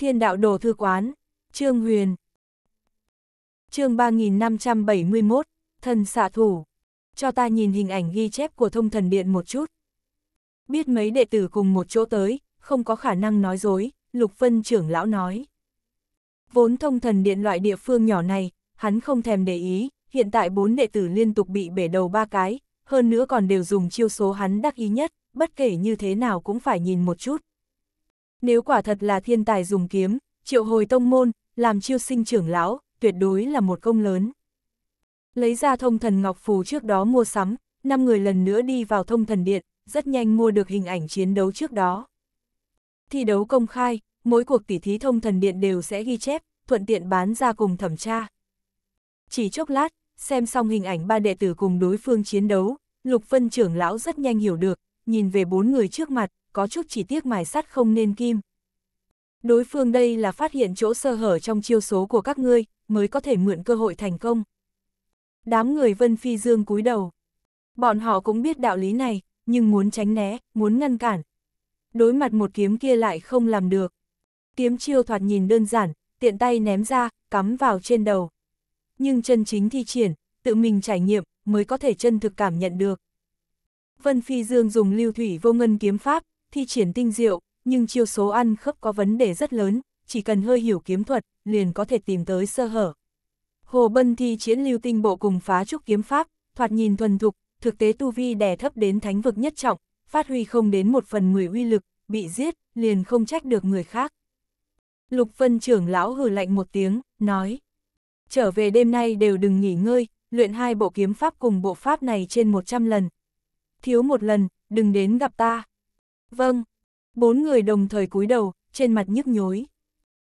Thiên đạo đồ thư quán, Trương Huyền. Chương 3571, thần xạ thủ. Cho ta nhìn hình ảnh ghi chép của thông thần điện một chút. Biết mấy đệ tử cùng một chỗ tới, không có khả năng nói dối, Lục Vân trưởng lão nói. Vốn thông thần điện loại địa phương nhỏ này, hắn không thèm để ý, hiện tại bốn đệ tử liên tục bị bể đầu ba cái, hơn nữa còn đều dùng chiêu số hắn đắc ý nhất, bất kể như thế nào cũng phải nhìn một chút. Nếu quả thật là thiên tài dùng kiếm, triệu hồi tông môn, làm chiêu sinh trưởng lão, tuyệt đối là một công lớn. Lấy ra thông thần ngọc phù trước đó mua sắm, năm người lần nữa đi vào thông thần điện, rất nhanh mua được hình ảnh chiến đấu trước đó. Thi đấu công khai, mỗi cuộc tỉ thí thông thần điện đều sẽ ghi chép, thuận tiện bán ra cùng thẩm tra. Chỉ chốc lát, xem xong hình ảnh ba đệ tử cùng đối phương chiến đấu, Lục Vân trưởng lão rất nhanh hiểu được, nhìn về bốn người trước mặt, có chút chỉ tiếc mài sắt không nên kim. Đối phương đây là phát hiện chỗ sơ hở trong chiêu số của các ngươi, mới có thể mượn cơ hội thành công. Đám người Vân Phi Dương cúi đầu. Bọn họ cũng biết đạo lý này, nhưng muốn tránh né, muốn ngăn cản. Đối mặt một kiếm kia lại không làm được. Kiếm chiêu thoạt nhìn đơn giản, tiện tay ném ra, cắm vào trên đầu. Nhưng chân chính thi triển, tự mình trải nghiệm, mới có thể chân thực cảm nhận được. Vân Phi Dương dùng lưu thủy vô ngân kiếm pháp, thi triển tinh diệu, nhưng chiêu số ăn khớp có vấn đề rất lớn, chỉ cần hơi hiểu kiếm thuật, liền có thể tìm tới sơ hở. Hồ Bân thi chiến lưu tinh bộ cùng phá trúc kiếm pháp, thoạt nhìn thuần thục, thực tế tu vi đè thấp đến thánh vực nhất trọng, phát huy không đến một phần mười uy lực, bị giết, liền không trách được người khác. Lục phân trưởng lão hừ lạnh một tiếng, nói. Trở về đêm nay đều đừng nghỉ ngơi, luyện hai bộ kiếm pháp cùng bộ pháp này trên 100 lần. Thiếu một lần, đừng đến gặp ta. Vâng. Bốn người đồng thời cúi đầu, trên mặt nhức nhối.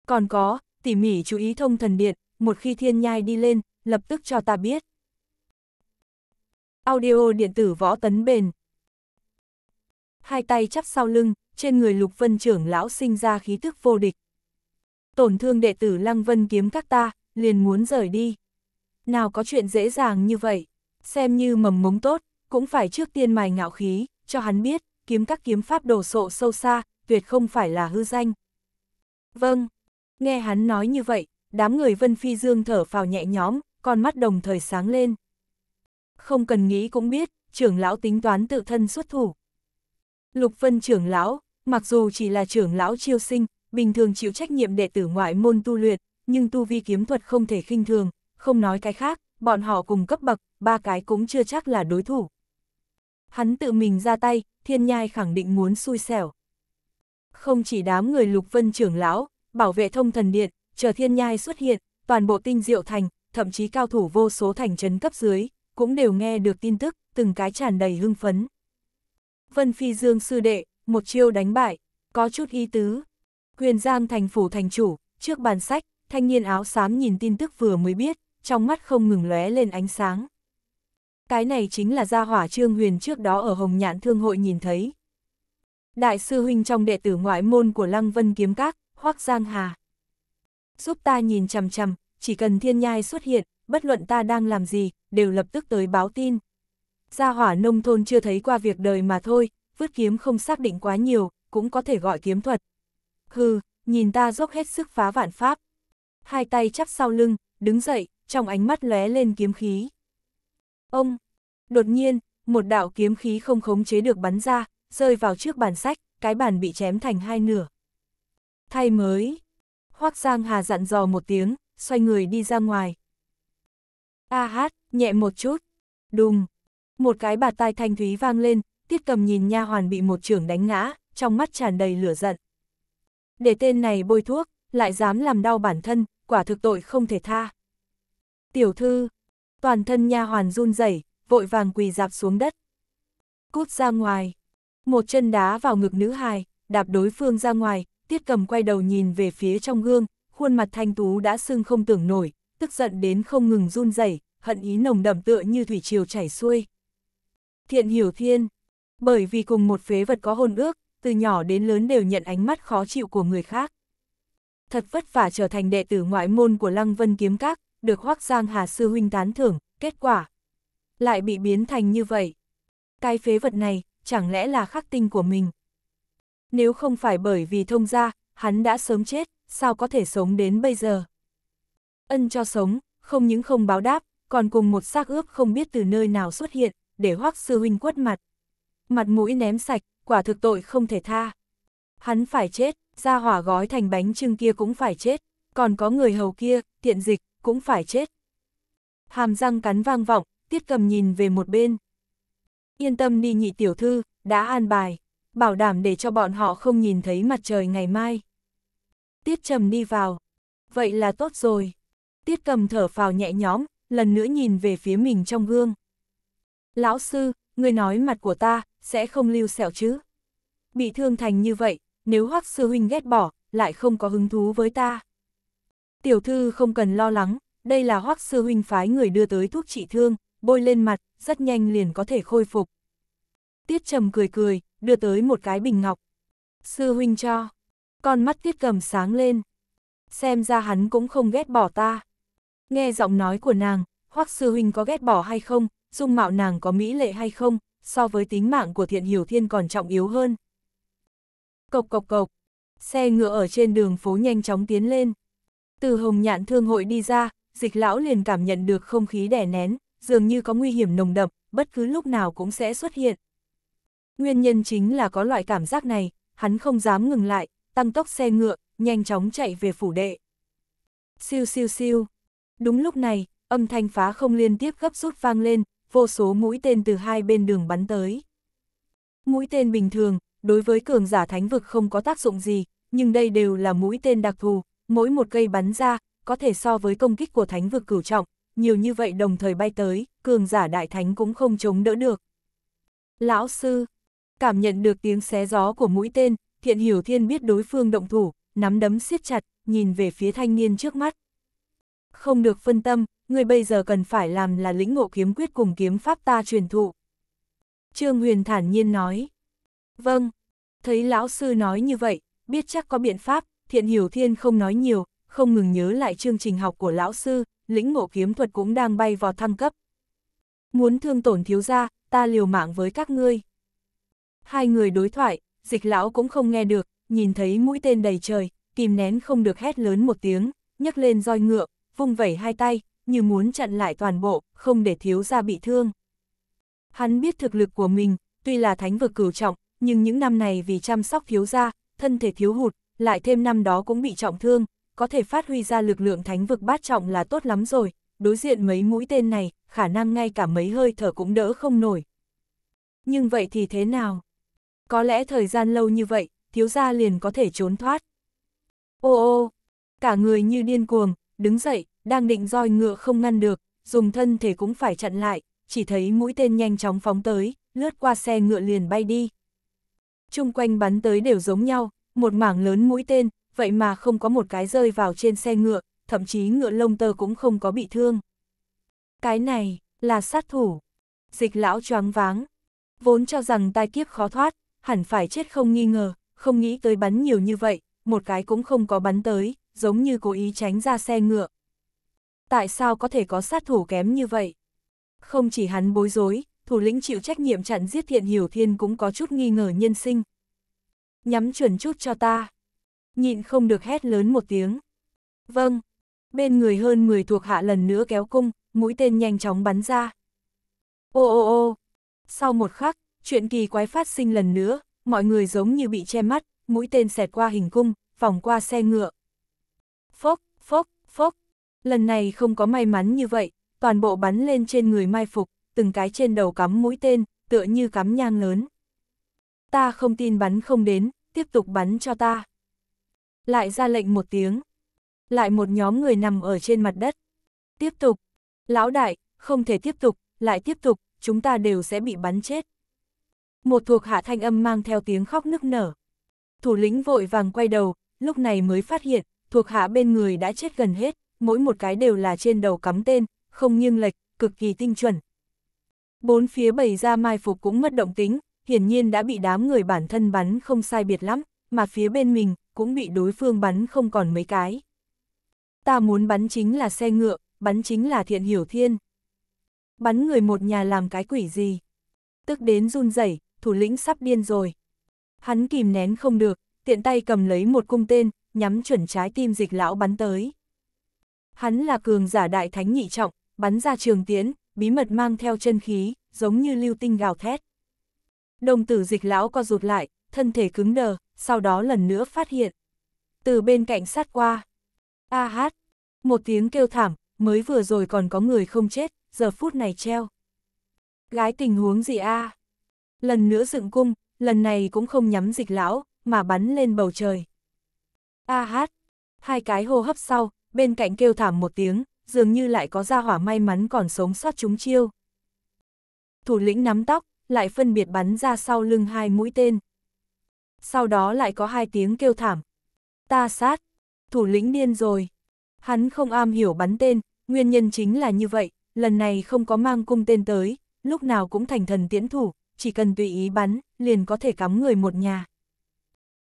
Còn có, tỉ mỉ chú ý thông thần điện, một khi thiên nhai đi lên, lập tức cho ta biết. Audio điện tử võ tấn bền. Hai tay chắp sau lưng, trên người lục vân trưởng lão sinh ra khí thức vô địch. Tổn thương đệ tử lăng vân kiếm các ta, liền muốn rời đi. Nào có chuyện dễ dàng như vậy, xem như mầm mống tốt, cũng phải trước tiên mài ngạo khí, cho hắn biết kiếm các kiếm pháp đồ sộ sâu xa, tuyệt không phải là hư danh. Vâng, nghe hắn nói như vậy, đám người Vân Phi Dương thở phào nhẹ nhõm, con mắt đồng thời sáng lên. Không cần nghĩ cũng biết, trưởng lão tính toán tự thân xuất thủ. Lục Vân trưởng lão, mặc dù chỉ là trưởng lão chiêu sinh, bình thường chịu trách nhiệm đệ tử ngoại môn tu luyện, nhưng tu vi kiếm thuật không thể khinh thường, không nói cái khác, bọn họ cùng cấp bậc, ba cái cũng chưa chắc là đối thủ hắn tự mình ra tay, thiên nhai khẳng định muốn xui xẻo. Không chỉ đám người lục vân trưởng lão, bảo vệ thông thần điện, chờ thiên nhai xuất hiện, toàn bộ tinh diệu thành, thậm chí cao thủ vô số thành trấn cấp dưới, cũng đều nghe được tin tức, từng cái tràn đầy hưng phấn. Vân Phi Dương sư đệ, một chiêu đánh bại, có chút ý tứ. Huyền Giang thành phủ thành chủ, trước bàn sách, thanh niên áo xám nhìn tin tức vừa mới biết, trong mắt không ngừng lóe lên ánh sáng cái này chính là gia hỏa Trương Huyền trước đó ở Hồng Nhạn Thương Hội nhìn thấy. Đại sư huynh trong đệ tử ngoại môn của Lăng Vân Kiếm Các, Hoác Giang Hà. Giúp ta nhìn chằm chằm, chỉ cần thiên nhai xuất hiện, bất luận ta đang làm gì, đều lập tức tới báo tin. Gia hỏa nông thôn chưa thấy qua việc đời mà thôi, vứt kiếm không xác định quá nhiều, cũng có thể gọi kiếm thuật. Hừ, nhìn ta dốc hết sức phá vạn pháp. Hai tay chắp sau lưng, đứng dậy, trong ánh mắt lóe lên kiếm khí. Ông! Đột nhiên, một đạo kiếm khí không khống chế được bắn ra, rơi vào trước bàn sách, cái bàn bị chém thành hai nửa. Thay mới! Hoác Giang Hà dặn dò một tiếng, xoay người đi ra ngoài. A hát, nhẹ một chút. Đùng! Một cái bạt tai thanh thúy vang lên, tiết cầm nhìn nha hoàn bị một trưởng đánh ngã, trong mắt tràn đầy lửa giận. Để tên này bôi thuốc, lại dám làm đau bản thân, quả thực tội không thể tha. Tiểu thư, toàn thân nha hoàn run rẩy, vội vàng quỳ dạp xuống đất. Cút ra ngoài, một chân đá vào ngực nữ hài, đạp đối phương ra ngoài, tiết cầm quay đầu nhìn về phía trong gương, khuôn mặt thanh tú đã sưng không tưởng nổi, tức giận đến không ngừng run rẩy, hận ý nồng đậm tựa như thủy triều chảy xuôi. Thiện hiểu thiên, bởi vì cùng một phế vật có hôn ước, từ nhỏ đến lớn đều nhận ánh mắt khó chịu của người khác. Thật vất vả trở thành đệ tử ngoại môn của Lăng Vân Kiếm Các, được Hoác Giang Hà Sư Huynh tán thưởng, kết quả lại bị biến thành như vậy. Cái phế vật này, chẳng lẽ là khắc tinh của mình? Nếu không phải bởi vì thông ra, hắn đã sớm chết, sao có thể sống đến bây giờ? Ân cho sống, không những không báo đáp, còn cùng một xác ướp không biết từ nơi nào xuất hiện, để hoác sư huynh quất mặt. Mặt mũi ném sạch, quả thực tội không thể tha. Hắn phải chết, ra hỏa gói thành bánh trưng kia cũng phải chết, còn có người hầu kia, tiện dịch, cũng phải chết. Hàm răng cắn vang vọng, tiết cầm nhìn về một bên. Yên tâm đi nhị tiểu thư, đã an bài, bảo đảm để cho bọn họ không nhìn thấy mặt trời ngày mai. Tiết trầm đi vào. Vậy là tốt rồi. Tiết cầm thở phào nhẹ nhõm, lần nữa nhìn về phía mình trong gương. Lão sư, người nói mặt của ta, sẽ không lưu sẹo chứ. Bị thương thành như vậy, nếu hoắc sư huynh ghét bỏ, lại không có hứng thú với ta. Tiểu thư không cần lo lắng, đây là hoắc sư huynh phái người đưa tới thuốc trị thương, bôi lên mặt, rất nhanh liền có thể khôi phục. Tiết trầm cười cười, đưa tới một cái bình ngọc. Sư huynh cho. Con mắt tiết cầm sáng lên. Xem ra hắn cũng không ghét bỏ ta. Nghe giọng nói của nàng, hoắc sư huynh có ghét bỏ hay không, dung mạo nàng có mỹ lệ hay không, so với tính mạng của thiện hiểu thiên còn trọng yếu hơn. Cộc cộc cộc, xe ngựa ở trên đường phố nhanh chóng tiến lên. Từ hồng nhạn thương hội đi ra, dịch lão liền cảm nhận được không khí đè nén, dường như có nguy hiểm nồng đậm, bất cứ lúc nào cũng sẽ xuất hiện. Nguyên nhân chính là có loại cảm giác này, hắn không dám ngừng lại, tăng tốc xe ngựa, nhanh chóng chạy về phủ đệ. Siêu siêu siêu. Đúng lúc này, âm thanh phá không liên tiếp gấp rút vang lên, vô số mũi tên từ hai bên đường bắn tới. Mũi tên bình thường, đối với cường giả thánh vực không có tác dụng gì, nhưng đây đều là mũi tên đặc thù, mỗi một cây bắn ra, có thể so với công kích của thánh vực cửu trọng, nhiều như vậy đồng thời bay tới, cường giả đại thánh cũng không chống đỡ được. Lão sư, cảm nhận được tiếng xé gió của mũi tên, thiện hiểu thiên biết đối phương động thủ, nắm đấm siết chặt, nhìn về phía thanh niên trước mắt. Không được phân tâm, người bây giờ cần phải làm là lĩnh ngộ kiếm quyết cùng kiếm pháp ta truyền thụ. Trương Huyền thản nhiên nói. Vâng, thấy lão sư nói như vậy, biết chắc có biện pháp, Thiện Hiểu Thiên không nói nhiều, không ngừng nhớ lại chương trình học của lão sư, lĩnh ngộ kiếm thuật cũng đang bay vào thăng cấp. Muốn thương tổn thiếu gia, ta liều mạng với các ngươi. Hai người đối thoại, dịch lão cũng không nghe được, nhìn thấy mũi tên đầy trời, kìm nén không được hét lớn một tiếng, nhấc lên roi ngựa, vung vẩy hai tay, như muốn chặn lại toàn bộ, không để thiếu gia bị thương. Hắn biết thực lực của mình, tuy là thánh vực cửu trọng, nhưng những năm này vì chăm sóc thiếu gia, thân thể thiếu hụt, lại thêm năm đó cũng bị trọng thương, có thể phát huy ra lực lượng thánh vực bát trọng là tốt lắm rồi, đối diện mấy mũi tên này, khả năng ngay cả mấy hơi thở cũng đỡ không nổi. Nhưng vậy thì thế nào? Có lẽ thời gian lâu như vậy, thiếu gia liền có thể trốn thoát. Ô ô, cả người như điên cuồng, đứng dậy, đang định roi ngựa không ngăn được, dùng thân thể cũng phải chặn lại, chỉ thấy mũi tên nhanh chóng phóng tới, lướt qua xe ngựa liền bay đi. Trung quanh bắn tới đều giống nhau, một mảng lớn mũi tên, vậy mà không có một cái rơi vào trên xe ngựa, thậm chí ngựa lông tơ cũng không có bị thương. Cái này, là sát thủ. Dịch lão choáng váng. Vốn cho rằng tai kiếp khó thoát, hẳn phải chết không nghi ngờ, không nghĩ tới bắn nhiều như vậy, một cái cũng không có bắn tới, giống như cố ý tránh ra xe ngựa. Tại sao có thể có sát thủ kém như vậy? Không chỉ hắn bối rối, thủ lĩnh chịu trách nhiệm chặn giết thiện hiểu thiên cũng có chút nghi ngờ nhân sinh, nhắm chuẩn chút cho ta. Nhịn không được hét lớn một tiếng. Vâng, bên người hơn 10 thuộc hạ lần nữa kéo cung, mũi tên nhanh chóng bắn ra. Ô ô ô, sau một khắc, chuyện kỳ quái phát sinh lần nữa, mọi người giống như bị che mắt, mũi tên xẹt qua hình cung, vòng qua xe ngựa. Phốc, phốc, phốc, lần này không có may mắn như vậy, toàn bộ bắn lên trên người mai phục, từng cái trên đầu cắm mũi tên, tựa như cắm nhang lớn ta không tin bắn không đến, tiếp tục bắn cho ta. Lại ra lệnh một tiếng. Lại một nhóm người nằm ở trên mặt đất. Tiếp tục. Lão đại, không thể tiếp tục, lại tiếp tục, chúng ta đều sẽ bị bắn chết. Một thuộc hạ thanh âm mang theo tiếng khóc nức nở. Thủ lĩnh vội vàng quay đầu, lúc này mới phát hiện, thuộc hạ bên người đã chết gần hết, mỗi một cái đều là trên đầu cắm tên, không nghiêng lệch, cực kỳ tinh chuẩn. Bốn phía bày ra mai phục cũng mất động tính, hiển nhiên đã bị đám người bản thân bắn không sai biệt lắm, mà phía bên mình cũng bị đối phương bắn không còn mấy cái. Ta muốn bắn chính là xe ngựa, bắn chính là thiện hiểu thiên. Bắn người một nhà làm cái quỷ gì? Tức đến run rẩy, thủ lĩnh sắp điên rồi. Hắn kìm nén không được, tiện tay cầm lấy một cung tên, nhắm chuẩn trái tim dịch lão bắn tới. Hắn là cường giả đại thánh nhị trọng, bắn ra trường tiến, bí mật mang theo chân khí, giống như lưu tinh gào thét. Đồng tử dịch lão co rụt lại, thân thể cứng đờ, sau đó lần nữa phát hiện. Từ bên cạnh sát qua. A hát. Một tiếng kêu thảm, mới vừa rồi còn có người không chết, giờ phút này treo. Gái tình huống gì a? Lần nữa dựng cung, lần này cũng không nhắm dịch lão, mà bắn lên bầu trời. A hát. Hai cái hô hấp sau, bên cạnh kêu thảm một tiếng, dường như lại có gia hỏa may mắn còn sống sót chúng chiêu. Thủ lĩnh nắm tóc, lại phân biệt bắn ra sau lưng hai mũi tên. Sau đó lại có hai tiếng kêu thảm. Ta sát, thủ lĩnh điên rồi. Hắn không am hiểu bắn tên, nguyên nhân chính là như vậy, lần này không có mang cung tên tới, lúc nào cũng thành thần tiễn thủ, chỉ cần tùy ý bắn, liền có thể cắm người một nhà.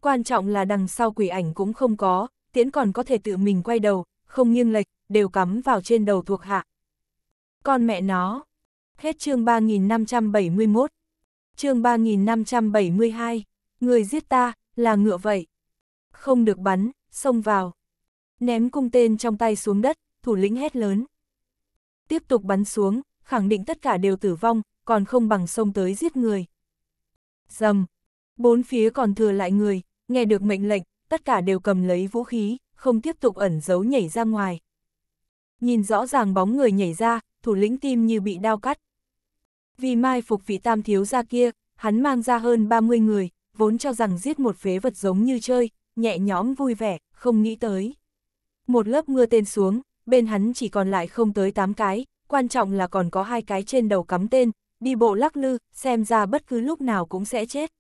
Quan trọng là đằng sau quỷ ảnh cũng không có, tiễn còn có thể tự mình quay đầu, không nghiêng lệch, đều cắm vào trên đầu thuộc hạ. Con mẹ nó. Hết chương 3571 chương 3572, người giết ta, là ngựa vậy. Không được bắn, xông vào. Ném cung tên trong tay xuống đất, thủ lĩnh hét lớn. Tiếp tục bắn xuống, khẳng định tất cả đều tử vong, còn không bằng xông tới giết người. Dầm, bốn phía còn thừa lại người, nghe được mệnh lệnh, tất cả đều cầm lấy vũ khí, không tiếp tục ẩn giấu nhảy ra ngoài. Nhìn rõ ràng bóng người nhảy ra, thủ lĩnh tim như bị đau cắt. Vì mai phục vị tam thiếu gia kia, hắn mang ra hơn 30 người, vốn cho rằng giết một phế vật giống như chơi, nhẹ nhõm vui vẻ, không nghĩ tới. Một lớp mưa tên xuống, bên hắn chỉ còn lại không tới 8 cái, quan trọng là còn có hai cái trên đầu cắm tên, đi bộ lắc lư, xem ra bất cứ lúc nào cũng sẽ chết.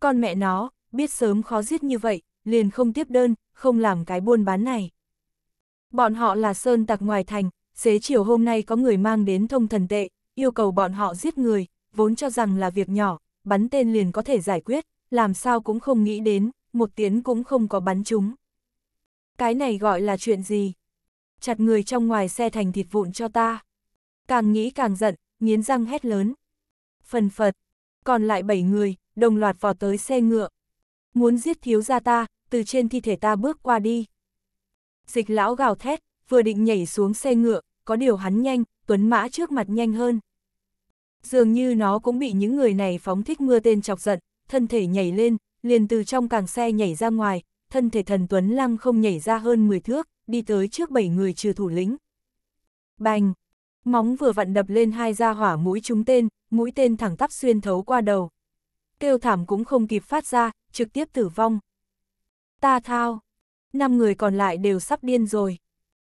Con mẹ nó, biết sớm khó giết như vậy, liền không tiếp đơn, không làm cái buôn bán này. Bọn họ là sơn tặc ngoài thành, xế chiều hôm nay có người mang đến thông thần tệ, yêu cầu bọn họ giết người, vốn cho rằng là việc nhỏ, bắn tên liền có thể giải quyết, làm sao cũng không nghĩ đến, một tiếng cũng không có bắn chúng. Cái này gọi là chuyện gì? Chặt người trong ngoài xe thành thịt vụn cho ta. Càng nghĩ càng giận, nghiến răng hét lớn. Phần phật, còn lại bảy người, đồng loạt vào tới xe ngựa. Muốn giết thiếu gia ta, từ trên thi thể ta bước qua đi. Dịch lão gào thét, vừa định nhảy xuống xe ngựa, có điều hắn nhanh, tuấn mã trước mặt nhanh hơn, Dường như nó cũng bị những người này phóng thích mưa tên chọc giận, thân thể nhảy lên, liền từ trong càng xe nhảy ra ngoài, thân thể thần Tuấn Lăng không nhảy ra hơn 10 thước, đi tới trước bảy người trừ thủ lĩnh. Bành! Móng vừa vặn đập lên hai da hỏa mũi trúng tên, mũi tên thẳng tắp xuyên thấu qua đầu. Kêu thảm cũng không kịp phát ra, trực tiếp tử vong. Ta thao! Năm người còn lại đều sắp điên rồi.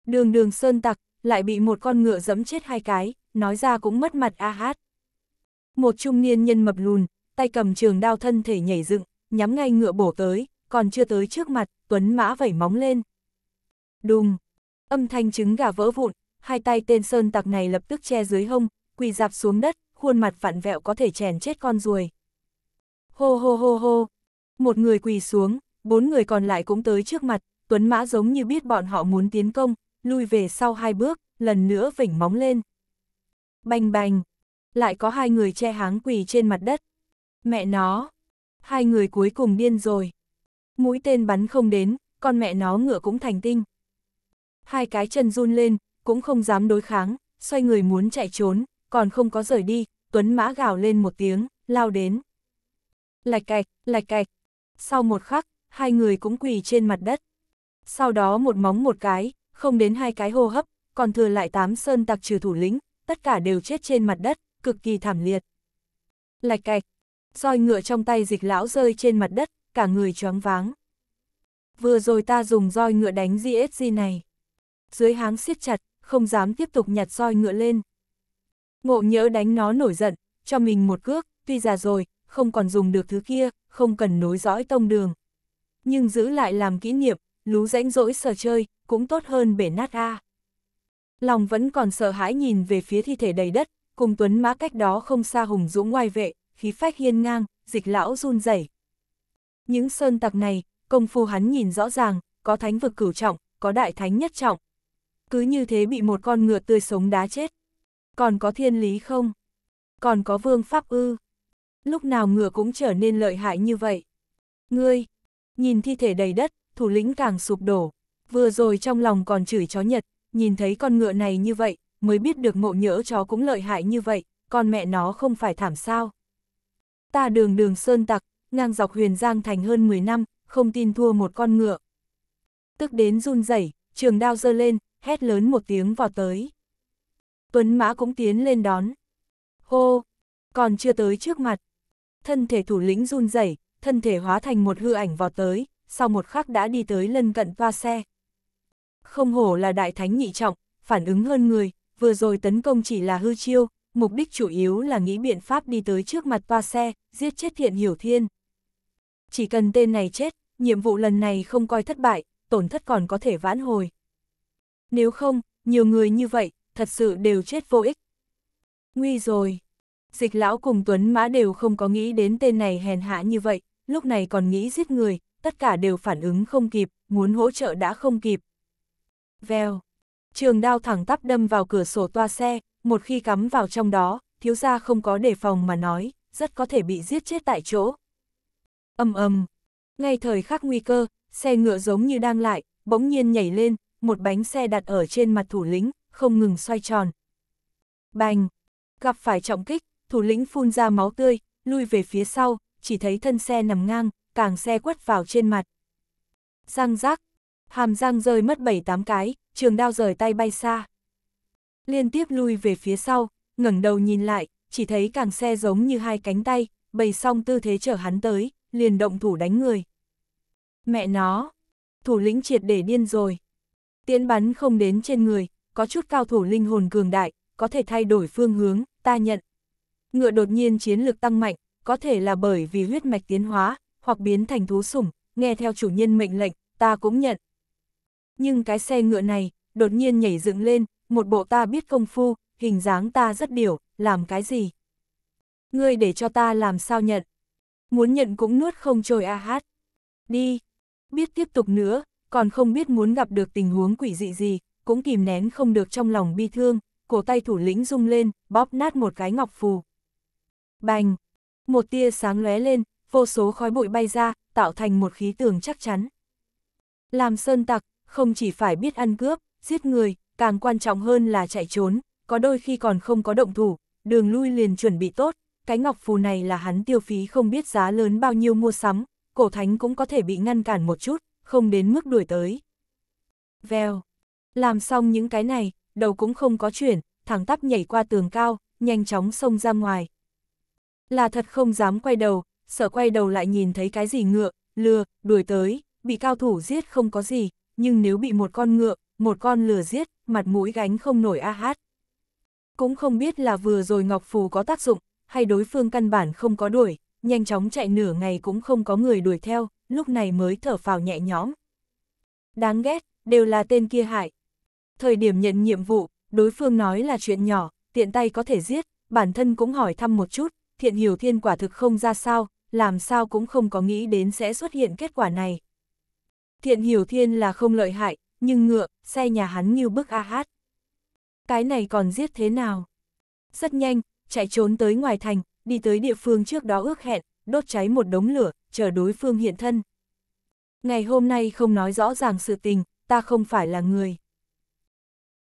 Đường đường sơn tặc, lại bị một con ngựa dẫm chết hai cái, nói ra cũng mất mặt a hát. Một trung niên nhân mập lùn, tay cầm trường đao thân thể nhảy dựng, nhắm ngay ngựa bổ tới, còn chưa tới trước mặt, Tuấn Mã vẩy móng lên. Đùng! Âm thanh trứng gà vỡ vụn, hai tay tên sơn tặc này lập tức che dưới hông, quỳ dạp xuống đất, khuôn mặt vặn vẹo có thể chèn chết con ruồi. Hô hô hô hô! Một người quỳ xuống, bốn người còn lại cũng tới trước mặt, Tuấn Mã giống như biết bọn họ muốn tiến công, lui về sau hai bước, lần nữa vỉnh móng lên. Bành bành! lại có hai người che háng quỳ trên mặt đất. Mẹ nó, hai người cuối cùng điên rồi. Mũi tên bắn không đến, con mẹ nó ngựa cũng thành tinh. Hai cái chân run lên, cũng không dám đối kháng, xoay người muốn chạy trốn, còn không có rời đi, Tuấn Mã gào lên một tiếng, lao đến. Lạch cạch, lạch cạch. Sau một khắc, hai người cũng quỳ trên mặt đất. Sau đó một móng một cái, không đến hai cái hô hấp, còn thừa lại tám sơn tặc trừ thủ lĩnh, tất cả đều chết trên mặt đất, cực kỳ thảm liệt. Lạch cạch, roi ngựa trong tay dịch lão rơi trên mặt đất, cả người choáng váng. Vừa rồi ta dùng roi ngựa đánh GSG này. Dưới háng siết chặt, không dám tiếp tục nhặt roi ngựa lên. Ngộ nhỡ đánh nó nổi giận, cho mình một cước, tuy già rồi, không còn dùng được thứ kia, không cần nối dõi tông đường. Nhưng giữ lại làm kỷ niệm, lú rãnh rỗi sờ chơi, cũng tốt hơn bể nát a. Lòng vẫn còn sợ hãi nhìn về phía thi thể đầy đất, cùng tuấn mã cách đó không xa hùng dũng ngoài vệ, khí phách hiên ngang, dịch lão run rẩy. Những sơn tặc này, công phu hắn nhìn rõ ràng, có thánh vực cửu trọng, có đại thánh nhất trọng. Cứ như thế bị một con ngựa tươi sống đá chết. Còn có thiên lý không? Còn có vương pháp ư? Lúc nào ngựa cũng trở nên lợi hại như vậy. Ngươi, nhìn thi thể đầy đất, thủ lĩnh càng sụp đổ. Vừa rồi trong lòng còn chửi chó nhật, nhìn thấy con ngựa này như vậy, mới biết được ngộ nhỡ chó cũng lợi hại như vậy, con mẹ nó không phải thảm sao. Ta đường đường sơn tặc, ngang dọc huyền giang thành hơn 10 năm, không tin thua một con ngựa. Tức đến run rẩy, trường đao giơ lên, hét lớn một tiếng vào tới. Tuấn Mã cũng tiến lên đón. Hô, còn chưa tới trước mặt. Thân thể thủ lĩnh run rẩy, thân thể hóa thành một hư ảnh vào tới, sau một khắc đã đi tới lân cận toa xe. Không hổ là đại thánh nhị trọng, phản ứng hơn người, vừa rồi tấn công chỉ là hư chiêu, mục đích chủ yếu là nghĩ biện pháp đi tới trước mặt toa xe, giết chết thiện hiểu thiên. Chỉ cần tên này chết, nhiệm vụ lần này không coi thất bại, tổn thất còn có thể vãn hồi. Nếu không, nhiều người như vậy, thật sự đều chết vô ích. Nguy rồi. Dịch lão cùng Tuấn Mã đều không có nghĩ đến tên này hèn hạ như vậy, lúc này còn nghĩ giết người, tất cả đều phản ứng không kịp, muốn hỗ trợ đã không kịp. Vèo. Trường đao thẳng tắp đâm vào cửa sổ toa xe, một khi cắm vào trong đó, thiếu gia không có đề phòng mà nói, rất có thể bị giết chết tại chỗ. Âm âm, ngay thời khắc nguy cơ, xe ngựa giống như đang lại, bỗng nhiên nhảy lên, một bánh xe đặt ở trên mặt thủ lĩnh, không ngừng xoay tròn. Bành, gặp phải trọng kích, thủ lĩnh phun ra máu tươi, lui về phía sau, chỉ thấy thân xe nằm ngang, càng xe quất vào trên mặt. Răng rác, hàm răng rơi mất 7-8 cái, trường đao rời tay bay xa. Liên tiếp lui về phía sau, ngẩng đầu nhìn lại, chỉ thấy càng xe giống như hai cánh tay, bày xong tư thế chở hắn tới, liền động thủ đánh người. Mẹ nó, thủ lĩnh triệt để điên rồi. Tiến bắn không đến trên người, có chút cao thủ linh hồn cường đại, có thể thay đổi phương hướng, ta nhận. Ngựa đột nhiên chiến lực tăng mạnh, có thể là bởi vì huyết mạch tiến hóa, hoặc biến thành thú sủng, nghe theo chủ nhân mệnh lệnh, ta cũng nhận nhưng cái xe ngựa này, đột nhiên nhảy dựng lên, một bộ ta biết công phu, hình dáng ta rất điểu, làm cái gì? Ngươi để cho ta làm sao nhận? Muốn nhận cũng nuốt không trôi a hát. Đi, biết tiếp tục nữa, còn không biết muốn gặp được tình huống quỷ dị gì, cũng kìm nén không được trong lòng bi thương, cổ tay thủ lĩnh rung lên, bóp nát một cái ngọc phù. Bành, một tia sáng lóe lên, vô số khói bụi bay ra, tạo thành một khí tường chắc chắn. Làm sơn tặc, không chỉ phải biết ăn cướp, giết người, càng quan trọng hơn là chạy trốn, có đôi khi còn không có động thủ, đường lui liền chuẩn bị tốt, cái ngọc phù này là hắn tiêu phí không biết giá lớn bao nhiêu mua sắm, cổ thánh cũng có thể bị ngăn cản một chút, không đến mức đuổi tới. Vèo, làm xong những cái này, đầu cũng không có chuyển, thẳng tắp nhảy qua tường cao, nhanh chóng xông ra ngoài. Là thật không dám quay đầu, sợ quay đầu lại nhìn thấy cái gì ngựa, lừa, đuổi tới, bị cao thủ giết không có gì, nhưng nếu bị một con ngựa, một con lừa giết, mặt mũi gánh không nổi a hát. Cũng không biết là vừa rồi Ngọc Phù có tác dụng, hay đối phương căn bản không có đuổi, nhanh chóng chạy nửa ngày cũng không có người đuổi theo, lúc này mới thở phào nhẹ nhõm. Đáng ghét, đều là tên kia hại. Thời điểm nhận nhiệm vụ, đối phương nói là chuyện nhỏ, tiện tay có thể giết, bản thân cũng hỏi thăm một chút, thiện hiểu thiên quả thực không ra sao, làm sao cũng không có nghĩ đến sẽ xuất hiện kết quả này. Thiện hiểu thiên là không lợi hại, nhưng ngựa, xe nhà hắn như bức a hát. Cái này còn giết thế nào? Rất nhanh, chạy trốn tới ngoài thành, đi tới địa phương trước đó ước hẹn, đốt cháy một đống lửa, chờ đối phương hiện thân. Ngày hôm nay không nói rõ ràng sự tình, ta không phải là người.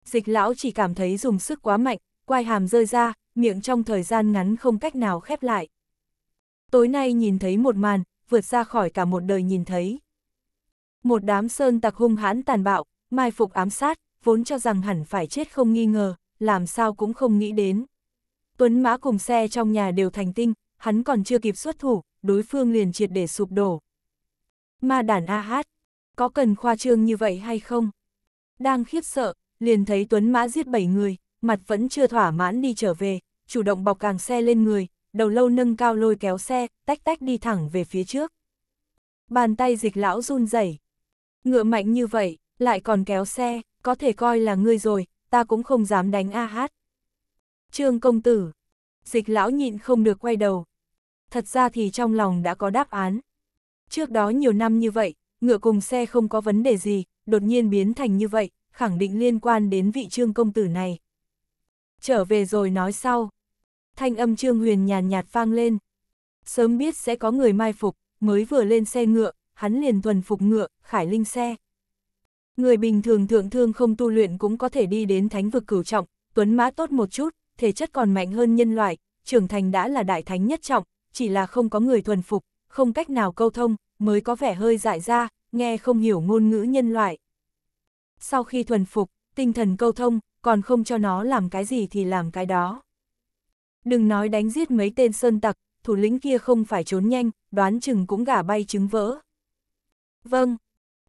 Dịch lão chỉ cảm thấy dùng sức quá mạnh, quai hàm rơi ra, miệng trong thời gian ngắn không cách nào khép lại. Tối nay nhìn thấy một màn, vượt ra khỏi cả một đời nhìn thấy. Một đám sơn tặc hung hãn tàn bạo, mai phục ám sát, vốn cho rằng hẳn phải chết không nghi ngờ, làm sao cũng không nghĩ đến. Tuấn Mã cùng xe trong nhà đều thành tinh, hắn còn chưa kịp xuất thủ, đối phương liền triệt để sụp đổ. Ma đàn A Hát, có cần khoa trương như vậy hay không? Đang khiếp sợ, liền thấy Tuấn Mã giết bảy người, mặt vẫn chưa thỏa mãn đi trở về, chủ động bọc càng xe lên người, đầu lâu nâng cao lôi kéo xe, tách tách đi thẳng về phía trước. Bàn tay dịch lão run rẩy Ngựa mạnh như vậy, lại còn kéo xe, có thể coi là ngươi rồi, ta cũng không dám đánh a hát. Trương công tử, dịch lão nhịn không được quay đầu. Thật ra thì trong lòng đã có đáp án. Trước đó nhiều năm như vậy, ngựa cùng xe không có vấn đề gì, đột nhiên biến thành như vậy, khẳng định liên quan đến vị trương công tử này. Trở về rồi nói sau. Thanh âm trương huyền nhàn nhạt vang lên. Sớm biết sẽ có người mai phục, mới vừa lên xe ngựa, hắn liền thuần phục ngựa, khải linh xe. Người bình thường thượng thương không tu luyện cũng có thể đi đến thánh vực cửu trọng, tuấn mã tốt một chút, thể chất còn mạnh hơn nhân loại, trưởng thành đã là đại thánh nhất trọng, chỉ là không có người thuần phục, không cách nào câu thông, mới có vẻ hơi dại ra, nghe không hiểu ngôn ngữ nhân loại. Sau khi thuần phục, tinh thần câu thông, còn không cho nó làm cái gì thì làm cái đó. Đừng nói đánh giết mấy tên sơn tặc, thủ lĩnh kia không phải trốn nhanh, đoán chừng cũng gả bay trứng vỡ. Vâng,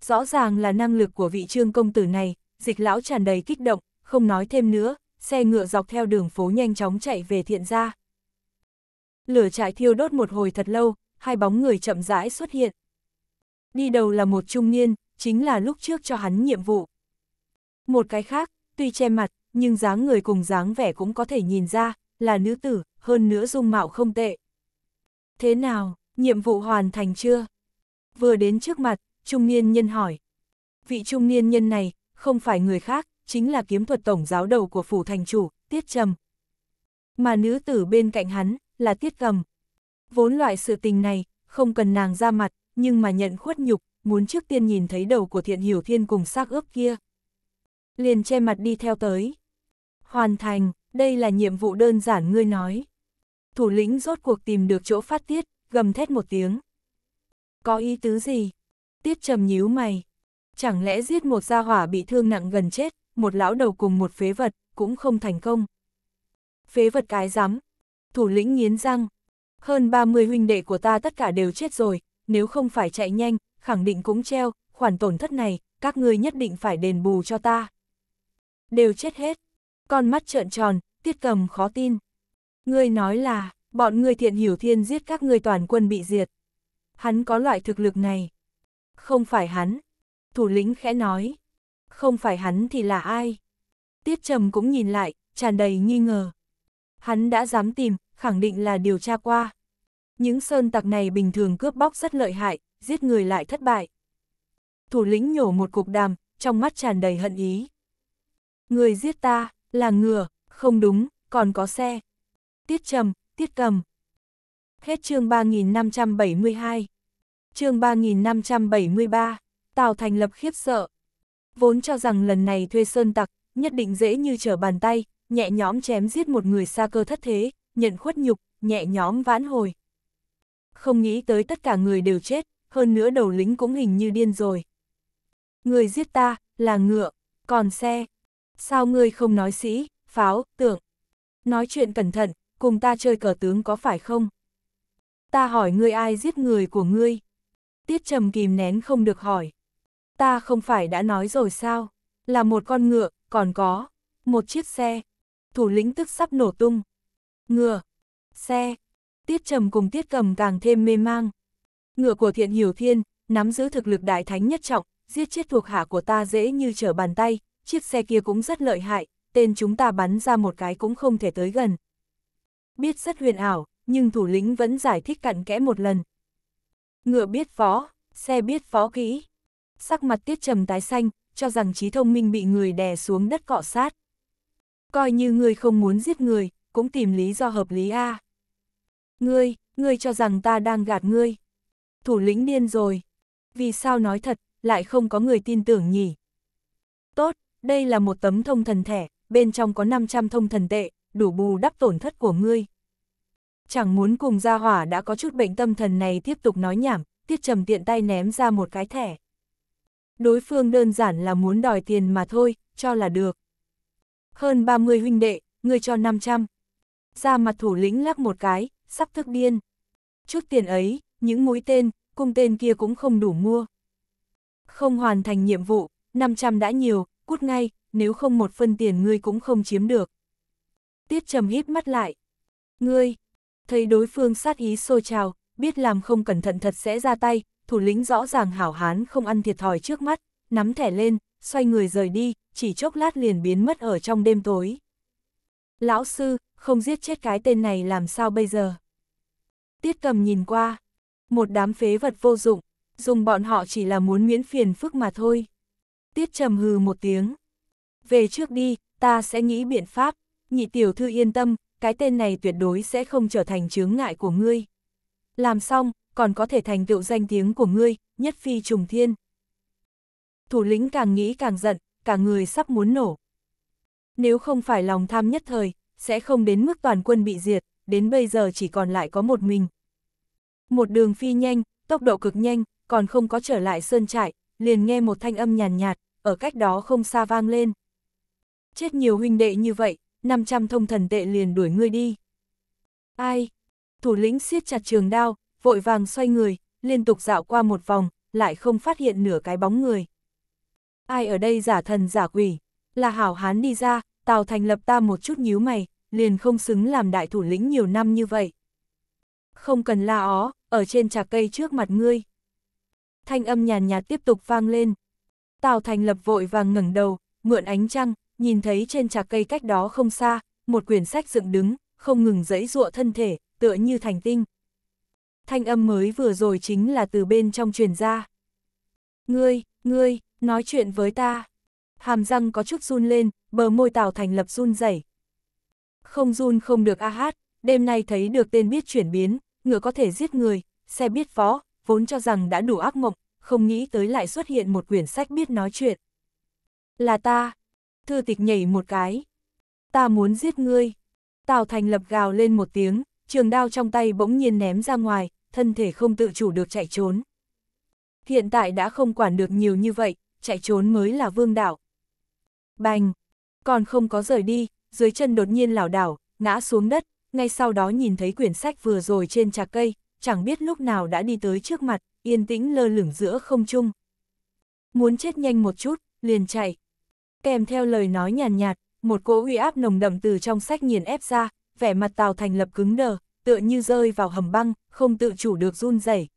rõ ràng là năng lực của vị trương công tử này, dịch lão tràn đầy kích động, không nói thêm nữa, xe ngựa dọc theo đường phố nhanh chóng chạy về thiện gia. Lửa trại thiêu đốt một hồi thật lâu, hai bóng người chậm rãi xuất hiện. Đi đầu là một trung niên, chính là lúc trước cho hắn nhiệm vụ. Một cái khác, tuy che mặt, nhưng dáng người cùng dáng vẻ cũng có thể nhìn ra, là nữ tử, hơn nữa dung mạo không tệ. Thế nào, nhiệm vụ hoàn thành chưa? Vừa đến trước mặt, trung niên nhân hỏi. Vị trung niên nhân này, không phải người khác, chính là kiếm thuật tổng giáo đầu của phủ thành chủ, Tiết Trầm. Mà nữ tử bên cạnh hắn, là Tiết Cầm. Vốn loại sự tình này, không cần nàng ra mặt, nhưng mà nhận khuất nhục, muốn trước tiên nhìn thấy đầu của thiện hiểu thiên cùng xác ướp kia. Liền che mặt đi theo tới. Hoàn thành, đây là nhiệm vụ đơn giản ngươi nói. Thủ lĩnh rốt cuộc tìm được chỗ phát tiết, gầm thét một tiếng. Có ý tứ gì? Tiết trầm nhíu mày. Chẳng lẽ giết một gia hỏa bị thương nặng gần chết, một lão đầu cùng một phế vật, cũng không thành công. Phế vật cái rắm Thủ lĩnh nghiến răng. Hơn 30 huynh đệ của ta tất cả đều chết rồi, nếu không phải chạy nhanh, khẳng định cũng treo, khoản tổn thất này, các ngươi nhất định phải đền bù cho ta. Đều chết hết. Con mắt trợn tròn, tiết cầm khó tin. Ngươi nói là, bọn ngươi thiện hiểu thiên giết các ngươi toàn quân bị diệt. Hắn có loại thực lực này. Không phải hắn. Thủ lĩnh khẽ nói. Không phải hắn thì là ai? Tiết trầm cũng nhìn lại, tràn đầy nghi ngờ. Hắn đã dám tìm, khẳng định là điều tra qua. Những sơn tặc này bình thường cướp bóc rất lợi hại, giết người lại thất bại. Thủ lĩnh nhổ một cục đàm, trong mắt tràn đầy hận ý. Người giết ta, là ngựa, không đúng, còn có xe. Tiết trầm, tiết cầm. Hết chương 3572 chương 3573, Tào Thành Lập khiếp sợ. Vốn cho rằng lần này thuê sơn tặc, nhất định dễ như trở bàn tay, nhẹ nhõm chém giết một người xa cơ thất thế, nhận khuất nhục, nhẹ nhõm vãn hồi. Không nghĩ tới tất cả người đều chết, hơn nữa đầu lính cũng hình như điên rồi. Người giết ta, là ngựa, còn xe. Sao ngươi không nói sĩ, pháo, tưởng. Nói chuyện cẩn thận, cùng ta chơi cờ tướng có phải không? Ta hỏi ngươi ai giết người của ngươi? Tiết trầm kìm nén không được hỏi. Ta không phải đã nói rồi sao? Là một con ngựa, còn có, một chiếc xe. Thủ lĩnh tức sắp nổ tung. Ngựa, xe, tiết trầm cùng tiết cầm càng thêm mê mang. Ngựa của thiện hiểu thiên, nắm giữ thực lực đại thánh nhất trọng, giết chết thuộc hạ của ta dễ như trở bàn tay, chiếc xe kia cũng rất lợi hại, tên chúng ta bắn ra một cái cũng không thể tới gần. Biết rất huyền ảo, nhưng thủ lĩnh vẫn giải thích cặn kẽ một lần. Ngựa biết phó, xe biết phó kỹ. Sắc mặt tiết trầm tái xanh, cho rằng trí thông minh bị người đè xuống đất cọ sát. Coi như ngươi không muốn giết người, cũng tìm lý do hợp lý a. À. Ngươi, ngươi cho rằng ta đang gạt ngươi. Thủ lĩnh điên rồi. Vì sao nói thật, lại không có người tin tưởng nhỉ? Tốt, đây là một tấm thông thần thẻ, bên trong có 500 thông thần tệ, đủ bù đắp tổn thất của ngươi chẳng muốn cùng gia hỏa đã có chút bệnh tâm thần này tiếp tục nói nhảm, tiết trầm tiện tay ném ra một cái thẻ. Đối phương đơn giản là muốn đòi tiền mà thôi, cho là được. Hơn 30 huynh đệ, người cho 500. Ra mặt thủ lĩnh lắc một cái, sắp thức điên. Chút tiền ấy, những mũi tên, cung tên kia cũng không đủ mua. Không hoàn thành nhiệm vụ, 500 đã nhiều, cút ngay, nếu không một phân tiền ngươi cũng không chiếm được. Tiết trầm hít mắt lại. Ngươi, Thấy đối phương sát ý xô trào, biết làm không cẩn thận thật sẽ ra tay, thủ lĩnh rõ ràng hảo hán không ăn thiệt thòi trước mắt, nắm thẻ lên, xoay người rời đi, chỉ chốc lát liền biến mất ở trong đêm tối. Lão sư, không giết chết cái tên này làm sao bây giờ? Tiết cầm nhìn qua, một đám phế vật vô dụng, dùng bọn họ chỉ là muốn miễn phiền phức mà thôi. Tiết trầm hừ một tiếng. Về trước đi, ta sẽ nghĩ biện pháp, nhị tiểu thư yên tâm, cái tên này tuyệt đối sẽ không trở thành chướng ngại của ngươi. Làm xong, còn có thể thành tựu danh tiếng của ngươi, nhất phi trùng thiên. Thủ lĩnh càng nghĩ càng giận, cả người sắp muốn nổ. Nếu không phải lòng tham nhất thời, sẽ không đến mức toàn quân bị diệt, đến bây giờ chỉ còn lại có một mình. Một đường phi nhanh, tốc độ cực nhanh, còn không có trở lại sơn trại, liền nghe một thanh âm nhàn nhạt, nhạt, ở cách đó không xa vang lên. Chết nhiều huynh đệ như vậy, 500 thông thần tệ liền đuổi ngươi đi. Ai? Thủ lĩnh siết chặt trường đao, vội vàng xoay người, liên tục dạo qua một vòng, lại không phát hiện nửa cái bóng người. Ai ở đây giả thần giả quỷ, là hảo hán đi ra, Tào Thành lập ta một chút nhíu mày, liền không xứng làm đại thủ lĩnh nhiều năm như vậy. Không cần la ó, ở trên trà cây trước mặt ngươi. Thanh âm nhàn nhạt tiếp tục vang lên. Tào Thành lập vội vàng ngẩng đầu, mượn ánh trăng, nhìn thấy trên trà cây cách đó không xa, một quyển sách dựng đứng, không ngừng dẫy dụa thân thể, tựa như thành tinh. Thanh âm mới vừa rồi chính là từ bên trong truyền ra. Ngươi, ngươi, nói chuyện với ta. Hàm răng có chút run lên, bờ môi tào thành lập run rẩy. Không run không được a hát, đêm nay thấy được tên biết chuyển biến, ngựa có thể giết người, xe biết phó vốn cho rằng đã đủ ác mộng, không nghĩ tới lại xuất hiện một quyển sách biết nói chuyện. Là ta, Thư tịch nhảy một cái. Ta muốn giết ngươi. Tào Thành lập gào lên một tiếng, trường đao trong tay bỗng nhiên ném ra ngoài, thân thể không tự chủ được chạy trốn. Hiện tại đã không quản được nhiều như vậy, chạy trốn mới là vương đạo. Bành! Còn không có rời đi, dưới chân đột nhiên lảo đảo, ngã xuống đất, ngay sau đó nhìn thấy quyển sách vừa rồi trên trà cây, chẳng biết lúc nào đã đi tới trước mặt, yên tĩnh lơ lửng giữa không trung. Muốn chết nhanh một chút, liền chạy kèm theo lời nói nhàn nhạt, nhạt, một cỗ uy áp nồng đậm từ trong sách nghiền ép ra, vẻ mặt Tào Thành lập cứng đờ, tựa như rơi vào hầm băng, không tự chủ được run rẩy.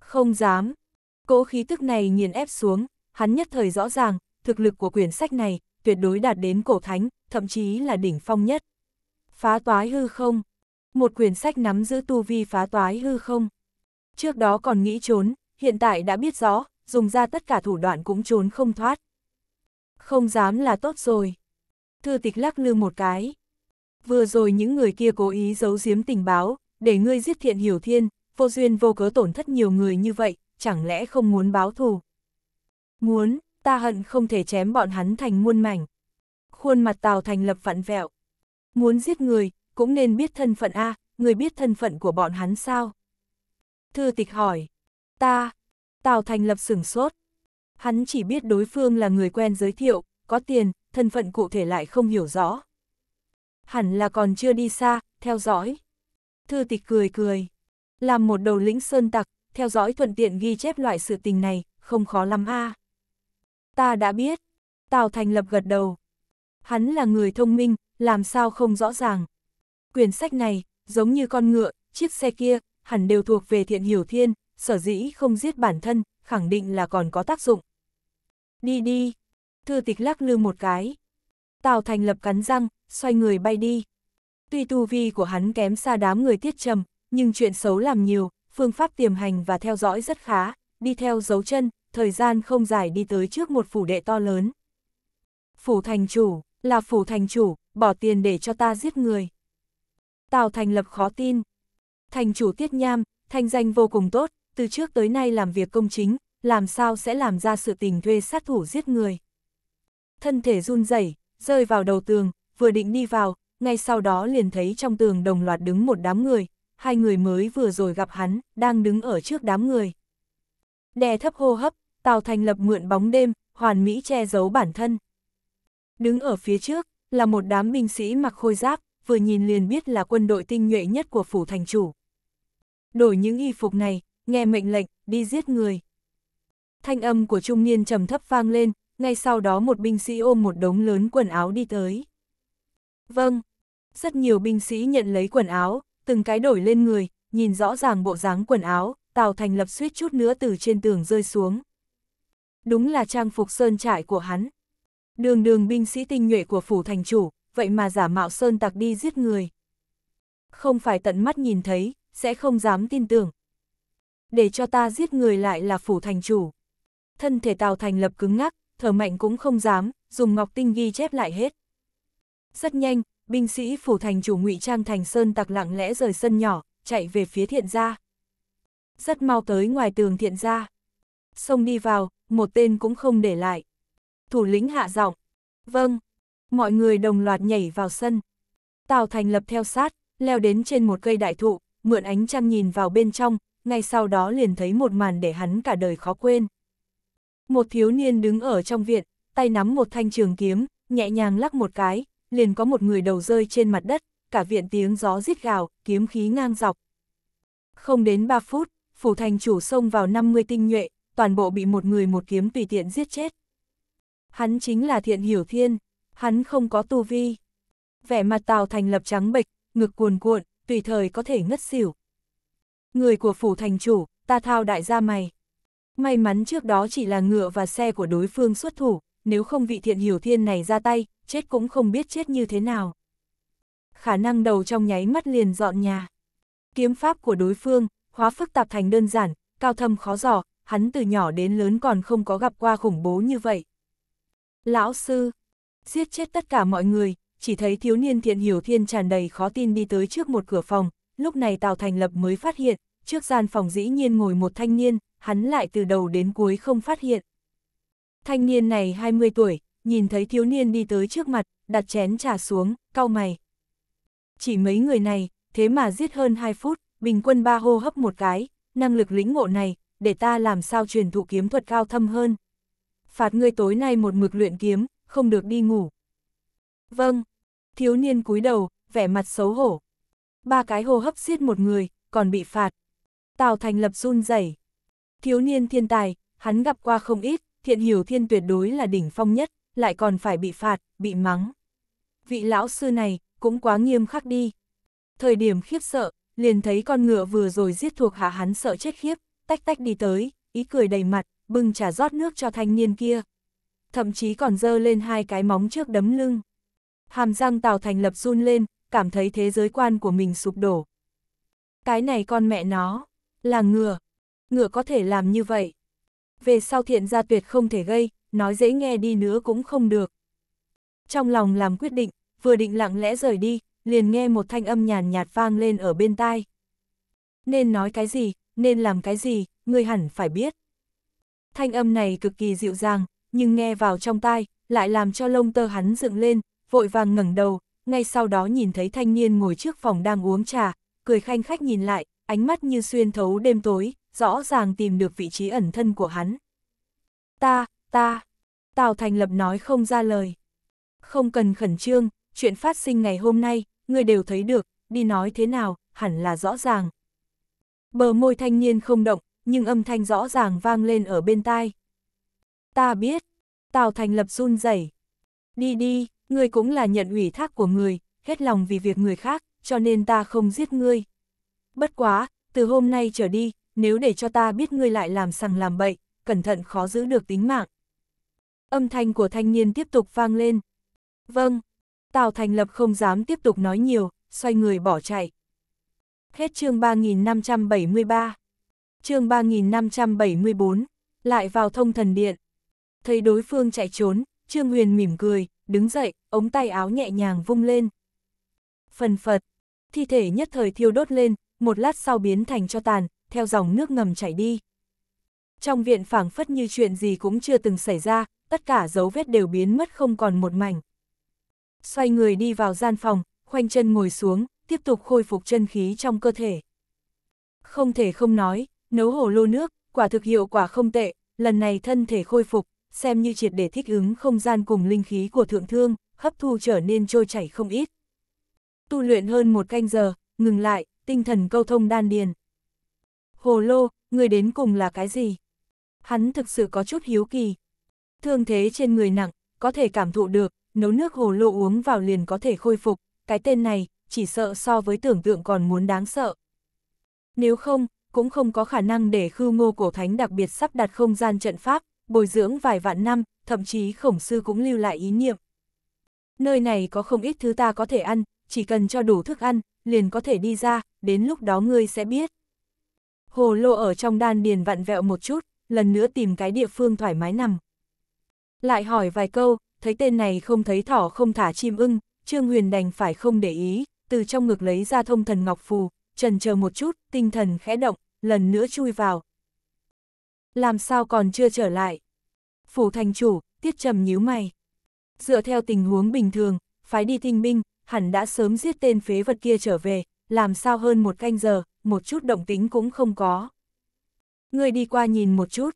Không dám. Cỗ khí tức này nghiền ép xuống, hắn nhất thời rõ ràng, thực lực của quyển sách này tuyệt đối đạt đến cổ thánh, thậm chí là đỉnh phong nhất. Phá toái hư không. Một quyển sách nắm giữ tu vi phá toái hư không. Trước đó còn nghĩ trốn, hiện tại đã biết rõ, dùng ra tất cả thủ đoạn cũng trốn không thoát. Không dám là tốt rồi. Thư tịch lắc lư một cái. Vừa rồi những người kia cố ý giấu giếm tình báo, để ngươi giết thiện hiểu thiên, vô duyên vô cớ tổn thất nhiều người như vậy, chẳng lẽ không muốn báo thù? Muốn, ta hận không thể chém bọn hắn thành muôn mảnh. Khuôn mặt Tào Thành lập vặn vẹo. Muốn giết người, cũng nên biết thân phận A, người biết thân phận của bọn hắn sao? Thư tịch hỏi. Ta, Tào Thành lập sửng sốt. Hắn chỉ biết đối phương là người quen giới thiệu, có tiền, thân phận cụ thể lại không hiểu rõ. Hẳn là còn chưa đi xa, theo dõi. Thư tịch cười cười. Làm một đầu lĩnh sơn tặc, theo dõi thuận tiện ghi chép loại sự tình này, không khó lắm a. À. Ta đã biết. Tào Thành Lập gật đầu. Hắn là người thông minh, làm sao không rõ ràng. Quyển sách này, giống như con ngựa, chiếc xe kia, hẳn đều thuộc về thiện hiểu thiên, sở dĩ không giết bản thân, khẳng định là còn có tác dụng. Đi đi. Thư tịch lắc lư một cái. Tào Thành lập cắn răng, xoay người bay đi. Tuy tu vi của hắn kém xa đám người tiết trầm, nhưng chuyện xấu làm nhiều, phương pháp tiềm hành và theo dõi rất khá, đi theo dấu chân, thời gian không dài đi tới trước một phủ đệ to lớn. Phủ thành chủ, là phủ thành chủ, bỏ tiền để cho ta giết người. Tào Thành lập khó tin. Thành chủ Tiết Nham, thanh danh vô cùng tốt, từ trước tới nay làm việc công chính, làm sao sẽ làm ra sự tình thuê sát thủ giết người. Thân thể run rẩy rơi vào đầu tường, vừa định đi vào, ngay sau đó liền thấy trong tường đồng loạt đứng một đám người, hai người mới vừa rồi gặp hắn, đang đứng ở trước đám người. Đè thấp hô hấp, Tào Thành Lập mượn bóng đêm, hoàn mỹ che giấu bản thân. Đứng ở phía trước, là một đám binh sĩ mặc khôi giáp, vừa nhìn liền biết là quân đội tinh nhuệ nhất của phủ thành chủ. Đổi những y phục này, nghe mệnh lệnh, đi giết người thanh âm của trung niên trầm thấp vang lên, ngay sau đó một binh sĩ ôm một đống lớn quần áo đi tới. Vâng, rất nhiều binh sĩ nhận lấy quần áo, từng cái đổi lên người, nhìn rõ ràng bộ dáng quần áo, Tào Thành lập suýt chút nữa từ trên tường rơi xuống. Đúng là trang phục sơn trại của hắn. Đường đường binh sĩ tinh nhuệ của phủ thành chủ, vậy mà giả mạo sơn tặc đi giết người. Không phải tận mắt nhìn thấy, sẽ không dám tin tưởng. Để cho ta giết người lại là phủ thành chủ thân thể Tào Thành lập cứng ngắc, thở mạnh cũng không dám, dùng ngọc tinh ghi chép lại hết. Rất nhanh, binh sĩ phủ thành chủ ngụy trang thành sơn tặc lặng lẽ rời sân nhỏ, chạy về phía thiện gia. Rất mau tới ngoài tường thiện gia. Xông đi vào, một tên cũng không để lại. Thủ lĩnh hạ giọng. Vâng. Mọi người đồng loạt nhảy vào sân. Tào Thành lập theo sát, leo đến trên một cây đại thụ, mượn ánh trăng nhìn vào bên trong, ngay sau đó liền thấy một màn để hắn cả đời khó quên. Một thiếu niên đứng ở trong viện, tay nắm một thanh trường kiếm, nhẹ nhàng lắc một cái, liền có một người đầu rơi trên mặt đất, cả viện tiếng gió rít gào, kiếm khí ngang dọc. Không đến 3 phút, phủ thành chủ xông vào 50 tinh nhuệ, toàn bộ bị một người một kiếm tùy tiện giết chết. Hắn chính là thiện hiểu thiên, hắn không có tu vi. Vẻ mặt tào thành lập trắng bệch, ngực cuồn cuộn, tùy thời có thể ngất xỉu. Người của phủ thành chủ, ta thao đại gia mày. May mắn trước đó chỉ là ngựa và xe của đối phương xuất thủ, nếu không vị thiện hiểu thiên này ra tay, chết cũng không biết chết như thế nào. Khả năng đầu trong nháy mắt liền dọn nhà. Kiếm pháp của đối phương, hóa phức tạp thành đơn giản, cao thâm khó dò, hắn từ nhỏ đến lớn còn không có gặp qua khủng bố như vậy. Lão sư, giết chết tất cả mọi người, chỉ thấy thiếu niên thiện hiểu thiên tràn đầy khó tin đi tới trước một cửa phòng, lúc này Tào Thành Lập mới phát hiện, trước gian phòng dĩ nhiên ngồi một thanh niên, hắn lại từ đầu đến cuối không phát hiện. Thanh niên này 20 tuổi, nhìn thấy thiếu niên đi tới trước mặt, đặt chén trà xuống, cau mày. Chỉ mấy người này, thế mà giết hơn 2 phút, bình quân ba hô hấp một cái, năng lực lĩnh ngộ này, để ta làm sao truyền thụ kiếm thuật cao thâm hơn. Phạt ngươi tối nay một mực luyện kiếm, không được đi ngủ. Vâng, thiếu niên cúi đầu, vẻ mặt xấu hổ. Ba cái hô hấp giết một người, còn bị phạt, Tào Thành Lập run rẩy. Thiếu niên thiên tài, hắn gặp qua không ít, thiện hiểu thiên tuyệt đối là đỉnh phong nhất, lại còn phải bị phạt, bị mắng. Vị lão sư này, cũng quá nghiêm khắc đi. Thời điểm khiếp sợ, liền thấy con ngựa vừa rồi giết thuộc hạ hắn sợ chết khiếp, tách tách đi tới, ý cười đầy mặt, bưng trà rót nước cho thanh niên kia. Thậm chí còn dơ lên hai cái móng trước đấm lưng. Hàm răng Tào Thành Lập run lên, cảm thấy thế giới quan của mình sụp đổ. Cái này con mẹ nó, là ngựa. Ngựa có thể làm như vậy. Về sau thiện gia tuyệt không thể gây, nói dễ nghe đi nữa cũng không được. Trong lòng làm quyết định, vừa định lặng lẽ rời đi, liền nghe một thanh âm nhàn nhạt vang lên ở bên tai. Nên nói cái gì, nên làm cái gì, người hẳn phải biết. Thanh âm này cực kỳ dịu dàng, nhưng nghe vào trong tai, lại làm cho lông tơ hắn dựng lên, vội vàng ngẩng đầu, ngay sau đó nhìn thấy thanh niên ngồi trước phòng đang uống trà, cười khanh khách nhìn lại, ánh mắt như xuyên thấu đêm tối, rõ ràng tìm được vị trí ẩn thân của hắn. Ta, ta, Tào Thành Lập nói không ra lời. Không cần khẩn trương, chuyện phát sinh ngày hôm nay, người đều thấy được, đi nói thế nào, hẳn là rõ ràng. Bờ môi thanh niên không động, nhưng âm thanh rõ ràng vang lên ở bên tai. Ta biết, Tào Thành Lập run rẩy. Đi đi, ngươi cũng là nhận ủy thác của người, hết lòng vì việc người khác, cho nên ta không giết ngươi. Bất quá, từ hôm nay trở đi, nếu để cho ta biết ngươi lại làm sằng làm bậy, cẩn thận khó giữ được tính mạng. Âm thanh của thanh niên tiếp tục vang lên. Vâng, Tào Thành Lập không dám tiếp tục nói nhiều, xoay người bỏ chạy. Hết chương 3573. Chương 3574, lại vào thông thần điện. Thấy đối phương chạy trốn, Trương Huyền mỉm cười, đứng dậy, ống tay áo nhẹ nhàng vung lên. Phần phật, thi thể nhất thời thiêu đốt lên, một lát sau biến thành cho tàn, theo dòng nước ngầm chảy đi. Trong viện phảng phất như chuyện gì cũng chưa từng xảy ra, tất cả dấu vết đều biến mất không còn một mảnh. Xoay người đi vào gian phòng, khoanh chân ngồi xuống, tiếp tục khôi phục chân khí trong cơ thể. Không thể không nói, nấu hồ lô nước, quả thực hiệu quả không tệ, lần này thân thể khôi phục, xem như triệt để thích ứng không gian cùng linh khí của thượng thương, hấp thu trở nên trôi chảy không ít. Tu luyện hơn một canh giờ, ngừng lại, tinh thần câu thông đan điền. Hồ lô, người đến cùng là cái gì? Hắn thực sự có chút hiếu kỳ. Thương thế trên người nặng, có thể cảm thụ được, nấu nước hồ lô uống vào liền có thể khôi phục, cái tên này, chỉ sợ so với tưởng tượng còn muốn đáng sợ. Nếu không, cũng không có khả năng để khư ngô cổ thánh đặc biệt sắp đặt không gian trận pháp, bồi dưỡng vài vạn năm, thậm chí khổng sư cũng lưu lại ý niệm. Nơi này có không ít thứ ta có thể ăn, chỉ cần cho đủ thức ăn, liền có thể đi ra, đến lúc đó ngươi sẽ biết. Hồ lô ở trong đan điền vặn vẹo một chút, lần nữa tìm cái địa phương thoải mái nằm. Lại hỏi vài câu, thấy tên này không thấy thỏ không thả chim ưng, Trương Huyền đành phải không để ý, từ trong ngực lấy ra thông thần ngọc phù, trần chờ một chút, tinh thần khẽ động, lần nữa chui vào. Làm sao còn chưa trở lại? Phủ thành chủ, tiết trầm nhíu mày. Dựa theo tình huống bình thường, phái đi tinh binh, hẳn đã sớm giết tên phế vật kia trở về, làm sao hơn một canh giờ, một chút động tính cũng không có. Người đi qua nhìn một chút,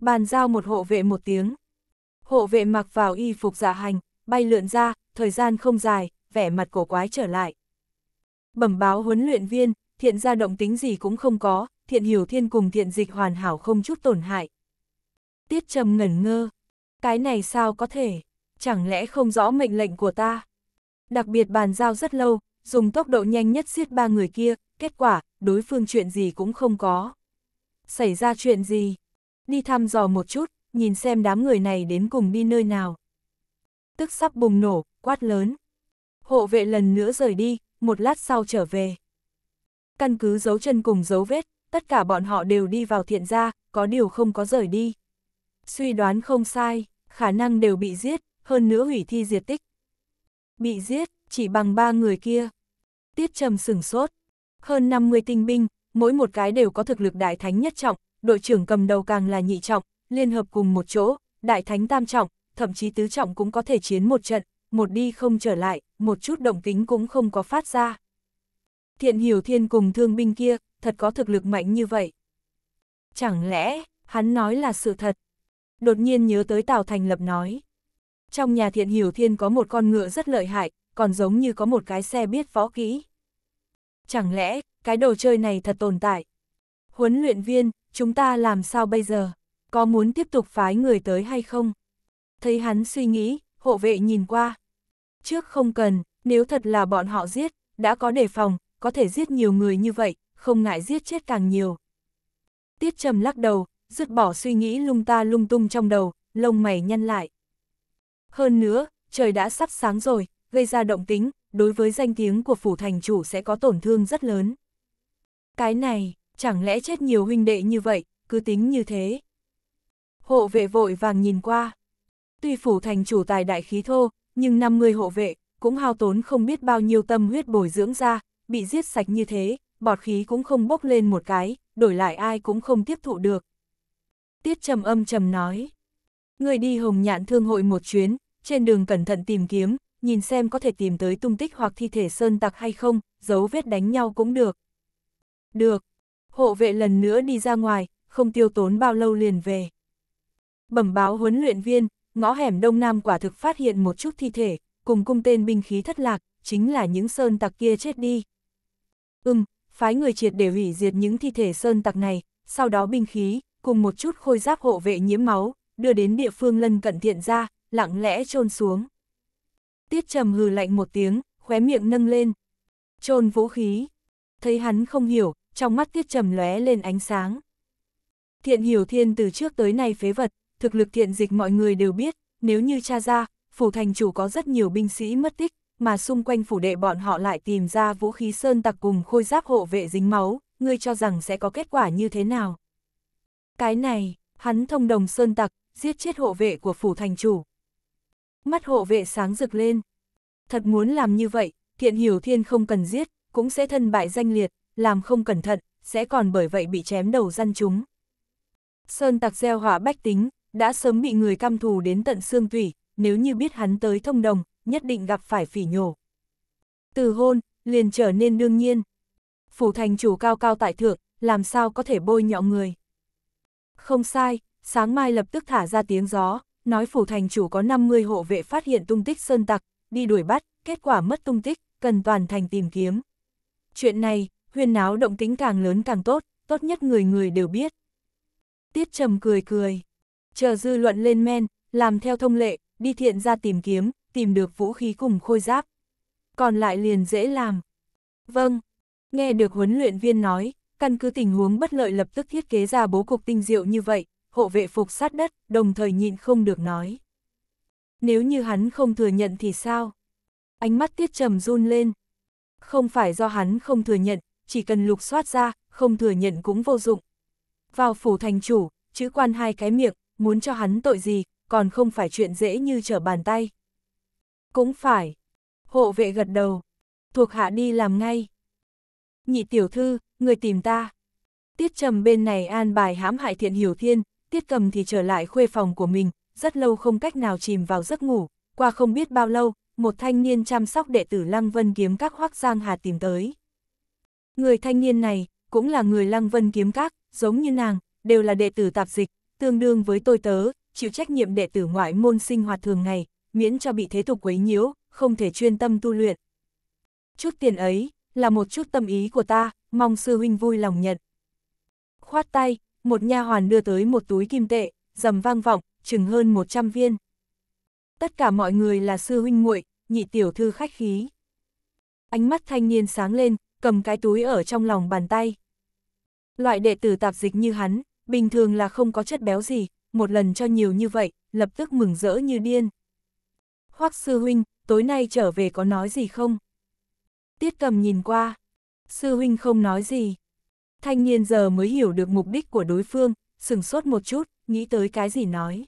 bàn giao một hộ vệ một tiếng. Hộ vệ mặc vào y phục dạ hành, bay lượn ra, thời gian không dài, vẻ mặt cổ quái trở lại. Bẩm báo huấn luyện viên, thiện ra động tính gì cũng không có, thiện hiểu thiên cùng thiện dịch hoàn hảo không chút tổn hại. Tiết trầm ngẩn ngơ, cái này sao có thể, chẳng lẽ không rõ mệnh lệnh của ta? đặc biệt bàn giao rất lâu, dùng tốc độ nhanh nhất giết ba người kia, kết quả, đối phương chuyện gì cũng không có. Xảy ra chuyện gì? Đi thăm dò một chút, nhìn xem đám người này đến cùng đi nơi nào. Tức sắp bùng nổ, quát lớn. Hộ vệ lần nữa rời đi, một lát sau trở về. Căn cứ dấu chân cùng dấu vết, tất cả bọn họ đều đi vào thiện gia, có điều không có rời đi. Suy đoán không sai, khả năng đều bị giết, hơn nữa hủy thi diệt tích, bị giết, chỉ bằng ba người kia. Tiết Trầm sửng sốt. Hơn 50 tinh binh, mỗi một cái đều có thực lực đại thánh nhất trọng, đội trưởng cầm đầu càng là nhị trọng, liên hợp cùng một chỗ, đại thánh tam trọng, thậm chí tứ trọng cũng có thể chiến một trận, một đi không trở lại, một chút động tính cũng không có phát ra. Thiện hiểu thiên cùng thương binh kia, thật có thực lực mạnh như vậy. Chẳng lẽ, hắn nói là sự thật? Đột nhiên nhớ tới Tào Thành Lập nói trong nhà thiện hiểu thiên có một con ngựa rất lợi hại, còn giống như có một cái xe biết võ kỹ. Chẳng lẽ, cái đồ chơi này thật tồn tại? Huấn luyện viên, chúng ta làm sao bây giờ? Có muốn tiếp tục phái người tới hay không? Thấy hắn suy nghĩ, hộ vệ nhìn qua. Trước không cần, nếu thật là bọn họ giết, đã có đề phòng, có thể giết nhiều người như vậy, không ngại giết chết càng nhiều. Tiết trầm lắc đầu, dứt bỏ suy nghĩ lung ta lung tung trong đầu, lông mày nhăn lại. Hơn nữa, trời đã sắp sáng rồi, gây ra động tính, đối với danh tiếng của phủ thành chủ sẽ có tổn thương rất lớn. Cái này, chẳng lẽ chết nhiều huynh đệ như vậy, cứ tính như thế. Hộ vệ vội vàng nhìn qua. Tuy phủ thành chủ tài đại khí thô, nhưng 50 hộ vệ, cũng hao tốn không biết bao nhiêu tâm huyết bồi dưỡng ra, bị giết sạch như thế, bọt khí cũng không bốc lên một cái, đổi lại ai cũng không tiếp thụ được. Tiết trầm âm trầm nói. Người đi hồng nhạn thương hội một chuyến, trên đường cẩn thận tìm kiếm, nhìn xem có thể tìm tới tung tích hoặc thi thể sơn tặc hay không, dấu vết đánh nhau cũng được. Được. Hộ vệ lần nữa đi ra ngoài, không tiêu tốn bao lâu liền về. Bẩm báo huấn luyện viên, ngõ hẻm đông nam quả thực phát hiện một chút thi thể, cùng cung tên binh khí thất lạc, chính là những sơn tặc kia chết đi. Ừm, phái người triệt để hủy diệt những thi thể sơn tặc này, sau đó binh khí, cùng một chút khôi giáp hộ vệ nhiễm máu, đưa đến địa phương lân cận thiện ra, lặng lẽ trôn xuống. Tiết trầm hừ lạnh một tiếng, khóe miệng nâng lên. Trôn vũ khí. Thấy hắn không hiểu, trong mắt tiết trầm lóe lên ánh sáng. Thiện hiểu thiên từ trước tới nay phế vật, thực lực thiện dịch mọi người đều biết, nếu như cha ra, phủ thành chủ có rất nhiều binh sĩ mất tích, mà xung quanh phủ đệ bọn họ lại tìm ra vũ khí sơn tặc cùng khôi giáp hộ vệ dính máu, ngươi cho rằng sẽ có kết quả như thế nào? Cái này, hắn thông đồng sơn tặc, giết chết hộ vệ của phủ thành chủ. Mắt hộ vệ sáng rực lên. Thật muốn làm như vậy, thiện hiểu thiên không cần giết, cũng sẽ thân bại danh liệt, làm không cẩn thận, sẽ còn bởi vậy bị chém đầu răn chúng. Sơn tặc gieo họa bách tính, đã sớm bị người căm thù đến tận xương tủy, nếu như biết hắn tới thông đồng, nhất định gặp phải phỉ nhổ. Từ hôn, liền trở nên đương nhiên. Phủ thành chủ cao cao tại thượng, làm sao có thể bôi nhọ người. Không sai, sáng mai lập tức thả ra tiếng gió, nói phủ thành chủ có 50 hộ vệ phát hiện tung tích sơn tặc, đi đuổi bắt, kết quả mất tung tích, cần toàn thành tìm kiếm. Chuyện này, huyên náo động tính càng lớn càng tốt, tốt nhất người người đều biết. Tiết trầm cười cười, chờ dư luận lên men, làm theo thông lệ, đi thiện ra tìm kiếm, tìm được vũ khí cùng khôi giáp. Còn lại liền dễ làm. Vâng, nghe được huấn luyện viên nói, căn cứ tình huống bất lợi lập tức thiết kế ra bố cục tinh diệu như vậy, hộ vệ phục sát đất, đồng thời nhịn không được nói. Nếu như hắn không thừa nhận thì sao? Ánh mắt tiết trầm run lên. Không phải do hắn không thừa nhận, chỉ cần lục soát ra, không thừa nhận cũng vô dụng. Vào phủ thành chủ, chữ quan hai cái miệng, muốn cho hắn tội gì, còn không phải chuyện dễ như trở bàn tay. Cũng phải. Hộ vệ gật đầu. Thuộc hạ đi làm ngay. Nhị tiểu thư, người tìm ta. Tiết trầm bên này an bài hãm hại thiện hiểu thiên, tiết cầm thì trở lại khuê phòng của mình, rất lâu không cách nào chìm vào giấc ngủ, qua không biết bao lâu, một thanh niên chăm sóc đệ tử Lăng Vân kiếm các Hoác Giang Hà tìm tới. Người thanh niên này, cũng là người Lăng Vân kiếm các, giống như nàng, đều là đệ tử tạp dịch, tương đương với tôi tớ, chịu trách nhiệm đệ tử ngoại môn sinh hoạt thường ngày, miễn cho bị thế tục quấy nhiễu, không thể chuyên tâm tu luyện. Chút tiền ấy, là một chút tâm ý của ta, mong sư huynh vui lòng nhận. Khoát tay, một nha hoàn đưa tới một túi kim tệ, dầm vang vọng, chừng hơn 100 viên. Tất cả mọi người là sư huynh muội, nhị tiểu thư khách khí. Ánh mắt thanh niên sáng lên, cầm cái túi ở trong lòng bàn tay. Loại đệ tử tạp dịch như hắn, bình thường là không có chất béo gì, một lần cho nhiều như vậy, lập tức mừng rỡ như điên. Hoắc sư huynh, tối nay trở về có nói gì không? Tiết cầm nhìn qua, sư huynh không nói gì. Thanh niên giờ mới hiểu được mục đích của đối phương, sừng sốt một chút, nghĩ tới cái gì nói.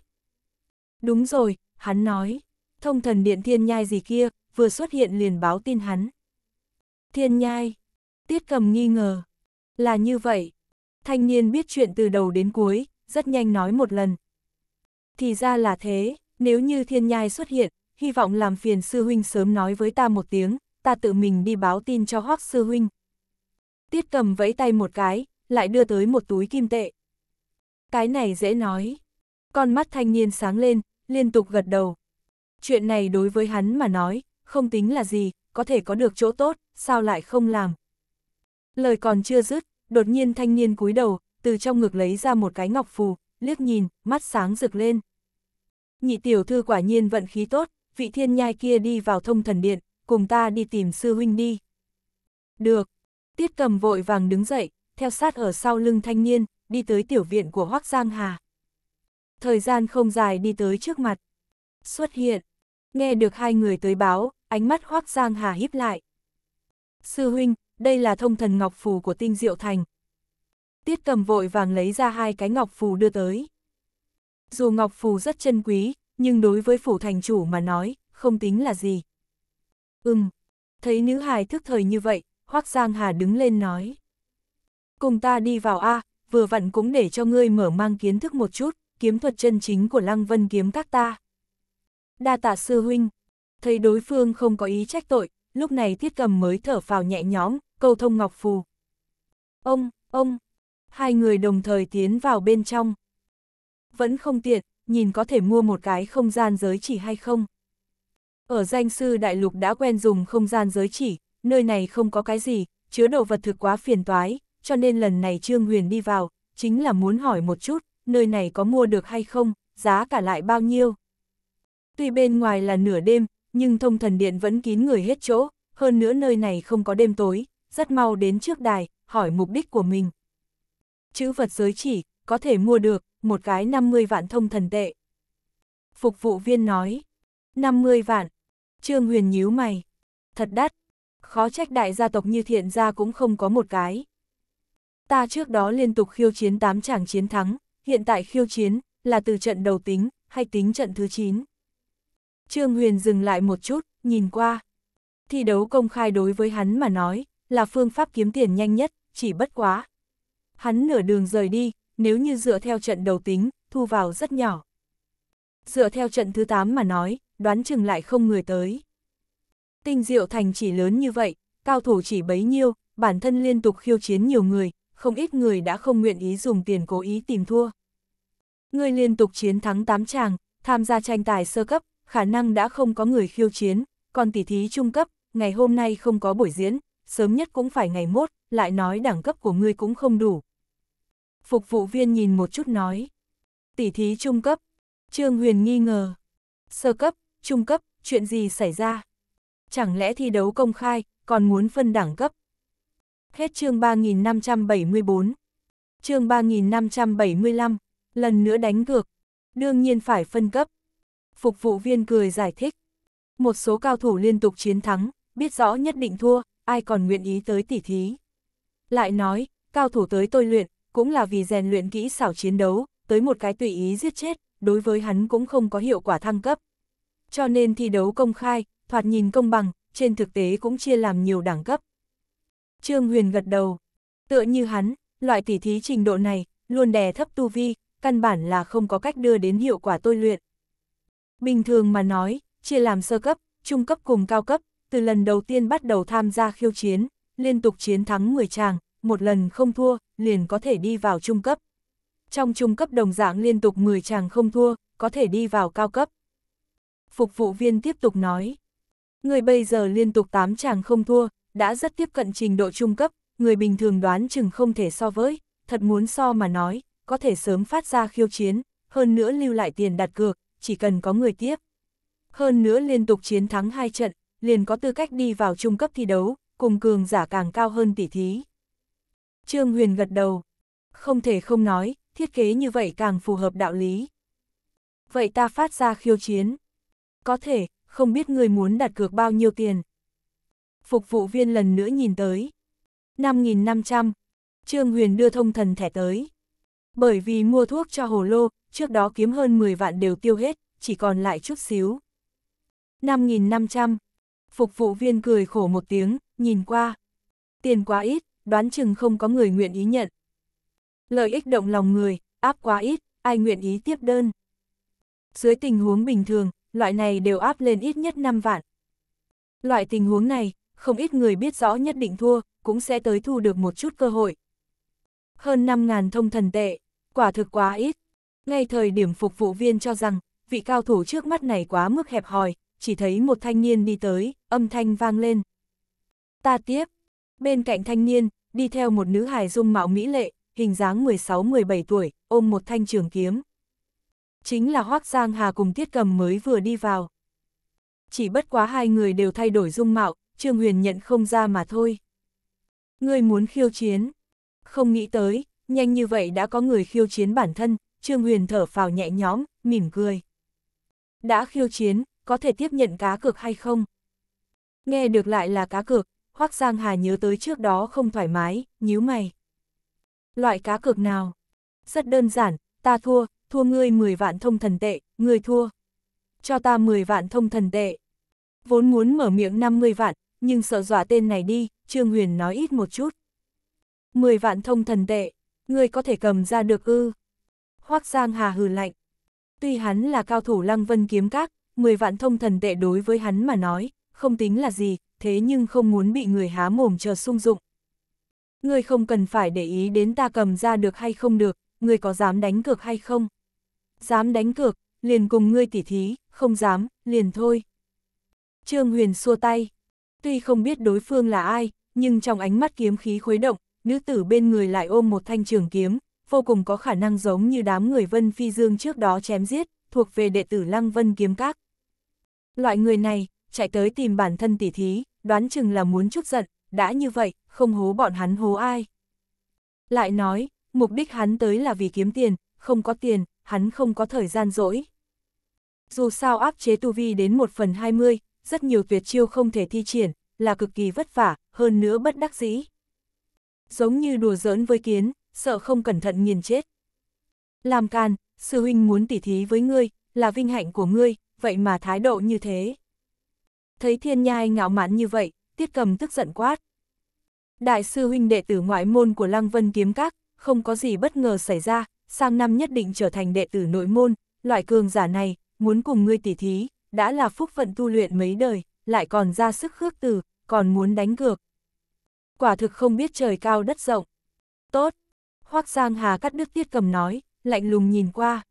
Đúng rồi, hắn nói, thông thần điện thiên nhai gì kia, vừa xuất hiện liền báo tin hắn. Thiên nhai, tiết cầm nghi ngờ, là như vậy. Thanh niên biết chuyện từ đầu đến cuối, rất nhanh nói một lần. Thì ra là thế, nếu như thiên nhai xuất hiện, hy vọng làm phiền sư huynh sớm nói với ta một tiếng, ta tự mình đi báo tin cho hoác sư huynh, Tiết cầm vẫy tay một cái, lại đưa tới một túi kim tệ. Cái này dễ nói. Con mắt thanh niên sáng lên, liên tục gật đầu. Chuyện này đối với hắn mà nói, không tính là gì, có thể có được chỗ tốt, sao lại không làm. Lời còn chưa dứt, đột nhiên thanh niên cúi đầu, từ trong ngực lấy ra một cái ngọc phù, liếc nhìn, mắt sáng rực lên. Nhị tiểu thư quả nhiên vận khí tốt, vị thiên nhai kia đi vào thông thần điện, cùng ta đi tìm sư huynh đi. Được, Tiết cầm vội vàng đứng dậy, theo sát ở sau lưng thanh niên, đi tới tiểu viện của Hoác Giang Hà. Thời gian không dài đi tới trước mặt. Xuất hiện. Nghe được hai người tới báo, ánh mắt Hoác Giang Hà híp lại. Sư huynh, đây là thông thần ngọc phù của tinh diệu thành. Tiết cầm vội vàng lấy ra hai cái ngọc phù đưa tới. Dù ngọc phù rất chân quý, nhưng đối với phủ thành chủ mà nói, không tính là gì. Ừm, thấy nữ hài thức thời như vậy, Hoác Giang Hà đứng lên nói. Cùng ta đi vào A, vừa vặn cũng để cho ngươi mở mang kiến thức một chút, kiếm thuật chân chính của Lăng Vân kiếm các ta. Đa tạ sư huynh, thấy đối phương không có ý trách tội, lúc này thiết cầm mới thở phào nhẹ nhõm, câu thông ngọc phù. Ông, ông, hai người đồng thời tiến vào bên trong. Vẫn không tiện, nhìn có thể mua một cái không gian giới chỉ hay không. Ở danh sư đại lục đã quen dùng không gian giới chỉ, nơi này không có cái gì, chứa đồ vật thực quá phiền toái, cho nên lần này Trương Huyền đi vào, chính là muốn hỏi một chút, nơi này có mua được hay không, giá cả lại bao nhiêu. Tuy bên ngoài là nửa đêm, nhưng thông thần điện vẫn kín người hết chỗ, hơn nữa nơi này không có đêm tối, rất mau đến trước đài, hỏi mục đích của mình. Chữ vật giới chỉ, có thể mua được, một cái 50 vạn thông thần tệ. Phục vụ viên nói, 50 vạn, Trương Huyền nhíu mày, thật đắt, khó trách đại gia tộc như thiện gia cũng không có một cái. Ta trước đó liên tục khiêu chiến 8 chàng chiến thắng, hiện tại khiêu chiến là từ trận đầu tính hay tính trận thứ 9. Trương Huyền dừng lại một chút, nhìn qua. Thi đấu công khai đối với hắn mà nói, là phương pháp kiếm tiền nhanh nhất, chỉ bất quá. Hắn nửa đường rời đi, nếu như dựa theo trận đầu tính, thu vào rất nhỏ. Dựa theo trận thứ 8 mà nói, đoán chừng lại không người tới. Tinh diệu thành chỉ lớn như vậy, cao thủ chỉ bấy nhiêu, bản thân liên tục khiêu chiến nhiều người, không ít người đã không nguyện ý dùng tiền cố ý tìm thua. Người liên tục chiến thắng 8 chàng, tham gia tranh tài sơ cấp, khả năng đã không có người khiêu chiến, còn tỷ thí trung cấp, ngày hôm nay không có buổi diễn, sớm nhất cũng phải ngày mốt, lại nói đẳng cấp của ngươi cũng không đủ. Phục vụ viên nhìn một chút nói. Tỷ thí trung cấp, Trương Huyền nghi ngờ. Sơ cấp, trung cấp, chuyện gì xảy ra? chẳng lẽ thi đấu công khai, còn muốn phân đẳng cấp. Hết chương 3574. Chương 3575, lần nữa đánh cược, đương nhiên phải phân cấp. Phục vụ viên cười giải thích. Một số cao thủ liên tục chiến thắng, biết rõ nhất định thua, ai còn nguyện ý tới tỉ thí. Lại nói, cao thủ tới tôi luyện, cũng là vì rèn luyện kỹ xảo chiến đấu, tới một cái tùy ý giết chết, đối với hắn cũng không có hiệu quả thăng cấp. Cho nên thi đấu công khai, thoạt nhìn công bằng, trên thực tế cũng chia làm nhiều đẳng cấp. Trương Huyền gật đầu. Tựa như hắn, loại tỉ thí trình độ này, luôn đè thấp tu vi, căn bản là không có cách đưa đến hiệu quả tôi luyện. Bình thường mà nói, chia làm sơ cấp, trung cấp cùng cao cấp, từ lần đầu tiên bắt đầu tham gia khiêu chiến, liên tục chiến thắng 10 chàng, một lần không thua, liền có thể đi vào trung cấp. Trong trung cấp đồng dạng liên tục 10 chàng không thua, có thể đi vào cao cấp. Phục vụ viên tiếp tục nói. Người bây giờ liên tục tám chàng không thua, đã rất tiếp cận trình độ trung cấp, người bình thường đoán chừng không thể so với, thật muốn so mà nói, có thể sớm phát ra khiêu chiến, hơn nữa lưu lại tiền đặt cược, chỉ cần có người tiếp. Hơn nữa liên tục chiến thắng hai trận, liền có tư cách đi vào trung cấp thi đấu, cùng cường giả càng cao hơn tỷ thí. Trương Huyền gật đầu. Không thể không nói, thiết kế như vậy càng phù hợp đạo lý. Vậy ta phát ra khiêu chiến. Có thể, không biết người muốn đặt cược bao nhiêu tiền. Phục vụ viên lần nữa nhìn tới. 5.500. Trương Huyền đưa thông thần thẻ tới. Bởi vì mua thuốc cho hồ lô, trước đó kiếm hơn 10 vạn đều tiêu hết, chỉ còn lại chút xíu. 5.500. Phục vụ viên cười khổ một tiếng, nhìn qua. Tiền quá ít, đoán chừng không có người nguyện ý nhận. Lợi ích động lòng người, áp quá ít, ai nguyện ý tiếp đơn. Dưới tình huống bình thường, loại này đều áp lên ít nhất 5 vạn. Loại tình huống này, không ít người biết rõ nhất định thua, cũng sẽ tới thu được một chút cơ hội. Hơn 5.000 thông thần tệ, quả thực quá ít. Ngay thời điểm phục vụ viên cho rằng, vị cao thủ trước mắt này quá mức hẹp hòi, chỉ thấy một thanh niên đi tới, âm thanh vang lên. Ta tiếp. Bên cạnh thanh niên, đi theo một nữ hài dung mạo mỹ lệ, hình dáng 16-17 tuổi, ôm một thanh trường kiếm chính là Hoác Giang Hà cùng Tiết Cầm mới vừa đi vào. Chỉ bất quá hai người đều thay đổi dung mạo, Trương Huyền nhận không ra mà thôi. ngươi muốn khiêu chiến. Không nghĩ tới, nhanh như vậy đã có người khiêu chiến bản thân, Trương Huyền thở phào nhẹ nhõm, mỉm cười. Đã khiêu chiến, có thể tiếp nhận cá cược hay không? Nghe được lại là cá cược, Hoác Giang Hà nhớ tới trước đó không thoải mái, nhíu mày. Loại cá cược nào? Rất đơn giản, ta thua, thua ngươi 10 vạn thông thần tệ, ngươi thua. Cho ta 10 vạn thông thần tệ. Vốn muốn mở miệng 50 vạn, nhưng sợ dọa tên này đi, Trương Huyền nói ít một chút. 10 vạn thông thần tệ, ngươi có thể cầm ra được ư. Hoác Giang Hà hừ lạnh. Tuy hắn là cao thủ lăng vân kiếm các, 10 vạn thông thần tệ đối với hắn mà nói, không tính là gì, thế nhưng không muốn bị người há mồm chờ sung dụng. Ngươi không cần phải để ý đến ta cầm ra được hay không được, ngươi có dám đánh cược hay không? dám đánh cược, liền cùng ngươi tỉ thí, không dám, liền thôi. Trương Huyền xua tay, tuy không biết đối phương là ai, nhưng trong ánh mắt kiếm khí khuấy động, nữ tử bên người lại ôm một thanh trường kiếm, vô cùng có khả năng giống như đám người Vân Phi Dương trước đó chém giết, thuộc về đệ tử Lăng Vân Kiếm Các. Loại người này, chạy tới tìm bản thân tỉ thí, đoán chừng là muốn chút giận, đã như vậy, không hố bọn hắn hố ai. Lại nói, mục đích hắn tới là vì kiếm tiền, không có tiền, hắn không có thời gian rỗi. Dù sao áp chế tu vi đến 1 phần 20, rất nhiều tuyệt chiêu không thể thi triển, là cực kỳ vất vả, hơn nữa bất đắc dĩ. Giống như đùa giỡn với kiến, sợ không cẩn thận nghiền chết. Làm can, sư huynh muốn tỉ thí với ngươi, là vinh hạnh của ngươi, vậy mà thái độ như thế. Thấy thiên nhai ngạo mạn như vậy, tiết cầm tức giận quát. Đại sư huynh đệ tử ngoại môn của Lăng Vân Kiếm Các, không có gì bất ngờ xảy ra, sang năm nhất định trở thành đệ tử nội môn, loại cường giả này, muốn cùng ngươi tỉ thí, đã là phúc phận tu luyện mấy đời, lại còn ra sức khước từ, còn muốn đánh cược. Quả thực không biết trời cao đất rộng. Tốt. Hoác Giang Hà cắt đứt tiết cầm nói, lạnh lùng nhìn qua.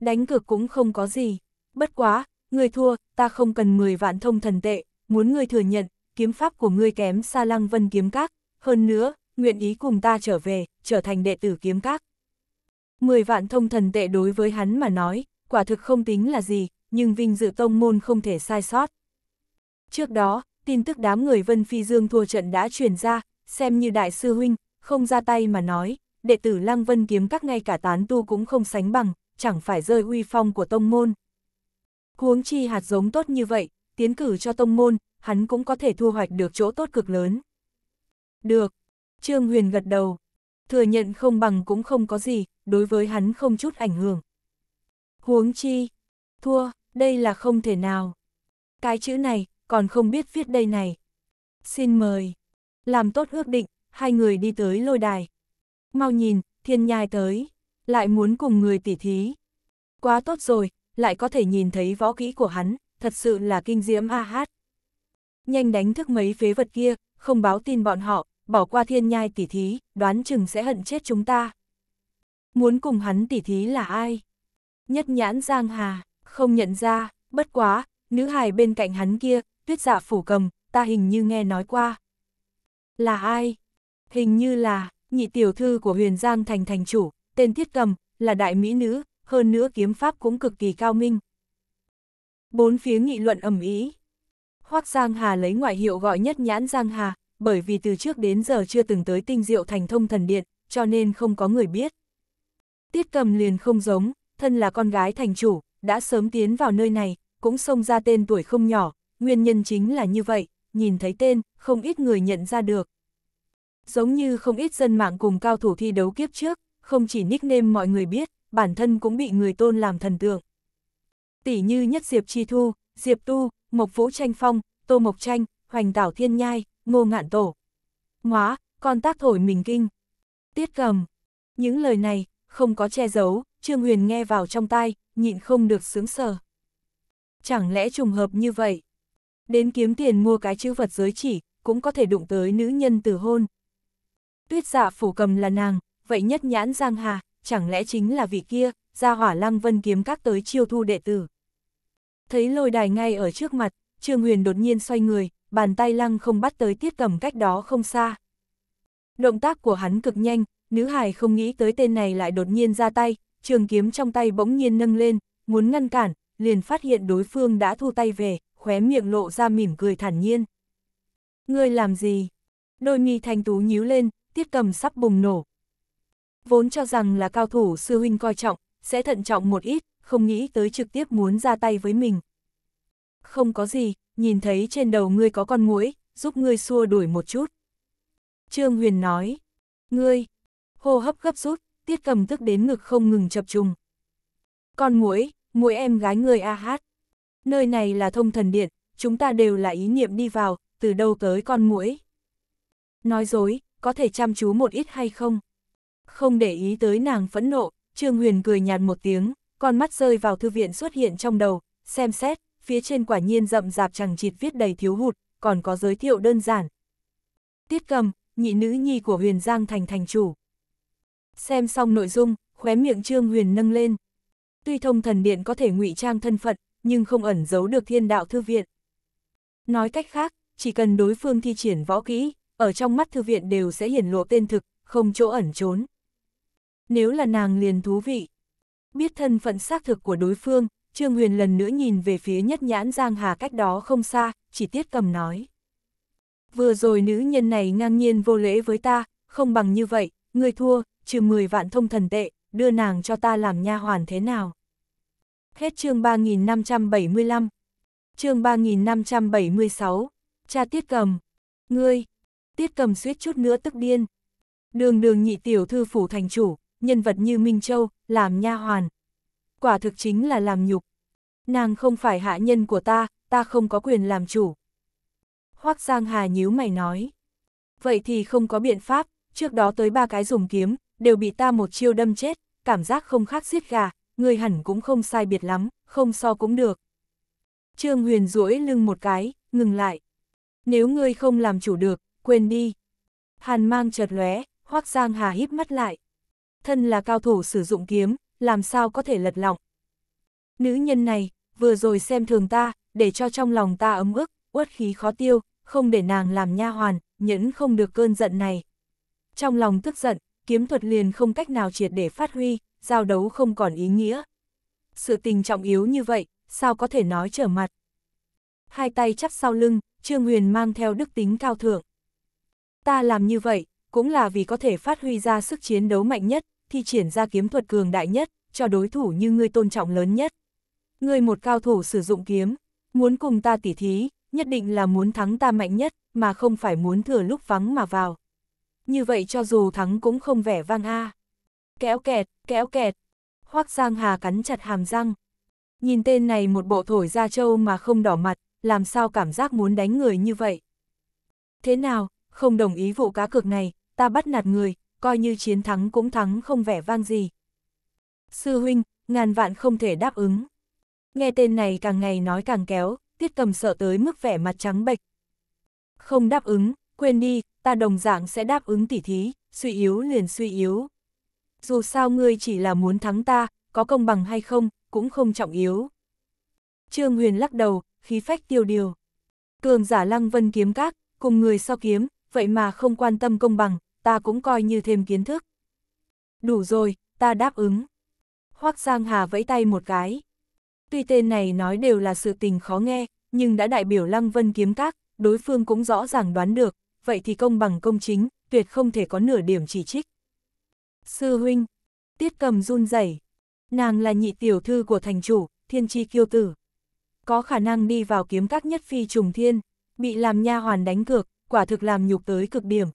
Đánh cược cũng không có gì. Bất quá, người thua, ta không cần 10 vạn thông thần tệ, muốn người thừa nhận, kiếm pháp của ngươi kém xa lăng vân kiếm các. Hơn nữa, nguyện ý cùng ta trở về, trở thành đệ tử kiếm các. 10 vạn thông thần tệ đối với hắn mà nói, quả thực không tính là gì, nhưng vinh dự tông môn không thể sai sót. Trước đó, tin tức đám người Vân Phi Dương thua trận đã truyền ra, xem như đại sư huynh, không ra tay mà nói, đệ tử Lăng Vân kiếm các ngay cả tán tu cũng không sánh bằng, chẳng phải rơi uy phong của tông môn. Huống chi hạt giống tốt như vậy, tiến cử cho tông môn, hắn cũng có thể thu hoạch được chỗ tốt cực lớn. Được, Trương Huyền gật đầu, thừa nhận không bằng cũng không có gì, đối với hắn không chút ảnh hưởng. Huống chi, thua, đây là không thể nào. Cái chữ này, còn không biết viết đây này. Xin mời, làm tốt ước định, hai người đi tới lôi đài. Mau nhìn, thiên nhai tới, lại muốn cùng người tỉ thí. Quá tốt rồi, lại có thể nhìn thấy võ kỹ của hắn, thật sự là kinh diễm a hát. Nhanh đánh thức mấy phế vật kia, không báo tin bọn họ, bỏ qua thiên nhai tỉ thí, đoán chừng sẽ hận chết chúng ta. Muốn cùng hắn tỉ thí là ai? Nhất nhãn Giang Hà, không nhận ra, bất quá, nữ hài bên cạnh hắn kia, tuyết dạ phủ cầm, ta hình như nghe nói qua. Là ai? Hình như là, nhị tiểu thư của huyền Giang thành thành chủ, tên thiết cầm, là đại mỹ nữ, hơn nữa kiếm pháp cũng cực kỳ cao minh. Bốn phía nghị luận ầm ý. Hoác Giang Hà lấy ngoại hiệu gọi nhất nhãn Giang Hà, bởi vì từ trước đến giờ chưa từng tới tinh diệu thành thông thần điện, cho nên không có người biết. Tiết cầm liền không giống, thân là con gái thành chủ, đã sớm tiến vào nơi này, cũng xông ra tên tuổi không nhỏ, nguyên nhân chính là như vậy, nhìn thấy tên, không ít người nhận ra được. Giống như không ít dân mạng cùng cao thủ thi đấu kiếp trước, không chỉ nickname mọi người biết, bản thân cũng bị người tôn làm thần tượng. Tỷ như nhất Diệp Chi Thu, Diệp Tu, Mộc Vũ Tranh Phong, Tô Mộc Tranh, Hoành Tảo Thiên Nhai, ngô ngạn tổ. Ngoá, con tác thổi mình kinh. Tiết cầm. Những lời này, không có che giấu, Trương Huyền nghe vào trong tai, nhịn không được sướng sờ. Chẳng lẽ trùng hợp như vậy? Đến kiếm tiền mua cái chữ vật giới chỉ, cũng có thể đụng tới nữ nhân từ hôn. Tuyết dạ phủ cầm là nàng, vậy nhất nhãn giang hà, chẳng lẽ chính là vị kia, ra hỏa lăng vân kiếm các tới chiêu thu đệ tử. Thấy lôi đài ngay ở trước mặt, Trương Huyền đột nhiên xoay người, bàn tay lăng không bắt tới tiết cầm cách đó không xa. Động tác của hắn cực nhanh, nữ hài không nghĩ tới tên này lại đột nhiên ra tay, trường kiếm trong tay bỗng nhiên nâng lên, muốn ngăn cản, liền phát hiện đối phương đã thu tay về, khóe miệng lộ ra mỉm cười thản nhiên. Ngươi làm gì? Đôi mi thanh tú nhíu lên, tiết cầm sắp bùng nổ. Vốn cho rằng là cao thủ sư huynh coi trọng, sẽ thận trọng một ít, không nghĩ tới trực tiếp muốn ra tay với mình. Không có gì, nhìn thấy trên đầu ngươi có con muỗi, giúp ngươi xua đuổi một chút. Trương Huyền nói, ngươi, hô hấp gấp rút, tiết cầm tức đến ngực không ngừng chập trùng. Con muỗi, muỗi em gái ngươi a hát. Nơi này là thông thần điện, chúng ta đều là ý niệm đi vào, từ đâu tới con muỗi. Nói dối, có thể chăm chú một ít hay không? Không để ý tới nàng phẫn nộ, Trương Huyền cười nhạt một tiếng, con mắt rơi vào thư viện xuất hiện trong đầu, xem xét, phía trên quả nhiên rậm rạp chẳng chịt viết đầy thiếu hụt, còn có giới thiệu đơn giản. Tiết cầm, nhị nữ nhi của huyền Giang thành thành chủ. Xem xong nội dung, khóe miệng Trương Huyền nâng lên. Tuy thông thần điện có thể ngụy trang thân phận, nhưng không ẩn giấu được thiên đạo thư viện. Nói cách khác, chỉ cần đối phương thi triển võ kỹ, ở trong mắt thư viện đều sẽ hiển lộ tên thực, không chỗ ẩn trốn. Nếu là nàng liền thú vị. Biết thân phận xác thực của đối phương, Trương Huyền lần nữa nhìn về phía nhất nhãn Giang Hà cách đó không xa, chỉ tiết cầm nói. Vừa rồi nữ nhân này ngang nhiên vô lễ với ta, không bằng như vậy, người thua, trừ 10 vạn thông thần tệ, đưa nàng cho ta làm nha hoàn thế nào. Hết chương 3575 chương 3576 Cha tiết cầm Ngươi Tiết cầm suýt chút nữa tức điên Đường đường nhị tiểu thư phủ thành chủ Nhân vật như Minh Châu Làm nha hoàn quả thực chính là làm nhục. Nàng không phải hạ nhân của ta, ta không có quyền làm chủ. Hoác Giang Hà nhíu mày nói. Vậy thì không có biện pháp, trước đó tới ba cái dùng kiếm, đều bị ta một chiêu đâm chết, cảm giác không khác giết gà, người hẳn cũng không sai biệt lắm, không so cũng được. Trương Huyền duỗi lưng một cái, ngừng lại. Nếu ngươi không làm chủ được, quên đi. Hàn mang chợt lóe, Hoác Giang Hà híp mắt lại. Thân là cao thủ sử dụng kiếm, làm sao có thể lật lọng. Nữ nhân này, vừa rồi xem thường ta, để cho trong lòng ta ấm ức, uất khí khó tiêu, không để nàng làm nha hoàn, nhẫn không được cơn giận này. Trong lòng tức giận, kiếm thuật liền không cách nào triệt để phát huy, giao đấu không còn ý nghĩa. Sự tình trọng yếu như vậy, sao có thể nói trở mặt. Hai tay chắp sau lưng, Trương Huyền mang theo đức tính cao thượng. Ta làm như vậy, cũng là vì có thể phát huy ra sức chiến đấu mạnh nhất, thi triển ra kiếm thuật cường đại nhất, cho đối thủ như ngươi tôn trọng lớn nhất. Ngươi một cao thủ sử dụng kiếm, muốn cùng ta tỉ thí, nhất định là muốn thắng ta mạnh nhất, mà không phải muốn thừa lúc vắng mà vào. Như vậy cho dù thắng cũng không vẻ vang a. Kéo kẹt, kéo kẹt. Hoác Giang Hà cắn chặt hàm răng. Nhìn tên này một bộ thổi ra trâu mà không đỏ mặt, làm sao cảm giác muốn đánh người như vậy. Thế nào, không đồng ý vụ cá cược này, ta bắt nạt người, coi như chiến thắng cũng thắng không vẻ vang gì. Sư huynh, ngàn vạn không thể đáp ứng. Nghe tên này càng ngày nói càng kéo, tiết cầm sợ tới mức vẻ mặt trắng bệch. Không đáp ứng, quên đi, ta đồng dạng sẽ đáp ứng tỉ thí, suy yếu liền suy yếu. Dù sao ngươi chỉ là muốn thắng ta, có công bằng hay không, cũng không trọng yếu. Trương Huyền lắc đầu, khí phách tiêu điều. Cường giả lăng vân kiếm các, cùng người so kiếm, vậy mà không quan tâm công bằng, ta cũng coi như thêm kiến thức. Đủ rồi, ta đáp ứng. Hoác Giang Hà vẫy tay một cái. Tuy tên này nói đều là sự tình khó nghe, nhưng đã đại biểu Lăng Vân kiếm các, đối phương cũng rõ ràng đoán được, vậy thì công bằng công chính, tuyệt không thể có nửa điểm chỉ trích. Sư huynh, tiết cầm run rẩy, nàng là nhị tiểu thư của thành chủ, thiên tri kiêu tử. Có khả năng đi vào kiếm các nhất phi trùng thiên, bị làm nha hoàn đánh cược, quả thực làm nhục tới cực điểm,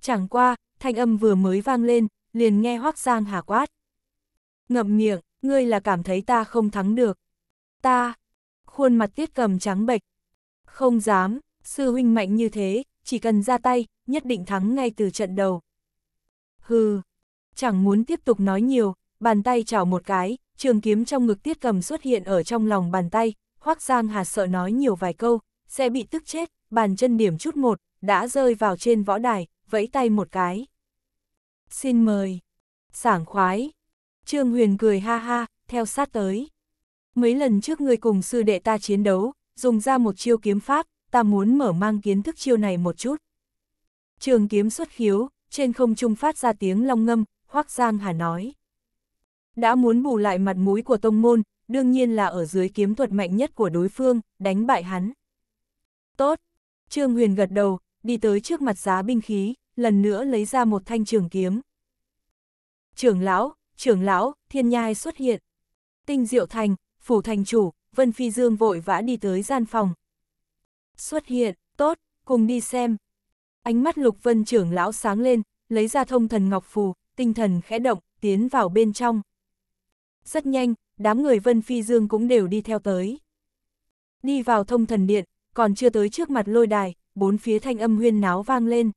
Chẳng qua, thanh âm vừa mới vang lên, liền nghe Hoác Giang hà quát. Ngậm miệng, ngươi là cảm thấy ta không thắng được. Ta, khuôn mặt tiết cầm trắng bệch. Không dám, sư huynh mạnh như thế, chỉ cần ra tay, nhất định thắng ngay từ trận đầu. Hừ, chẳng muốn tiếp tục nói nhiều, bàn tay chảo một cái, trường kiếm trong ngực tiết cầm xuất hiện ở trong lòng bàn tay, hoác giang hà sợ nói nhiều vài câu, sẽ bị tức chết, bàn chân điểm chút một, đã rơi vào trên võ đài, vẫy tay một cái. Xin mời. Sảng khoái. Trương Huyền cười ha ha, theo sát tới. Mấy lần trước ngươi cùng sư đệ ta chiến đấu, dùng ra một chiêu kiếm pháp, ta muốn mở mang kiến thức chiêu này một chút. Trường kiếm xuất khiếu, trên không trung phát ra tiếng long ngâm, hoắc Giang Hà nói. Đã muốn bù lại mặt mũi của tông môn, đương nhiên là ở dưới kiếm thuật mạnh nhất của đối phương, đánh bại hắn. Tốt. Trương Huyền gật đầu, đi tới trước mặt giá binh khí, lần nữa lấy ra một thanh trường kiếm. Trưởng lão, trưởng lão, thiên nhai xuất hiện. Tinh diệu thành, phủ thành chủ, Vân Phi Dương vội vã đi tới gian phòng. Xuất hiện, tốt, cùng đi xem. Ánh mắt lục vân trưởng lão sáng lên, lấy ra thông thần ngọc phù, tinh thần khẽ động, tiến vào bên trong. Rất nhanh, đám người Vân Phi Dương cũng đều đi theo tới. Đi vào thông thần điện, còn chưa tới trước mặt lôi đài, bốn phía thanh âm huyên náo vang lên.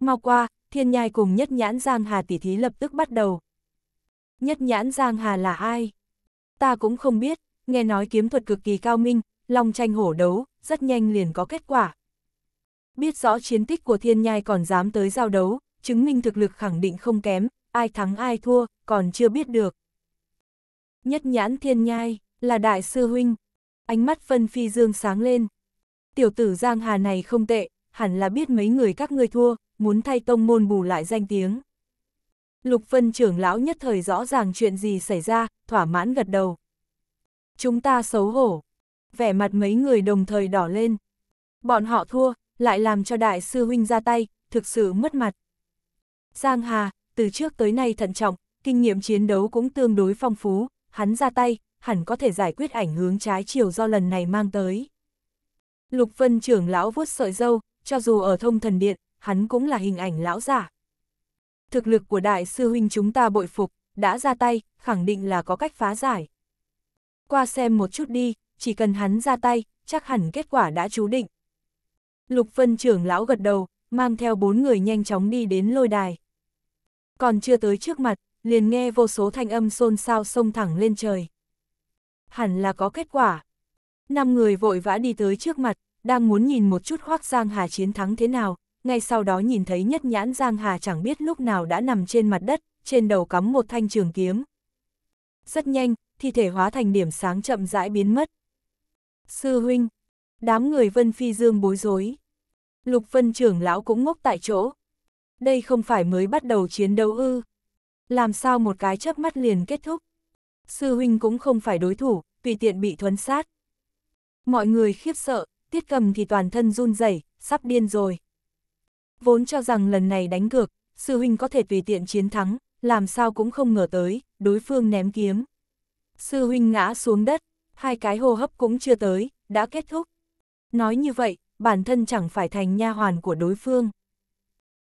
Mau qua, thiên nhai cùng nhất nhãn Giang Hà tỉ thí lập tức bắt đầu. Nhất nhãn Giang Hà là ai? Ta cũng không biết, nghe nói kiếm thuật cực kỳ cao minh, long tranh hổ đấu, rất nhanh liền có kết quả. Biết rõ chiến tích của thiên nhai còn dám tới giao đấu, chứng minh thực lực khẳng định không kém, ai thắng ai thua, còn chưa biết được. Nhất nhãn thiên nhai, là đại sư huynh. Ánh mắt phân Phi Dương sáng lên tiểu tử Giang Hà này không tệ, hẳn là biết mấy người các ngươi thua, muốn thay tông môn bù lại danh tiếng. Lục phân trưởng lão nhất thời rõ ràng chuyện gì xảy ra, thỏa mãn gật đầu. Chúng ta xấu hổ. Vẻ mặt mấy người đồng thời đỏ lên. Bọn họ thua, lại làm cho đại sư huynh ra tay, thực sự mất mặt. Giang Hà, từ trước tới nay thận trọng, kinh nghiệm chiến đấu cũng tương đối phong phú, hắn ra tay, hẳn có thể giải quyết ảnh hướng trái chiều do lần này mang tới. Lục Vân trưởng lão vuốt sợi dâu, cho dù ở thông thần điện, hắn cũng là hình ảnh lão giả. Thực lực của đại sư huynh chúng ta bội phục, đã ra tay, khẳng định là có cách phá giải. Qua xem một chút đi, chỉ cần hắn ra tay, chắc hẳn kết quả đã chú định. Lục Vân trưởng lão gật đầu, mang theo bốn người nhanh chóng đi đến lôi đài. Còn chưa tới trước mặt, liền nghe vô số thanh âm xôn xao sông thẳng lên trời. Hẳn là có kết quả, Năm người vội vã đi tới trước mặt, đang muốn nhìn một chút Hoác Giang Hà chiến thắng thế nào, ngay sau đó nhìn thấy nhất nhãn Giang Hà chẳng biết lúc nào đã nằm trên mặt đất, trên đầu cắm một thanh trường kiếm. Rất nhanh, thi thể hóa thành điểm sáng chậm rãi biến mất. Sư huynh, đám người Vân Phi Dương bối rối. Lục Vân trưởng lão cũng ngốc tại chỗ. Đây không phải mới bắt đầu chiến đấu ư. Làm sao một cái chớp mắt liền kết thúc. Sư huynh cũng không phải đối thủ, tùy tiện bị thuấn sát. Mọi người khiếp sợ, tiết cầm thì toàn thân run rẩy, sắp điên rồi. Vốn cho rằng lần này đánh cược, sư huynh có thể tùy tiện chiến thắng, làm sao cũng không ngờ tới, đối phương ném kiếm. Sư huynh ngã xuống đất, hai cái hô hấp cũng chưa tới, đã kết thúc. Nói như vậy, bản thân chẳng phải thành nha hoàn của đối phương.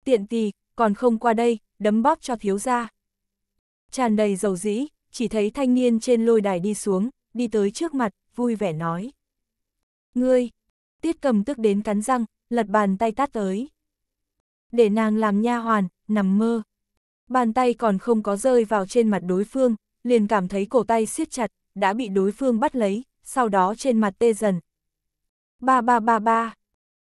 Tiện tì, còn không qua đây, đấm bóp cho thiếu gia. Tràn đầy dầu dĩ, chỉ thấy thanh niên trên lôi đài đi xuống, đi tới trước mặt, vui vẻ nói. Ngươi, tiết cầm tức đến cắn răng, lật bàn tay tát tới. Để nàng làm nha hoàn, nằm mơ. Bàn tay còn không có rơi vào trên mặt đối phương, liền cảm thấy cổ tay siết chặt, đã bị đối phương bắt lấy, sau đó trên mặt tê dần. Ba ba ba ba,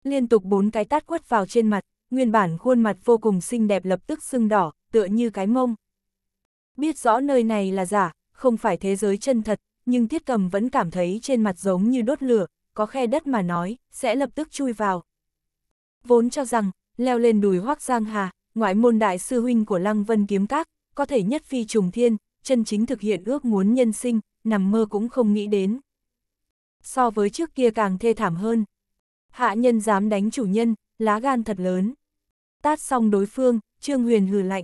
liên tục bốn cái tát quất vào trên mặt, nguyên bản khuôn mặt vô cùng xinh đẹp lập tức sưng đỏ, tựa như cái mông. Biết rõ nơi này là giả, không phải thế giới chân thật, nhưng Tiết Cầm vẫn cảm thấy trên mặt giống như đốt lửa, có khe đất mà nói, sẽ lập tức chui vào. Vốn cho rằng, leo lên đùi Hoác Giang Hà, ngoại môn đại sư huynh của Lăng Vân Kiếm Các, có thể nhất phi trùng thiên, chân chính thực hiện ước muốn nhân sinh, nằm mơ cũng không nghĩ đến. So với trước kia càng thê thảm hơn. Hạ nhân dám đánh chủ nhân, lá gan thật lớn. Tát xong đối phương, Trương Huyền hừ lạnh.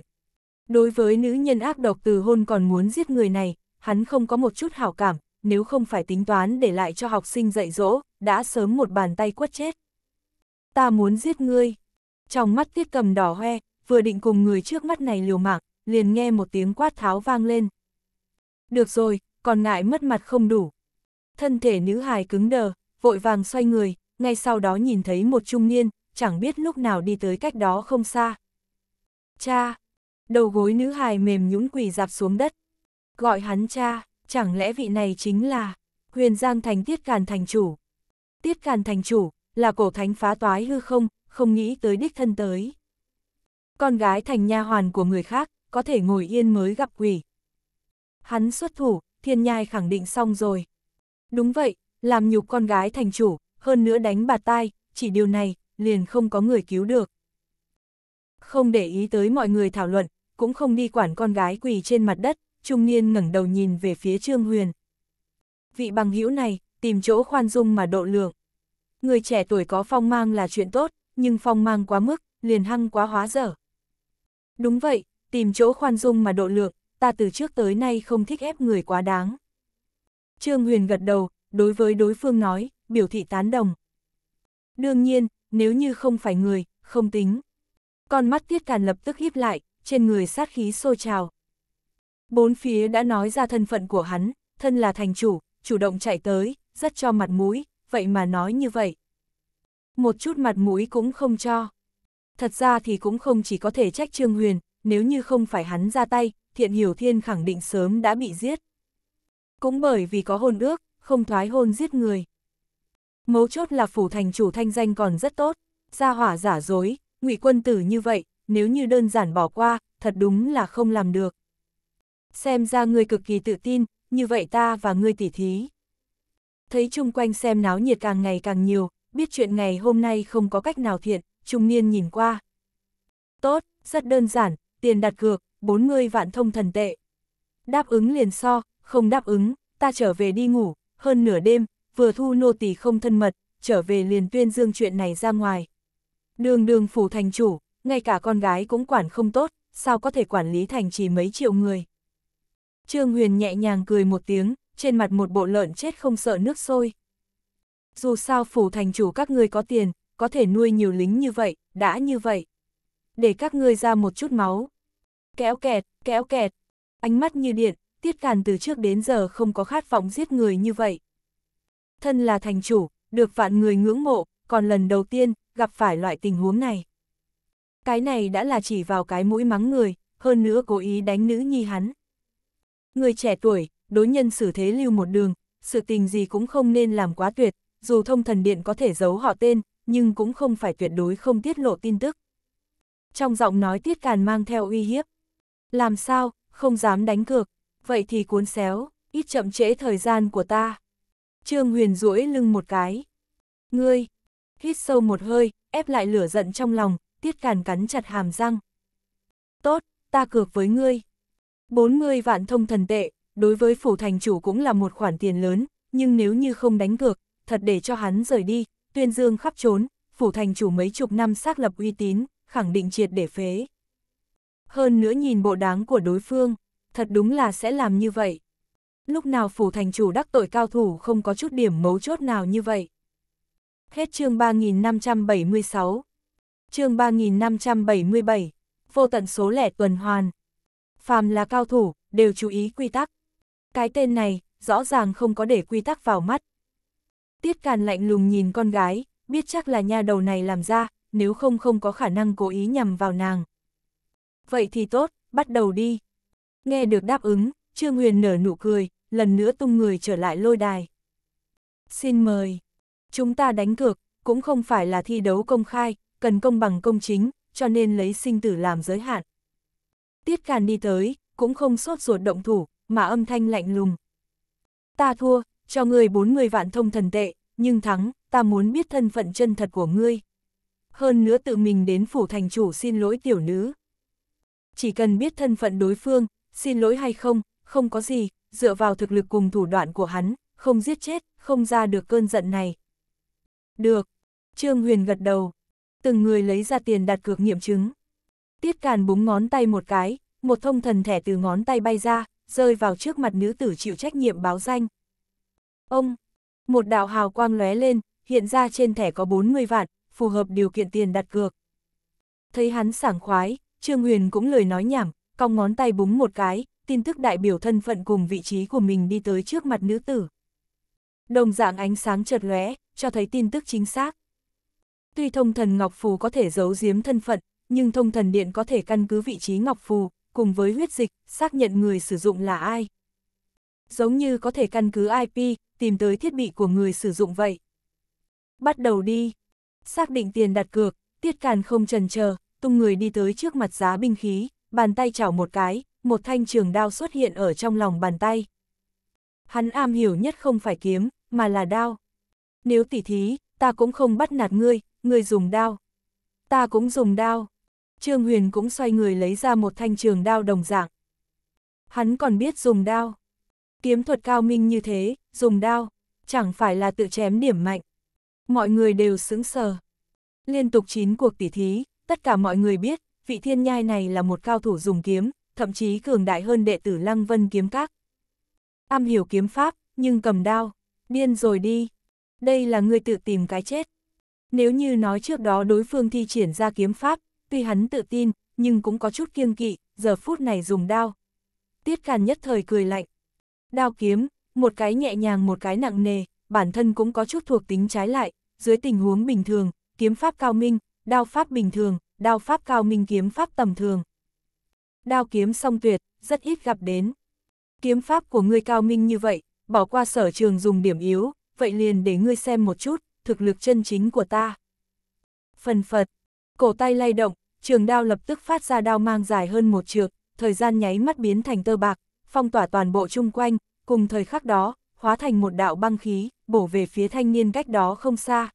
Đối với nữ nhân ác độc từ hôn còn muốn giết người này, hắn không có một chút hảo cảm, nếu không phải tính toán để lại cho học sinh dạy dỗ, đã sớm một bàn tay quất chết. Ta muốn giết ngươi. Trong mắt tiết cầm đỏ hoe, vừa định cùng người trước mắt này liều mạng, liền nghe một tiếng quát tháo vang lên. Được rồi, còn ngại mất mặt không đủ. Thân thể nữ hài cứng đờ, vội vàng xoay người, ngay sau đó nhìn thấy một trung niên, chẳng biết lúc nào đi tới cách đó không xa. Cha! Đầu gối nữ hài mềm nhũn quỳ dạp xuống đất. Gọi hắn cha! chẳng lẽ vị này chính là huyền giang thành tiết càn thành chủ. Tiết càn thành chủ, là cổ thánh phá toái hư không, không nghĩ tới đích thân tới. Con gái thành nha hoàn của người khác, có thể ngồi yên mới gặp quỷ. Hắn xuất thủ, thiên nhai khẳng định xong rồi. Đúng vậy, làm nhục con gái thành chủ, hơn nữa đánh bạt tai, chỉ điều này, liền không có người cứu được. Không để ý tới mọi người thảo luận, cũng không đi quản con gái quỳ trên mặt đất, trung niên ngẩng đầu nhìn về phía Trương Huyền. Vị bằng hữu này, tìm chỗ khoan dung mà độ lượng. Người trẻ tuổi có phong mang là chuyện tốt, nhưng phong mang quá mức, liền hăng quá hóa dở. Đúng vậy, tìm chỗ khoan dung mà độ lượng, ta từ trước tới nay không thích ép người quá đáng. Trương Huyền gật đầu, đối với đối phương nói, biểu thị tán đồng. Đương nhiên, nếu như không phải người, không tính. Con mắt Tiết Càn lập tức híp lại, trên người sát khí sôi trào. Bốn phía đã nói ra thân phận của hắn, thân là thành chủ, chủ động chạy tới, rất cho mặt mũi, vậy mà nói như vậy. Một chút mặt mũi cũng không cho. Thật ra thì cũng không chỉ có thể trách Trương Huyền, nếu như không phải hắn ra tay, Thiện Hiểu Thiên khẳng định sớm đã bị giết. Cũng bởi vì có hôn ước, không thoái hôn giết người. Mấu chốt là phủ thành chủ thanh danh còn rất tốt, gia hỏa giả dối, ngụy quân tử như vậy, nếu như đơn giản bỏ qua, thật đúng là không làm được xem ra ngươi cực kỳ tự tin, như vậy ta và ngươi tỉ thí. Thấy chung quanh xem náo nhiệt càng ngày càng nhiều, biết chuyện ngày hôm nay không có cách nào thiện, trung niên nhìn qua. Tốt, rất đơn giản, tiền đặt cược, 40 vạn thông thần tệ. Đáp ứng liền so, không đáp ứng, ta trở về đi ngủ, hơn nửa đêm, vừa thu nô tỳ không thân mật, trở về liền tuyên dương chuyện này ra ngoài. Đường đường phủ thành chủ, ngay cả con gái cũng quản không tốt, sao có thể quản lý thành chỉ mấy triệu người. Trương Huyền nhẹ nhàng cười một tiếng, trên mặt một bộ lợn chết không sợ nước sôi. Dù sao phủ thành chủ các ngươi có tiền, có thể nuôi nhiều lính như vậy, đã như vậy. Để các ngươi ra một chút máu. Kéo kẹt, kéo kẹt. Ánh mắt như điện, tiết càn từ trước đến giờ không có khát vọng giết người như vậy. Thân là thành chủ, được vạn người ngưỡng mộ, còn lần đầu tiên, gặp phải loại tình huống này. Cái này đã là chỉ vào cái mũi mắng người, hơn nữa cố ý đánh nữ nhi hắn. Người trẻ tuổi, đối nhân xử thế lưu một đường, sự tình gì cũng không nên làm quá tuyệt, dù thông thần điện có thể giấu họ tên, nhưng cũng không phải tuyệt đối không tiết lộ tin tức. Trong giọng nói tiết càn mang theo uy hiếp. Làm sao, không dám đánh cược, vậy thì cuốn xéo, ít chậm trễ thời gian của ta. Trương Huyền duỗi lưng một cái. Ngươi, hít sâu một hơi, ép lại lửa giận trong lòng, tiết càn cắn chặt hàm răng. Tốt, ta cược với ngươi. 40 vạn thông thần tệ, đối với phủ thành chủ cũng là một khoản tiền lớn, nhưng nếu như không đánh cược, thật để cho hắn rời đi, tuyên dương khắp trốn, phủ thành chủ mấy chục năm xác lập uy tín, khẳng định triệt để phế. Hơn nữa nhìn bộ đáng của đối phương, thật đúng là sẽ làm như vậy. Lúc nào phủ thành chủ đắc tội cao thủ không có chút điểm mấu chốt nào như vậy. Hết chương 3576 Chương 3577 Vô tận số lẻ tuần hoàn phàm là cao thủ, đều chú ý quy tắc. Cái tên này, rõ ràng không có để quy tắc vào mắt. Tiết Càn lạnh lùng nhìn con gái, biết chắc là nha đầu này làm ra, nếu không không có khả năng cố ý nhằm vào nàng. Vậy thì tốt, bắt đầu đi. Nghe được đáp ứng, Trương Huyền nở nụ cười, lần nữa tung người trở lại lôi đài. Xin mời. Chúng ta đánh cược, cũng không phải là thi đấu công khai, cần công bằng công chính, cho nên lấy sinh tử làm giới hạn. Tiết Càn đi tới, cũng không sốt ruột động thủ, mà âm thanh lạnh lùng. Ta thua, cho ngươi 40 vạn thông thần tệ, nhưng thắng, ta muốn biết thân phận chân thật của ngươi. Hơn nữa tự mình đến phủ thành chủ xin lỗi tiểu nữ. Chỉ cần biết thân phận đối phương, xin lỗi hay không, không có gì, dựa vào thực lực cùng thủ đoạn của hắn, không giết chết, không ra được cơn giận này. Được. Trương Huyền gật đầu. Từng người lấy ra tiền đặt cược nghiệm chứng. Tiết Càn búng ngón tay một cái, một thông thần thẻ từ ngón tay bay ra, rơi vào trước mặt nữ tử chịu trách nhiệm báo danh. Ông, một đạo hào quang lóe lên, hiện ra trên thẻ có 40 vạn, phù hợp điều kiện tiền đặt cược. Thấy hắn sảng khoái, Trương Huyền cũng lời nói nhảm, cong ngón tay búng một cái, tin tức đại biểu thân phận cùng vị trí của mình đi tới trước mặt nữ tử. Đồng dạng ánh sáng chợt lóe, cho thấy tin tức chính xác. Tuy thông thần Ngọc Phù có thể giấu giếm thân phận, nhưng thông thần điện có thể căn cứ vị trí ngọc phù, cùng với huyết dịch, xác nhận người sử dụng là ai. Giống như có thể căn cứ IP, tìm tới thiết bị của người sử dụng vậy. Bắt đầu đi. Xác định tiền đặt cược, tiết càn không trần chờ, tung người đi tới trước mặt giá binh khí, bàn tay chảo một cái, một thanh trường đao xuất hiện ở trong lòng bàn tay. Hắn am hiểu nhất không phải kiếm, mà là đao. Nếu tỉ thí, ta cũng không bắt nạt ngươi, ngươi dùng đao. Ta cũng dùng đao. Trương Huyền cũng xoay người lấy ra một thanh trường đao đồng dạng. Hắn còn biết dùng đao. Kiếm thuật cao minh như thế, dùng đao, chẳng phải là tự chém điểm mạnh. Mọi người đều sững sờ. Liên tục 9 cuộc tỉ thí, tất cả mọi người biết, vị thiên nhai này là một cao thủ dùng kiếm, thậm chí cường đại hơn đệ tử Lăng Vân kiếm các. Am hiểu kiếm pháp, nhưng cầm đao, điên rồi đi. Đây là người tự tìm cái chết. Nếu như nói trước đó đối phương thi triển ra kiếm pháp, tuy hắn tự tin, nhưng cũng có chút kiêng kỵ, giờ phút này dùng đao. Tiết Càn nhất thời cười lạnh. Đao kiếm, một cái nhẹ nhàng một cái nặng nề, bản thân cũng có chút thuộc tính trái lại, dưới tình huống bình thường, kiếm pháp cao minh, đao pháp bình thường, đao pháp cao minh kiếm pháp tầm thường. Đao kiếm song tuyệt, rất ít gặp đến. Kiếm pháp của ngươi cao minh như vậy, bỏ qua sở trường dùng điểm yếu, vậy liền để ngươi xem một chút, thực lực chân chính của ta. Phần phật, cổ tay lay động, trường đao lập tức phát ra đao mang dài hơn một trượng, thời gian nháy mắt biến thành tơ bạc, phong tỏa toàn bộ chung quanh, cùng thời khắc đó, hóa thành một đạo băng khí, bổ về phía thanh niên cách đó không xa.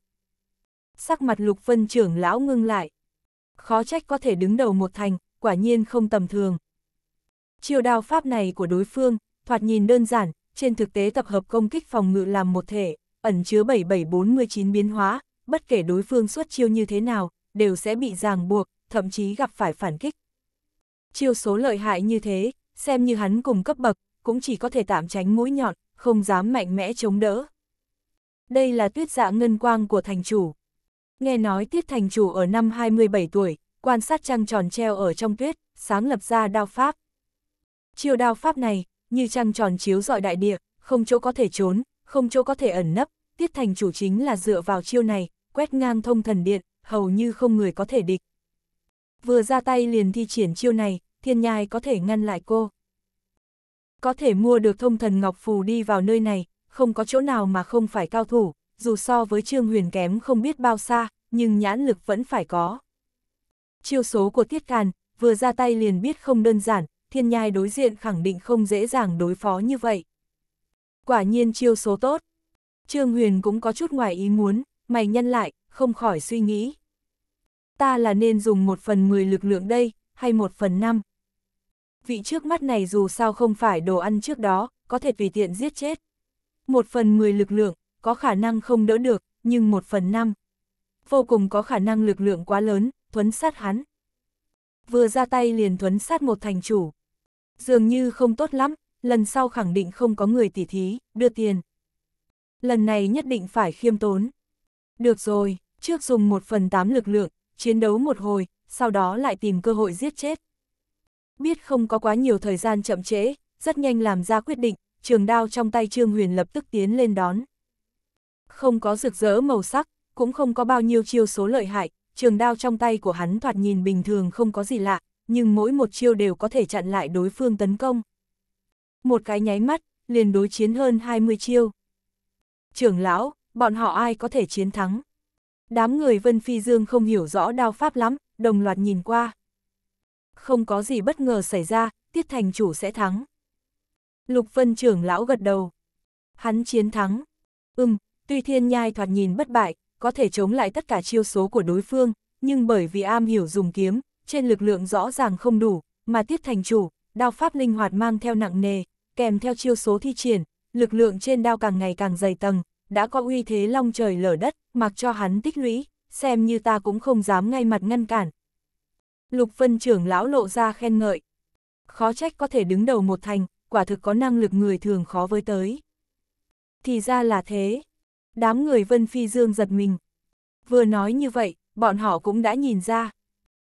Sắc mặt Lục Vân trưởng lão ngưng lại. Khó trách có thể đứng đầu một thành, quả nhiên không tầm thường. Chiêu đao pháp này của đối phương, thoạt nhìn đơn giản, trên thực tế tập hợp công kích phòng ngự làm một thể, ẩn chứa 7749 biến hóa, bất kể đối phương xuất chiêu như thế nào, đều sẽ bị ràng buộc, thậm chí gặp phải phản kích. Chiêu số lợi hại như thế, xem như hắn cùng cấp bậc, cũng chỉ có thể tạm tránh mũi nhọn, không dám mạnh mẽ chống đỡ. Đây là tuyết dạ ngân quang của thành chủ. Nghe nói tiết thành chủ ở năm 27 tuổi, quan sát trăng tròn treo ở trong tuyết, sáng lập ra đao pháp. Chiêu đao pháp này, như trăng tròn chiếu dọi đại địa, không chỗ có thể trốn, không chỗ có thể ẩn nấp, tiết thành chủ chính là dựa vào chiêu này, quét ngang thông thần điện, hầu như không người có thể địch vừa ra tay liền thi triển chiêu này, thiên nhai có thể ngăn lại cô. Có thể mua được thông thần Ngọc Phù đi vào nơi này, không có chỗ nào mà không phải cao thủ, dù so với Trương Huyền kém không biết bao xa, nhưng nhãn lực vẫn phải có. Chiêu số của Tiết Càn, vừa ra tay liền biết không đơn giản, thiên nhai đối diện khẳng định không dễ dàng đối phó như vậy. Quả nhiên chiêu số tốt. Trương Huyền cũng có chút ngoài ý muốn, mày nhân lại, không khỏi suy nghĩ ta là nên dùng một phần mười lực lượng đây, hay một phần năm. Vị trước mắt này dù sao không phải đồ ăn trước đó, có thể tùy tiện giết chết. Một phần mười lực lượng, có khả năng không đỡ được, nhưng một phần năm. Vô cùng có khả năng lực lượng quá lớn, thuấn sát hắn. Vừa ra tay liền thuấn sát một thành chủ. Dường như không tốt lắm, lần sau khẳng định không có người tỉ thí, đưa tiền. Lần này nhất định phải khiêm tốn. Được rồi, trước dùng một phần tám lực lượng, chiến đấu một hồi, sau đó lại tìm cơ hội giết chết. Biết không có quá nhiều thời gian chậm trễ, rất nhanh làm ra quyết định, trường đao trong tay Trương Huyền lập tức tiến lên đón. Không có rực rỡ màu sắc, cũng không có bao nhiêu chiêu số lợi hại, trường đao trong tay của hắn thoạt nhìn bình thường không có gì lạ, nhưng mỗi một chiêu đều có thể chặn lại đối phương tấn công. Một cái nháy mắt, liền đối chiến hơn 20 chiêu. Trưởng lão, bọn họ ai có thể chiến thắng? đám người Vân Phi Dương không hiểu rõ đao pháp lắm, đồng loạt nhìn qua. Không có gì bất ngờ xảy ra, tiết thành chủ sẽ thắng. Lục Vân trưởng lão gật đầu. Hắn chiến thắng. Ừm, tuy thiên nhai thoạt nhìn bất bại, có thể chống lại tất cả chiêu số của đối phương, nhưng bởi vì am hiểu dùng kiếm, trên lực lượng rõ ràng không đủ, mà tiết thành chủ, đao pháp linh hoạt mang theo nặng nề, kèm theo chiêu số thi triển, lực lượng trên đao càng ngày càng dày tầng, đã có uy thế long trời lở đất, mặc cho hắn tích lũy, xem như ta cũng không dám ngay mặt ngăn cản. Lục phân trưởng lão lộ ra khen ngợi. Khó trách có thể đứng đầu một thành, quả thực có năng lực người thường khó với tới. Thì ra là thế. Đám người Vân Phi Dương giật mình. Vừa nói như vậy, bọn họ cũng đã nhìn ra.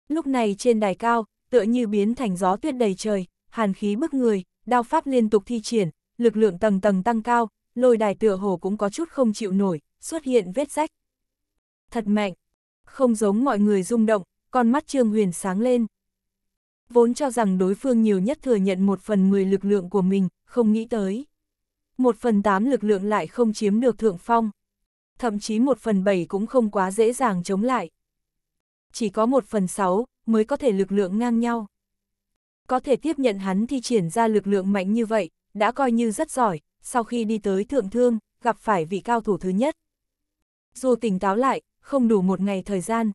Lúc này trên đài cao, tựa như biến thành gió tuyết đầy trời, hàn khí bức người, đao pháp liên tục thi triển, lực lượng tầng tầng tăng cao, lôi đài tựa hồ cũng có chút không chịu nổi, xuất hiện vết rách. Thật mạnh, không giống mọi người rung động, con mắt Trương Huyền sáng lên. Vốn cho rằng đối phương nhiều nhất thừa nhận một phần 10 lực lượng của mình, không nghĩ tới. Một phần 8 lực lượng lại không chiếm được thượng phong. Thậm chí một phần 7 cũng không quá dễ dàng chống lại. Chỉ có một phần 6 mới có thể lực lượng ngang nhau. Có thể tiếp nhận hắn thi triển ra lực lượng mạnh như vậy, đã coi như rất giỏi, sau khi đi tới thượng thương, gặp phải vị cao thủ thứ nhất. Dù tỉnh táo lại, không đủ một ngày thời gian.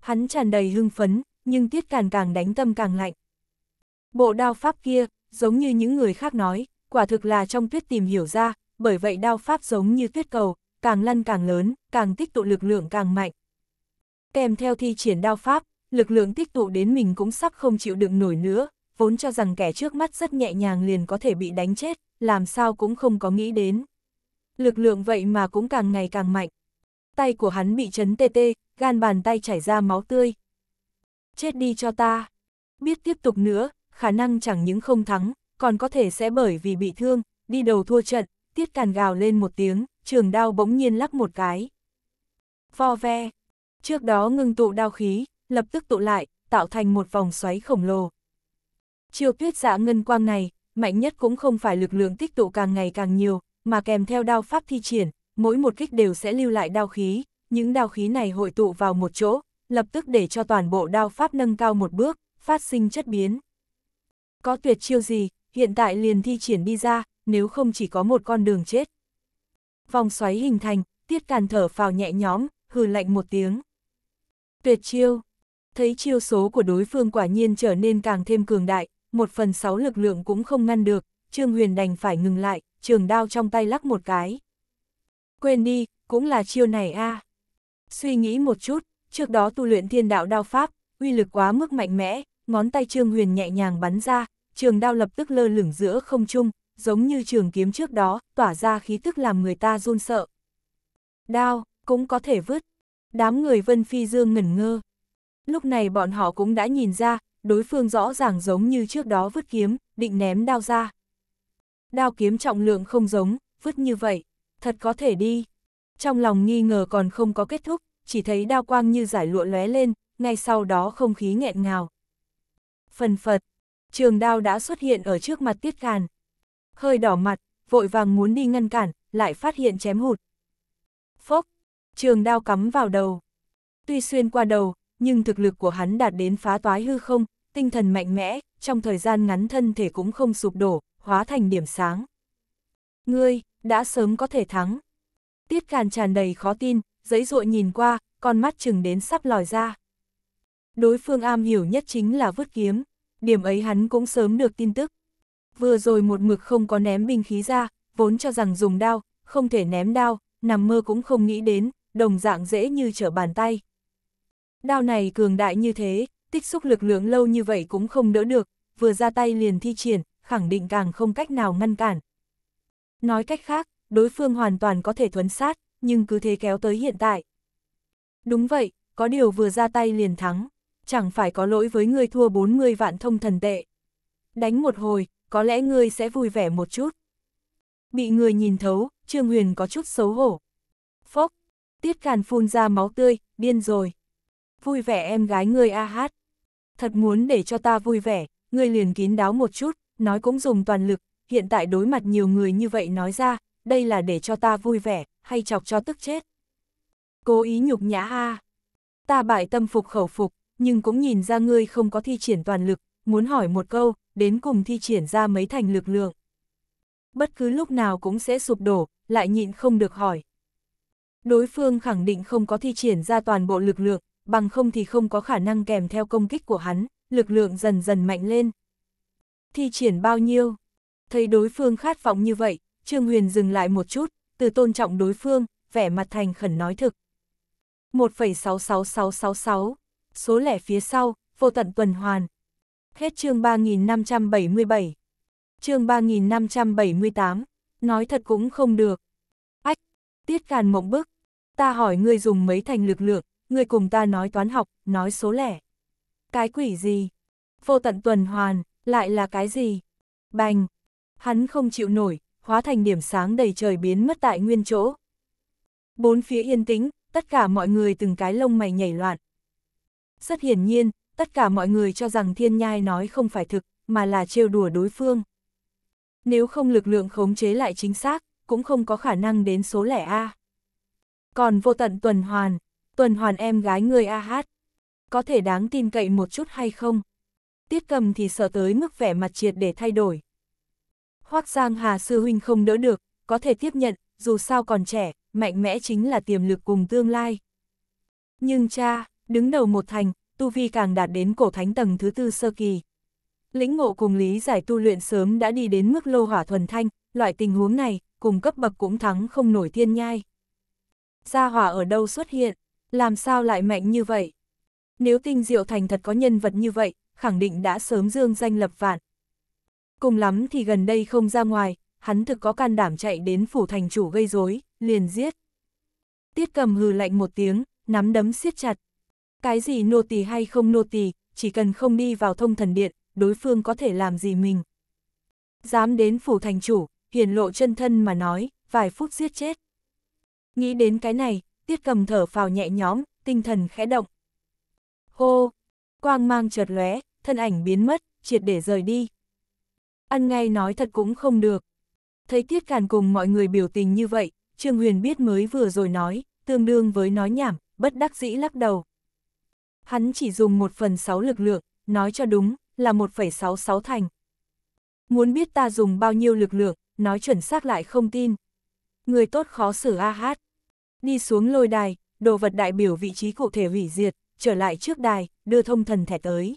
Hắn tràn đầy hưng phấn, nhưng tiết càng càng đánh tâm càng lạnh. Bộ đao pháp kia, giống như những người khác nói, quả thực là trong tuyết tìm hiểu ra, bởi vậy đao pháp giống như tuyết cầu, càng lăn càng lớn, càng tích tụ lực lượng càng mạnh. Kèm theo thi triển đao pháp, lực lượng tích tụ đến mình cũng sắp không chịu đựng nổi nữa, vốn cho rằng kẻ trước mắt rất nhẹ nhàng liền có thể bị đánh chết, làm sao cũng không có nghĩ đến. Lực lượng vậy mà cũng càng ngày càng mạnh. Tay của hắn bị chấn tê tê, gan bàn tay chảy ra máu tươi. Chết đi cho ta. Biết tiếp tục nữa, khả năng chẳng những không thắng, còn có thể sẽ bởi vì bị thương, đi đầu thua trận, tiết càn gào lên một tiếng, trường đao bỗng nhiên lắc một cái. Vo ve. Trước đó ngưng tụ đao khí, lập tức tụ lại, tạo thành một vòng xoáy khổng lồ. Chiều tuyết dạ ngân quang này, mạnh nhất cũng không phải lực lượng tích tụ càng ngày càng nhiều, mà kèm theo đao pháp thi triển, mỗi một kích đều sẽ lưu lại đao khí, những đao khí này hội tụ vào một chỗ, lập tức để cho toàn bộ đao pháp nâng cao một bước, phát sinh chất biến. Có tuyệt chiêu gì, hiện tại liền thi triển đi ra, nếu không chỉ có một con đường chết. Vòng xoáy hình thành, tiết càn thở phào nhẹ nhõm, hừ lạnh một tiếng. Tuyệt chiêu, thấy chiêu số của đối phương quả nhiên trở nên càng thêm cường đại, một phần sáu lực lượng cũng không ngăn được, Trương Huyền đành phải ngừng lại, trường đao trong tay lắc một cái. Quên đi, cũng là chiêu này a. À. Suy nghĩ một chút, trước đó tu luyện thiên đạo đao pháp, uy lực quá mức mạnh mẽ, ngón tay Trương Huyền nhẹ nhàng bắn ra, trường đao lập tức lơ lửng giữa không trung, giống như trường kiếm trước đó, tỏa ra khí tức làm người ta run sợ. Đao, cũng có thể vứt. Đám người Vân Phi Dương ngẩn ngơ. Lúc này bọn họ cũng đã nhìn ra, đối phương rõ ràng giống như trước đó vứt kiếm, định ném đao ra. Đao kiếm trọng lượng không giống, vứt như vậy, thật có thể đi. Trong lòng nghi ngờ còn không có kết thúc, chỉ thấy đao quang như giải lụa lóe lên, ngay sau đó không khí nghẹn ngào. Phần phật, trường đao đã xuất hiện ở trước mặt tiết càn. Hơi đỏ mặt, vội vàng muốn đi ngăn cản, lại phát hiện chém hụt. Phốc, trường đao cắm vào đầu. Tuy xuyên qua đầu, nhưng thực lực của hắn đạt đến phá toái hư không, tinh thần mạnh mẽ, trong thời gian ngắn thân thể cũng không sụp đổ, hóa thành điểm sáng. Ngươi, đã sớm có thể thắng. Tiết Càn tràn đầy khó tin, giấy ruội nhìn qua, con mắt chừng đến sắp lòi ra. Đối phương am hiểu nhất chính là vứt kiếm, điểm ấy hắn cũng sớm được tin tức. Vừa rồi một mực không có ném binh khí ra, vốn cho rằng dùng đao, không thể ném đao, nằm mơ cũng không nghĩ đến, đồng dạng dễ như trở bàn tay, Đao này cường đại như thế, tích xúc lực lượng lâu như vậy cũng không đỡ được, vừa ra tay liền thi triển, khẳng định càng không cách nào ngăn cản. Nói cách khác, đối phương hoàn toàn có thể thuấn sát, nhưng cứ thế kéo tới hiện tại. Đúng vậy, có điều vừa ra tay liền thắng, chẳng phải có lỗi với người thua 40 vạn thông thần tệ. Đánh một hồi, có lẽ ngươi sẽ vui vẻ một chút. Bị người nhìn thấu, Trương Huyền có chút xấu hổ. Phốc, Tiết Càn phun ra máu tươi, điên rồi vui vẻ em gái ngươi a hát. Thật muốn để cho ta vui vẻ, ngươi liền kín đáo một chút, nói cũng dùng toàn lực, hiện tại đối mặt nhiều người như vậy nói ra, đây là để cho ta vui vẻ, hay chọc cho tức chết. Cố ý nhục nhã a Ta bại tâm phục khẩu phục, nhưng cũng nhìn ra ngươi không có thi triển toàn lực, muốn hỏi một câu, đến cùng thi triển ra mấy thành lực lượng. Bất cứ lúc nào cũng sẽ sụp đổ, lại nhịn không được hỏi. Đối phương khẳng định không có thi triển ra toàn bộ lực lượng, bằng không thì không có khả năng kèm theo công kích của hắn, lực lượng dần dần mạnh lên. Thi triển bao nhiêu? Thấy đối phương khát vọng như vậy, Trương Huyền dừng lại một chút, từ tôn trọng đối phương, vẻ mặt thành khẩn nói thực. 1,66666, số lẻ phía sau, vô tận tuần hoàn. Hết chương 3577. Chương 3578, nói thật cũng không được. Ách, tiết càn mộng bức, ta hỏi ngươi dùng mấy thành lực lượng, người cùng ta nói toán học, nói số lẻ. Cái quỷ gì? Vô tận tuần hoàn, lại là cái gì? Bành! Hắn không chịu nổi, hóa thành điểm sáng đầy trời biến mất tại nguyên chỗ. Bốn phía yên tĩnh, tất cả mọi người từng cái lông mày nhảy loạn. Rất hiển nhiên, tất cả mọi người cho rằng thiên nhai nói không phải thực, mà là trêu đùa đối phương. Nếu không lực lượng khống chế lại chính xác, cũng không có khả năng đến số lẻ A. Còn vô tận tuần hoàn, tuần hoàn em gái người a hát. Có thể đáng tin cậy một chút hay không? Tiết cầm thì sợ tới mức vẻ mặt triệt để thay đổi. Hoác Giang Hà Sư Huynh không đỡ được, có thể tiếp nhận, dù sao còn trẻ, mạnh mẽ chính là tiềm lực cùng tương lai. Nhưng cha, đứng đầu một thành, tu vi càng đạt đến cổ thánh tầng thứ tư sơ kỳ. Lĩnh ngộ cùng lý giải tu luyện sớm đã đi đến mức lô hỏa thuần thanh, loại tình huống này, cùng cấp bậc cũng thắng không nổi thiên nhai. Gia hỏa ở đâu xuất hiện? làm sao lại mạnh như vậy? Nếu tinh diệu thành thật có nhân vật như vậy, khẳng định đã sớm dương danh lập vạn. Cùng lắm thì gần đây không ra ngoài, hắn thực có can đảm chạy đến phủ thành chủ gây rối, liền giết. Tiết cầm hừ lạnh một tiếng, nắm đấm siết chặt. Cái gì nô tỳ hay không nô tỳ, chỉ cần không đi vào thông thần điện, đối phương có thể làm gì mình. Dám đến phủ thành chủ, hiền lộ chân thân mà nói, vài phút giết chết. Nghĩ đến cái này, Tiết cầm thở phào nhẹ nhõm, tinh thần khẽ động. Hô! Quang mang chợt lóe, thân ảnh biến mất, triệt để rời đi. Ăn ngay nói thật cũng không được. Thấy Tiết Càn cùng mọi người biểu tình như vậy, Trương Huyền biết mới vừa rồi nói, tương đương với nói nhảm, bất đắc dĩ lắc đầu. Hắn chỉ dùng một phần sáu lực lượng, nói cho đúng, là 1,66 thành. Muốn biết ta dùng bao nhiêu lực lượng, nói chuẩn xác lại không tin. Người tốt khó xử a hát. Đi xuống lôi đài, đồ vật đại biểu vị trí cụ thể hủy diệt, trở lại trước đài, đưa thông thần thẻ tới.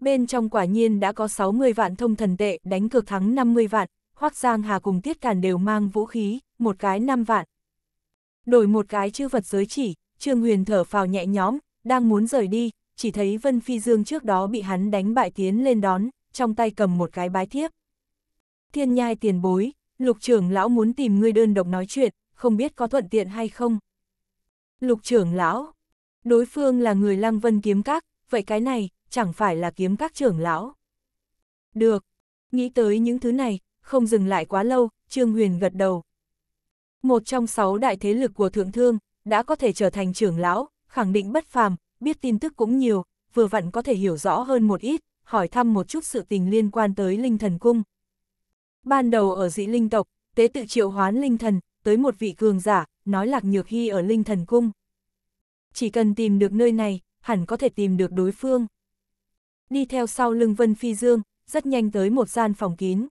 Bên trong quả nhiên đã có 60 vạn thông thần tệ, đánh cược thắng 50 vạn, Hoác Giang Hà cùng Tiết Càn đều mang vũ khí, một cái 5 vạn. Đổi một cái chư vật giới chỉ, Trương Huyền thở phào nhẹ nhõm, đang muốn rời đi, chỉ thấy Vân Phi Dương trước đó bị hắn đánh bại tiến lên đón, trong tay cầm một cái bái thiếp. Thiên nhai tiền bối, lục trưởng lão muốn tìm ngươi đơn độc nói chuyện, không biết có thuận tiện hay không. Lục trưởng lão, đối phương là người lăng vân kiếm các, vậy cái này, chẳng phải là kiếm các trưởng lão. Được, nghĩ tới những thứ này, không dừng lại quá lâu, Trương Huyền gật đầu. Một trong sáu đại thế lực của Thượng Thương, đã có thể trở thành trưởng lão, khẳng định bất phàm, biết tin tức cũng nhiều, vừa vặn có thể hiểu rõ hơn một ít, hỏi thăm một chút sự tình liên quan tới linh thần cung. Ban đầu ở Dĩ linh tộc, tế tự triệu hoán linh thần, tới một vị cường giả, nói Lạc Nhược Hy ở Linh Thần Cung. Chỉ cần tìm được nơi này, hẳn có thể tìm được đối phương. Đi theo sau lưng Vân Phi Dương, rất nhanh tới một gian phòng kín.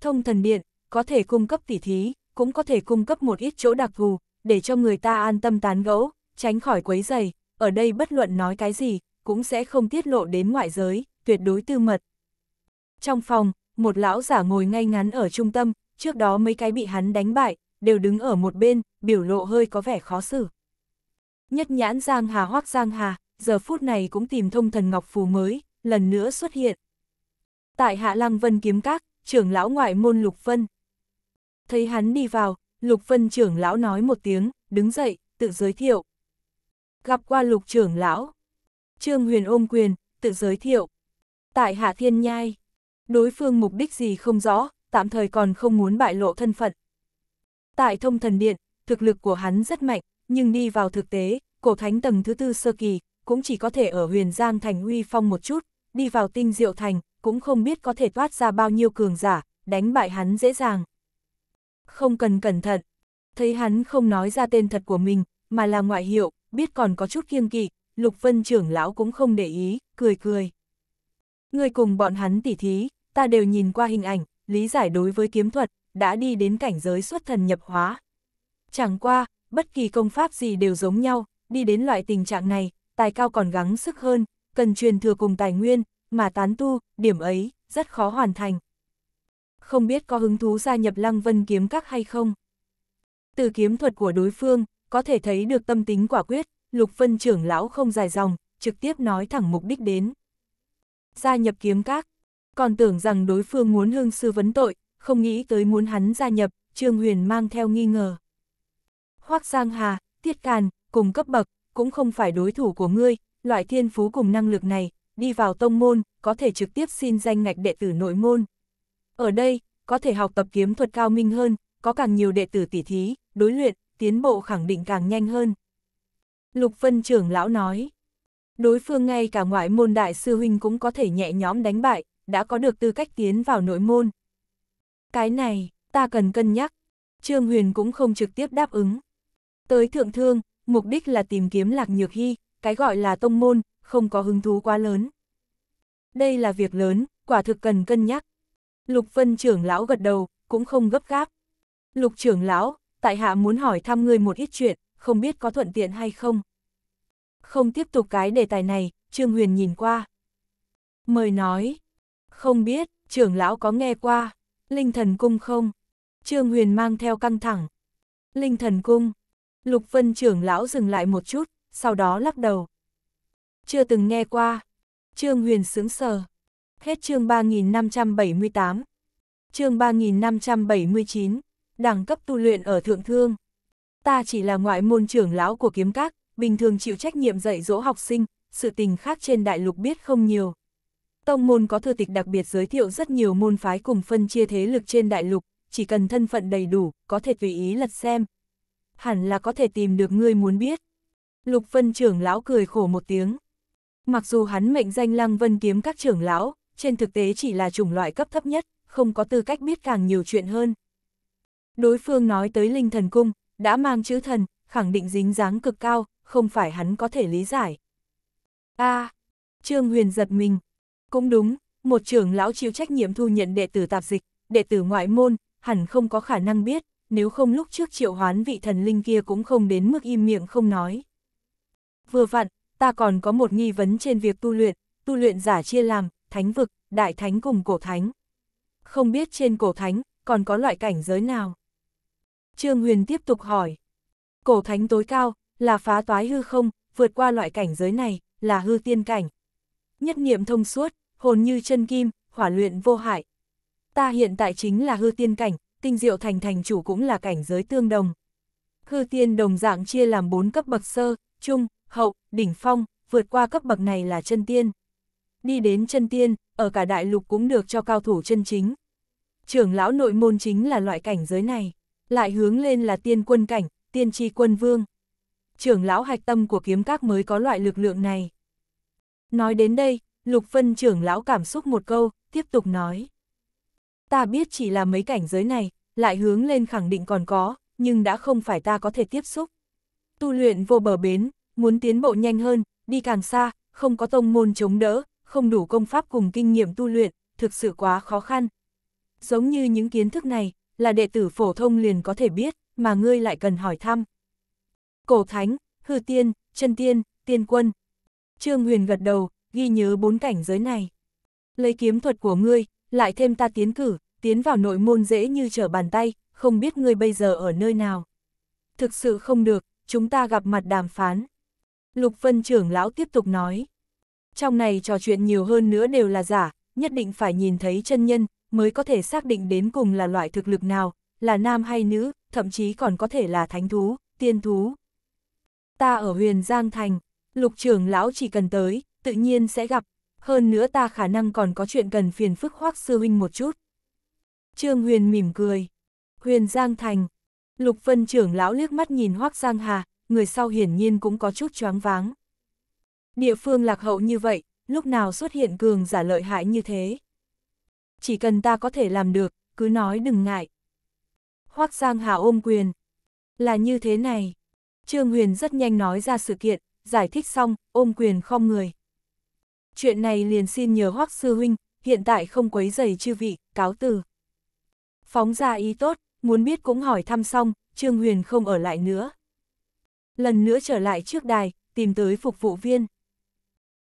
Thông thần điện, có thể cung cấp tỉ thí, cũng có thể cung cấp một ít chỗ đặc thù, để cho người ta an tâm tán gẫu, tránh khỏi quấy giày, ở đây bất luận nói cái gì, cũng sẽ không tiết lộ đến ngoại giới, tuyệt đối tư mật. Trong phòng, một lão giả ngồi ngay ngắn ở trung tâm, trước đó mấy cái bị hắn đánh bại, đều đứng ở một bên, biểu lộ hơi có vẻ khó xử. Nhất nhãn Giang Hà hoắc Giang Hà, giờ phút này cũng tìm thông thần Ngọc Phù mới, lần nữa xuất hiện. Tại Hạ Lăng Vân kiếm các, trưởng lão ngoại môn Lục Vân. Thấy hắn đi vào, Lục Vân trưởng lão nói một tiếng, đứng dậy, tự giới thiệu. Gặp qua Lục trưởng lão. Trương Huyền ôm quyền, tự giới thiệu. Tại Hạ Thiên Nhai. Đối phương mục đích gì không rõ, tạm thời còn không muốn bại lộ thân phận. Tại thông thần điện, thực lực của hắn rất mạnh, nhưng đi vào thực tế, cổ thánh tầng thứ tư sơ kỳ, cũng chỉ có thể ở huyền Giang Thành uy phong một chút, đi vào tinh diệu thành, cũng không biết có thể toát ra bao nhiêu cường giả, đánh bại hắn dễ dàng. Không cần cẩn thận, thấy hắn không nói ra tên thật của mình, mà là ngoại hiệu, biết còn có chút kiêng kỵ, Lục Vân trưởng lão cũng không để ý, cười cười. Người cùng bọn hắn tỉ thí, ta đều nhìn qua hình ảnh, lý giải đối với kiếm thuật, đã đi đến cảnh giới xuất thần nhập hóa. Chẳng qua, bất kỳ công pháp gì đều giống nhau, đi đến loại tình trạng này, tài cao còn gắng sức hơn, cần truyền thừa cùng tài nguyên, mà tán tu, điểm ấy, rất khó hoàn thành. Không biết có hứng thú gia nhập lăng vân kiếm các hay không? Từ kiếm thuật của đối phương, có thể thấy được tâm tính quả quyết, lục vân trưởng lão không dài dòng, trực tiếp nói thẳng mục đích đến. Gia nhập kiếm các, còn tưởng rằng đối phương muốn hương sư vấn tội, không nghĩ tới muốn hắn gia nhập, Trương Huyền mang theo nghi ngờ. Hoác Giang Hà, Tiết Càn, cùng cấp bậc, cũng không phải đối thủ của ngươi, loại thiên phú cùng năng lực này, đi vào tông môn, có thể trực tiếp xin danh ngạch đệ tử nội môn. Ở đây, có thể học tập kiếm thuật cao minh hơn, có càng nhiều đệ tử tỉ thí, đối luyện, tiến bộ khẳng định càng nhanh hơn. Lục Vân trưởng lão nói, đối phương ngay cả ngoại môn đại sư huynh cũng có thể nhẹ nhõm đánh bại, đã có được tư cách tiến vào nội môn. Cái này, ta cần cân nhắc. Trương Huyền cũng không trực tiếp đáp ứng. Tới thượng thương, mục đích là tìm kiếm lạc nhược hy, cái gọi là tông môn, không có hứng thú quá lớn. Đây là việc lớn, quả thực cần cân nhắc. Lục Vân trưởng lão gật đầu, cũng không gấp gáp. Lục trưởng lão, tại hạ muốn hỏi thăm ngươi một ít chuyện, không biết có thuận tiện hay không. Không tiếp tục cái đề tài này, Trương Huyền nhìn qua. Mời nói, không biết, trưởng lão có nghe qua, linh thần cung không? Trương Huyền mang theo căng thẳng. Linh thần cung. Lục Vân trưởng lão dừng lại một chút, sau đó lắc đầu. Chưa từng nghe qua. Trương Huyền sướng sờ. Hết chương 3578. Chương 3579. Đẳng cấp tu luyện ở thượng thương. Ta chỉ là ngoại môn trưởng lão của kiếm các, bình thường chịu trách nhiệm dạy dỗ học sinh, sự tình khác trên đại lục biết không nhiều, Tông môn có thư tịch đặc biệt giới thiệu rất nhiều môn phái cùng phân chia thế lực trên đại lục, chỉ cần thân phận đầy đủ, có thể tùy ý lật xem. Hẳn là có thể tìm được ngươi muốn biết. Lục Vân trưởng lão cười khổ một tiếng. Mặc dù hắn mệnh danh Lăng Vân kiếm các trưởng lão, trên thực tế chỉ là chủng loại cấp thấp nhất, không có tư cách biết càng nhiều chuyện hơn. Đối phương nói tới linh thần cung, đã mang chữ thần, khẳng định dính dáng cực cao, không phải hắn có thể lý giải. a Trương Huyền giật mình, cũng đúng, một trưởng lão chịu trách nhiệm thu nhận đệ tử tạp dịch, đệ tử ngoại môn, hẳn không có khả năng biết, nếu không lúc trước triệu hoán vị thần linh kia cũng không đến mức im miệng không nói. Vừa vặn, ta còn có một nghi vấn trên việc tu luyện, tu luyện giả chia làm, thánh vực, đại thánh cùng cổ thánh. Không biết trên cổ thánh, còn có loại cảnh giới nào? Trương Huyền tiếp tục hỏi. Cổ thánh tối cao, là phá toái hư không, vượt qua loại cảnh giới này, là hư tiên cảnh. Nhất niệm thông suốt, hồn như chân kim, hỏa luyện vô hại. Ta hiện tại chính là hư tiên cảnh, tinh diệu thành thành chủ cũng là cảnh giới tương đồng. Hư tiên đồng dạng chia làm 4 cấp bậc sơ, trung, hậu, đỉnh phong, vượt qua cấp bậc này là chân tiên. Đi đến chân tiên, ở cả đại lục cũng được cho cao thủ chân chính. Trưởng lão nội môn chính là loại cảnh giới này, lại hướng lên là tiên quân cảnh, tiên tri quân vương. Trưởng lão hạch tâm của kiếm các mới có loại lực lượng này. Nói đến đây, Lục phân trưởng lão cảm xúc một câu, tiếp tục nói. Ta biết chỉ là mấy cảnh giới này, lại hướng lên khẳng định còn có, nhưng đã không phải ta có thể tiếp xúc. Tu luyện vô bờ bến, muốn tiến bộ nhanh hơn, đi càng xa, không có tông môn chống đỡ, không đủ công pháp cùng kinh nghiệm tu luyện, thực sự quá khó khăn. Giống như những kiến thức này, là đệ tử phổ thông liền có thể biết, mà ngươi lại cần hỏi thăm. Cổ thánh, hư tiên, chân tiên, tiên quân. Trương Huyền gật đầu, ghi nhớ bốn cảnh giới này. Lấy kiếm thuật của ngươi, lại thêm ta tiến cử, tiến vào nội môn dễ như trở bàn tay, không biết ngươi bây giờ ở nơi nào. Thực sự không được, chúng ta gặp mặt đàm phán. Lục Vân trưởng lão tiếp tục nói. Trong này trò chuyện nhiều hơn nữa đều là giả, nhất định phải nhìn thấy chân nhân, mới có thể xác định đến cùng là loại thực lực nào, là nam hay nữ, thậm chí còn có thể là thánh thú, tiên thú. Ta ở huyền Giang Thành, lục trưởng lão chỉ cần tới, tự nhiên sẽ gặp, hơn nữa ta khả năng còn có chuyện cần phiền phức hoác sư huynh một chút. Trương Huyền mỉm cười. Huyền Giang Thành. Lục Vân trưởng lão liếc mắt nhìn hoác Giang Hà, người sau hiển nhiên cũng có chút choáng váng. Địa phương lạc hậu như vậy, lúc nào xuất hiện cường giả lợi hại như thế. Chỉ cần ta có thể làm được, cứ nói đừng ngại. Hoác Giang Hà ôm quyền. Là như thế này. Trương Huyền rất nhanh nói ra sự kiện, giải thích xong, ôm quyền không người chuyện này liền xin nhờ hoắc sư huynh, hiện tại không quấy giày chư vị, cáo từ. Phóng ra ý tốt, muốn biết cũng hỏi thăm xong, Trương Huyền không ở lại nữa. Lần nữa trở lại trước đài, tìm tới phục vụ viên.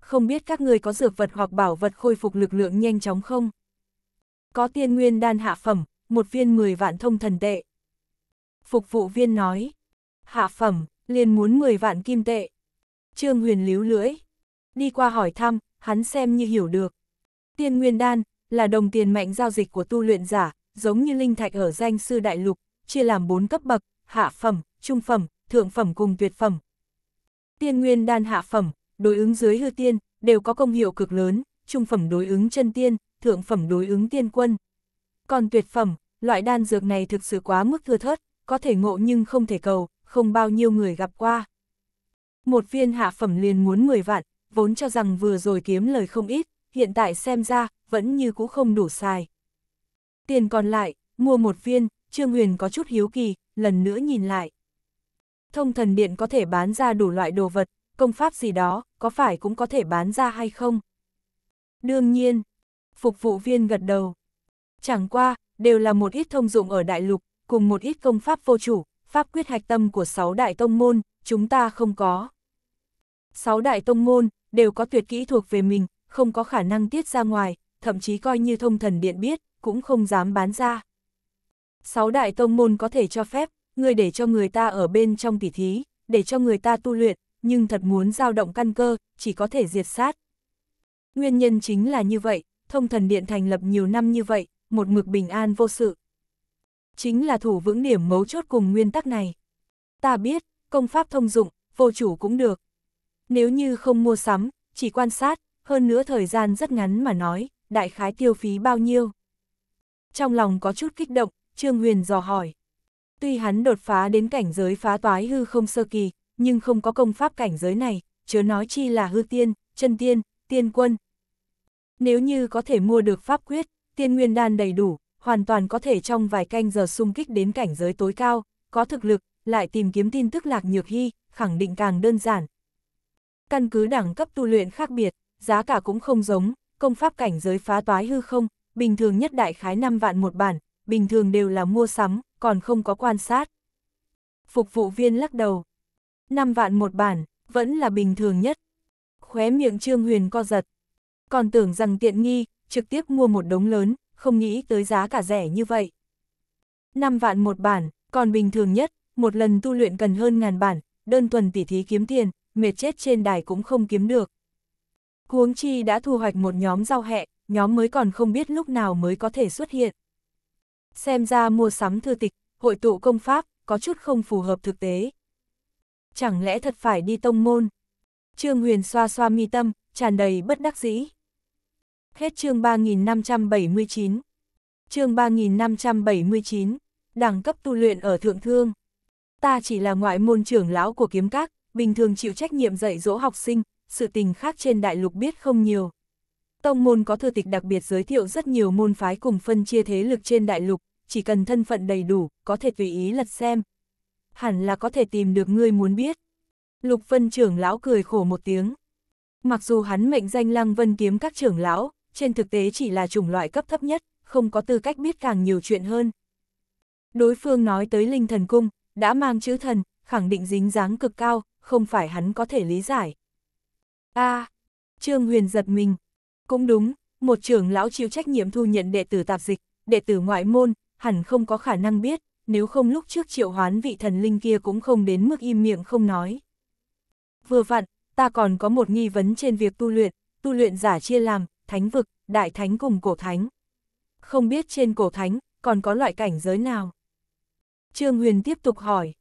Không biết các người có dược vật hoặc bảo vật khôi phục lực lượng nhanh chóng không? Có tiên nguyên đan hạ phẩm, một viên 10 vạn thông thần tệ. Phục vụ viên nói, hạ phẩm, liền muốn 10 vạn kim tệ. Trương Huyền líu lưỡi, đi qua hỏi thăm, hắn xem như hiểu được. Tiên nguyên đan là đồng tiền mạnh giao dịch của tu luyện giả, giống như linh thạch ở danh sư đại lục, chia làm 4 cấp bậc, hạ phẩm, trung phẩm, thượng phẩm cùng tuyệt phẩm. Tiên nguyên đan hạ phẩm, đối ứng dưới hư tiên, đều có công hiệu cực lớn, trung phẩm đối ứng chân tiên, thượng phẩm đối ứng tiên quân. Còn tuyệt phẩm, loại đan dược này thực sự quá mức thưa thớt, có thể ngộ nhưng không thể cầu, không bao nhiêu người gặp qua. Một viên hạ phẩm liền muốn 10 vạn, vốn cho rằng vừa rồi kiếm lời không ít, hiện tại xem ra, vẫn như cũ không đủ xài. Tiền còn lại, mua một viên, Trương Huyền có chút hiếu kỳ, lần nữa nhìn lại. Thông thần điện có thể bán ra đủ loại đồ vật, công pháp gì đó, có phải cũng có thể bán ra hay không? Đương nhiên, phục vụ viên gật đầu. Chẳng qua, đều là một ít thông dụng ở đại lục, cùng một ít công pháp vô chủ, pháp quyết hạch tâm của sáu đại tông môn, chúng ta không có. Sáu đại tông môn, đều có tuyệt kỹ thuộc về mình, không có khả năng tiết ra ngoài, thậm chí coi như thông thần điện biết, cũng không dám bán ra. Sáu đại tông môn có thể cho phép, người để cho người ta ở bên trong tỉ thí, để cho người ta tu luyện, nhưng thật muốn dao động căn cơ, chỉ có thể diệt sát. Nguyên nhân chính là như vậy, thông thần điện thành lập nhiều năm như vậy, một mực bình an vô sự. Chính là thủ vững điểm mấu chốt cùng nguyên tắc này. Ta biết, công pháp thông dụng, vô chủ cũng được, nếu như không mua sắm, chỉ quan sát, hơn nữa thời gian rất ngắn mà nói, đại khái tiêu phí bao nhiêu. Trong lòng có chút kích động, Trương Huyền dò hỏi. Tuy hắn đột phá đến cảnh giới phá toái hư không sơ kỳ, nhưng không có công pháp cảnh giới này, chớ nói chi là hư tiên, chân tiên, tiên quân. Nếu như có thể mua được pháp quyết, tiên nguyên đan đầy đủ, hoàn toàn có thể trong vài canh giờ xung kích đến cảnh giới tối cao, có thực lực, lại tìm kiếm tin tức lạc nhược hy, khẳng định càng đơn giản, Căn cứ đẳng cấp tu luyện khác biệt, giá cả cũng không giống, công pháp cảnh giới phá toái hư không, bình thường nhất đại khái 5 vạn một bản, bình thường đều là mua sắm, còn không có quan sát. Phục vụ viên lắc đầu. 5 vạn một bản, vẫn là bình thường nhất. Khóe miệng Trương Huyền co giật. Còn tưởng rằng tiện nghi, trực tiếp mua một đống lớn, không nghĩ tới giá cả rẻ như vậy. 5 vạn một bản, còn bình thường nhất, một lần tu luyện cần hơn ngàn bản, đơn thuần tỉ thí kiếm tiền, mệt chết trên đài cũng không kiếm được. Huống chi đã thu hoạch một nhóm rau hẹ, nhóm mới còn không biết lúc nào mới có thể xuất hiện. Xem ra mua sắm thư tịch, hội tụ công pháp, có chút không phù hợp thực tế. Chẳng lẽ thật phải đi tông môn? Trương Huyền xoa xoa mi tâm, tràn đầy bất đắc dĩ. Hết chương 3579. Chương 3579, đẳng cấp tu luyện ở thượng thương. Ta chỉ là ngoại môn trưởng lão của kiếm các, bình thường chịu trách nhiệm dạy dỗ học sinh, sự tình khác trên đại lục biết không nhiều. Tông môn có thư tịch đặc biệt giới thiệu rất nhiều môn phái cùng phân chia thế lực trên đại lục, chỉ cần thân phận đầy đủ, có thể tùy ý lật xem. Hẳn là có thể tìm được người muốn biết. Lục Vân trưởng lão cười khổ một tiếng. Mặc dù hắn mệnh danh Lăng Vân kiếm các trưởng lão, trên thực tế chỉ là chủng loại cấp thấp nhất, không có tư cách biết càng nhiều chuyện hơn. Đối phương nói tới linh thần cung, đã mang chữ thần, khẳng định dính dáng cực cao, không phải hắn có thể lý giải. a à, Trương Huyền giật mình. Cũng đúng, một trưởng lão chịu trách nhiệm thu nhận đệ tử tạp dịch, đệ tử ngoại môn, hẳn không có khả năng biết, nếu không lúc trước triệu hoán vị thần linh kia cũng không đến mức im miệng không nói. Vừa vặn, ta còn có một nghi vấn trên việc tu luyện, tu luyện giả chia làm, thánh vực, đại thánh cùng cổ thánh. Không biết trên cổ thánh, còn có loại cảnh giới nào? Trương Huyền tiếp tục hỏi.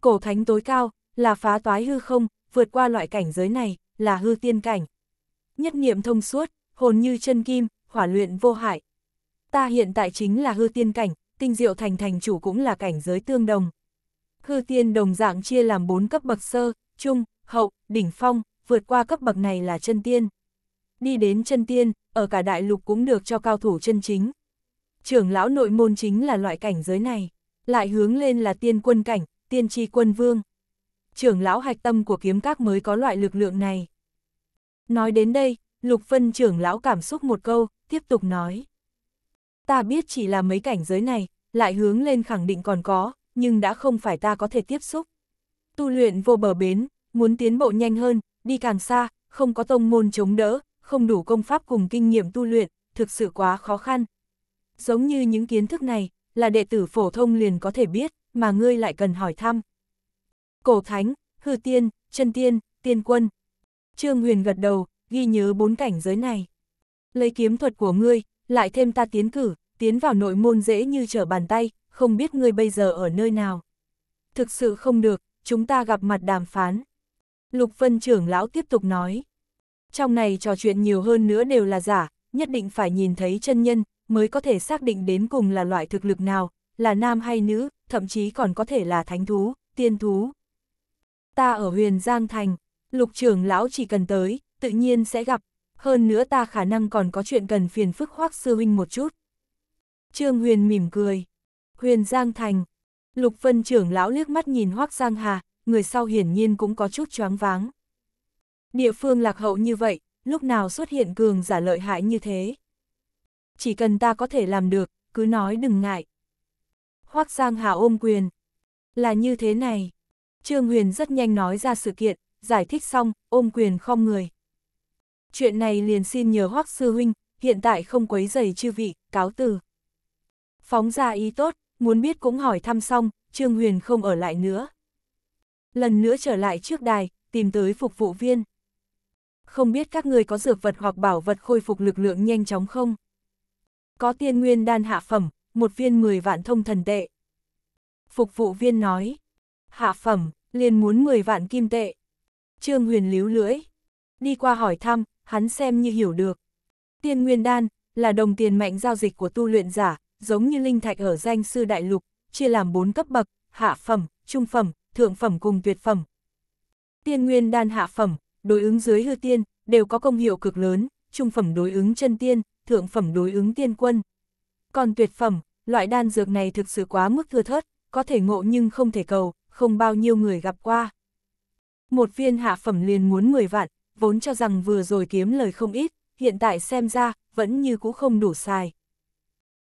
Cổ thánh tối cao, là phá toái hư không, vượt qua loại cảnh giới này, là hư tiên cảnh. Nhất niệm thông suốt, hồn như chân kim, hỏa luyện vô hại. Ta hiện tại chính là hư tiên cảnh, tinh diệu thành thành chủ cũng là cảnh giới tương đồng. Hư tiên đồng dạng chia làm 4 cấp bậc sơ, trung, hậu, đỉnh phong, vượt qua cấp bậc này là chân tiên. Đi đến chân tiên, ở cả đại lục cũng được cho cao thủ chân chính. Trưởng lão nội môn chính là loại cảnh giới này, lại hướng lên là tiên quân cảnh, tiên tri quân vương trưởng lão hạch tâm của kiếm các mới có loại lực lượng này. Nói đến đây, Lục Phân trưởng lão cảm xúc một câu, tiếp tục nói. Ta biết chỉ là mấy cảnh giới này, lại hướng lên khẳng định còn có, nhưng đã không phải ta có thể tiếp xúc. Tu luyện vô bờ bến, muốn tiến bộ nhanh hơn, đi càng xa, không có tông môn chống đỡ, không đủ công pháp cùng kinh nghiệm tu luyện, thực sự quá khó khăn. Giống như những kiến thức này, là đệ tử phổ thông liền có thể biết, mà ngươi lại cần hỏi thăm cổ thánh, hư tiên, chân tiên, tiên quân. Trương Huyền gật đầu, ghi nhớ bốn cảnh giới này. Lấy kiếm thuật của ngươi, lại thêm ta tiến cử, tiến vào nội môn dễ như trở bàn tay, không biết ngươi bây giờ ở nơi nào. Thực sự không được, chúng ta gặp mặt đàm phán. Lục Vân trưởng lão tiếp tục nói. Trong này trò chuyện nhiều hơn nữa đều là giả, nhất định phải nhìn thấy chân nhân, mới có thể xác định đến cùng là loại thực lực nào, là nam hay nữ, thậm chí còn có thể là thánh thú, tiên thú ta ở huyền Giang Thành, lục trưởng lão chỉ cần tới, tự nhiên sẽ gặp, hơn nữa ta khả năng còn có chuyện cần phiền phức hoác sư huynh một chút. Trương Huyền mỉm cười, huyền Giang Thành, lục phân trưởng lão liếc mắt nhìn hoác Giang Hà, người sau hiển nhiên cũng có chút choáng váng. Địa phương lạc hậu như vậy, lúc nào xuất hiện cường giả lợi hại như thế. Chỉ cần ta có thể làm được, cứ nói đừng ngại. Hoác Giang Hà ôm quyền. Là như thế này, Trương Huyền rất nhanh nói ra sự kiện, giải thích xong, ôm quyền không người. Chuyện này liền xin nhờ Hoắc Sư Huynh, hiện tại không quấy giày chư vị, cáo từ. Phóng ra ý tốt, muốn biết cũng hỏi thăm xong, Trương Huyền không ở lại nữa. Lần nữa trở lại trước đài, tìm tới phục vụ viên. Không biết các người có dược vật hoặc bảo vật khôi phục lực lượng nhanh chóng không? Có tiên nguyên đan hạ phẩm, một viên 10 vạn thông thần tệ. Phục vụ viên nói, hạ phẩm, liền muốn 10 vạn kim tệ. Trương Huyền líu lưỡi, đi qua hỏi thăm, hắn xem như hiểu được. Tiên Nguyên Đan là đồng tiền mạnh giao dịch của tu luyện giả, giống như linh thạch ở danh sư đại lục, chia làm 4 cấp bậc, hạ phẩm, trung phẩm, thượng phẩm cùng tuyệt phẩm. Tiên Nguyên Đan hạ phẩm, đối ứng dưới hư tiên, đều có công hiệu cực lớn, trung phẩm đối ứng chân tiên, thượng phẩm đối ứng tiên quân. Còn tuyệt phẩm, loại đan dược này thực sự quá mức thưa thớt, có thể ngộ nhưng không thể cầu, không bao nhiêu người gặp qua. Một viên hạ phẩm liền muốn 10 vạn, vốn cho rằng vừa rồi kiếm lời không ít, hiện tại xem ra, vẫn như cũ không đủ xài.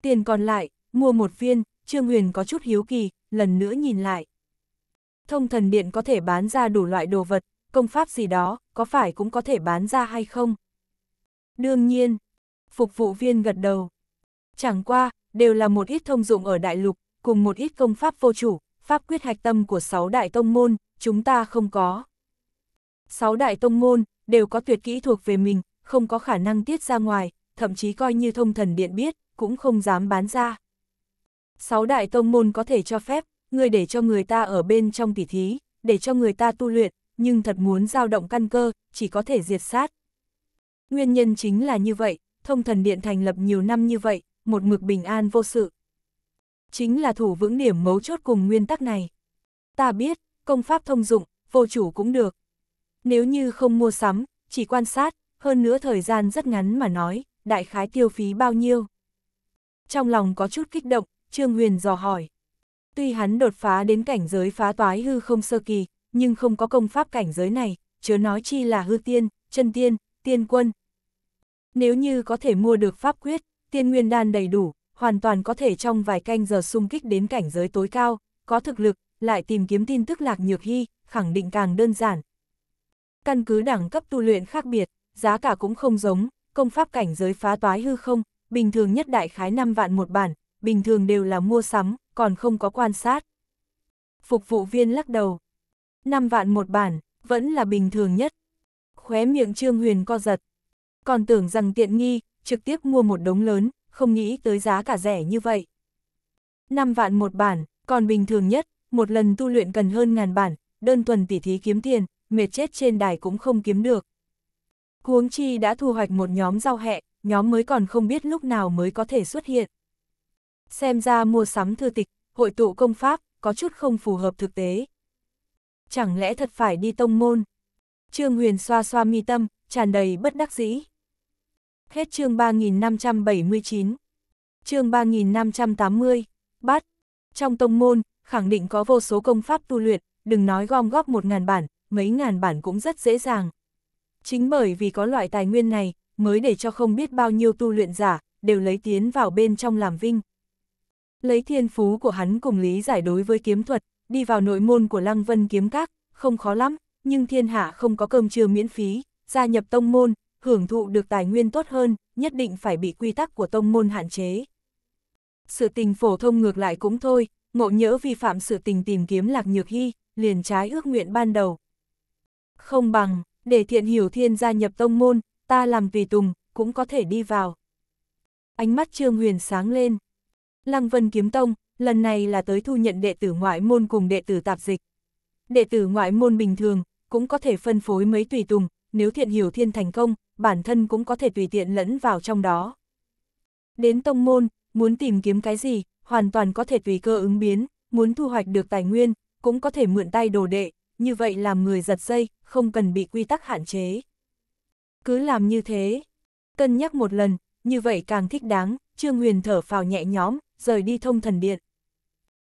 Tiền còn lại, mua một viên, Trương Huyền có chút hiếu kỳ, lần nữa nhìn lại. Thông thần điện có thể bán ra đủ loại đồ vật, công pháp gì đó, có phải cũng có thể bán ra hay không? Đương nhiên, phục vụ viên gật đầu. Chẳng qua, đều là một ít thông dụng ở đại lục, cùng một ít công pháp vô chủ, pháp quyết hạch tâm của sáu đại tông môn, chúng ta không có. Sáu đại tông môn đều có tuyệt kỹ thuộc về mình, không có khả năng tiết ra ngoài, thậm chí coi như thông thần điện biết, cũng không dám bán ra. Sáu đại tông môn có thể cho phép, người để cho người ta ở bên trong tỉ thí, để cho người ta tu luyện, nhưng thật muốn giao động căn cơ, chỉ có thể diệt sát. Nguyên nhân chính là như vậy, thông thần điện thành lập nhiều năm như vậy, một mực bình an vô sự chính là thủ vững điểm mấu chốt cùng nguyên tắc này. Ta biết, công pháp thông dụng, vô chủ cũng được. Nếu như không mua sắm, chỉ quan sát, hơn nữa thời gian rất ngắn mà nói, đại khái tiêu phí bao nhiêu. Trong lòng có chút kích động, Trương Huyền dò hỏi. Tuy hắn đột phá đến cảnh giới phá toái hư không sơ kỳ, nhưng không có công pháp cảnh giới này, chớ nói chi là hư tiên, chân tiên, tiên quân. Nếu như có thể mua được pháp quyết, tiên nguyên đan đầy đủ, hoàn toàn có thể trong vài canh giờ xung kích đến cảnh giới tối cao, có thực lực, lại tìm kiếm tin tức lạc nhược hy, khẳng định càng đơn giản. Căn cứ đẳng cấp tu luyện khác biệt, giá cả cũng không giống, công pháp cảnh giới phá toái hư không, bình thường nhất đại khái 5 vạn một bản, bình thường đều là mua sắm, còn không có quan sát. Phục vụ viên lắc đầu. 5 vạn một bản, vẫn là bình thường nhất. Khóe miệng Trương Huyền co giật. Còn tưởng rằng tiện nghi, trực tiếp mua một đống lớn, không nghĩ tới giá cả rẻ như vậy. 5 vạn một bản, còn bình thường nhất, một lần tu luyện cần hơn ngàn bản, đơn tuần tỉ thí kiếm tiền, mệt chết trên đài cũng không kiếm được. Huống chi đã thu hoạch một nhóm rau hẹ, nhóm mới còn không biết lúc nào mới có thể xuất hiện. Xem ra mua sắm thư tịch, hội tụ công pháp, có chút không phù hợp thực tế. Chẳng lẽ thật phải đi tông môn? Trương Huyền xoa xoa mi tâm, tràn đầy bất đắc dĩ. Hết chương 3579. Chương 3580. Bắt. Trong tông môn, khẳng định có vô số công pháp tu luyện, đừng nói gom góp một ngàn bản, mấy ngàn bản cũng rất dễ dàng. Chính bởi vì có loại tài nguyên này, mới để cho không biết bao nhiêu tu luyện giả, đều lấy tiến vào bên trong làm vinh. Lấy thiên phú của hắn cùng lý giải đối với kiếm thuật, đi vào nội môn của Lăng Vân kiếm các, không khó lắm, nhưng thiên hạ không có cơm trưa miễn phí, gia nhập tông môn, hưởng thụ được tài nguyên tốt hơn, nhất định phải bị quy tắc của tông môn hạn chế. Sự tình phổ thông ngược lại cũng thôi, ngộ nhỡ vi phạm sự tình tìm kiếm lạc nhược hy, liền trái ước nguyện ban đầu. Không bằng, để thiện hiểu thiên gia nhập tông môn, ta làm tùy tùng, cũng có thể đi vào. Ánh mắt Trương Huyền sáng lên. Lăng Vân Kiếm Tông, lần này là tới thu nhận đệ tử ngoại môn cùng đệ tử tạp dịch. Đệ tử ngoại môn bình thường, cũng có thể phân phối mấy tùy tùng, nếu thiện hiểu thiên thành công, bản thân cũng có thể tùy tiện lẫn vào trong đó. Đến tông môn, muốn tìm kiếm cái gì, hoàn toàn có thể tùy cơ ứng biến, muốn thu hoạch được tài nguyên, cũng có thể mượn tay đồ đệ, như vậy làm người giật dây, không cần bị quy tắc hạn chế. Cứ làm như thế, cân nhắc một lần, như vậy càng thích đáng, Trương Huyền thở phào nhẹ nhóm rời đi thông thần điện.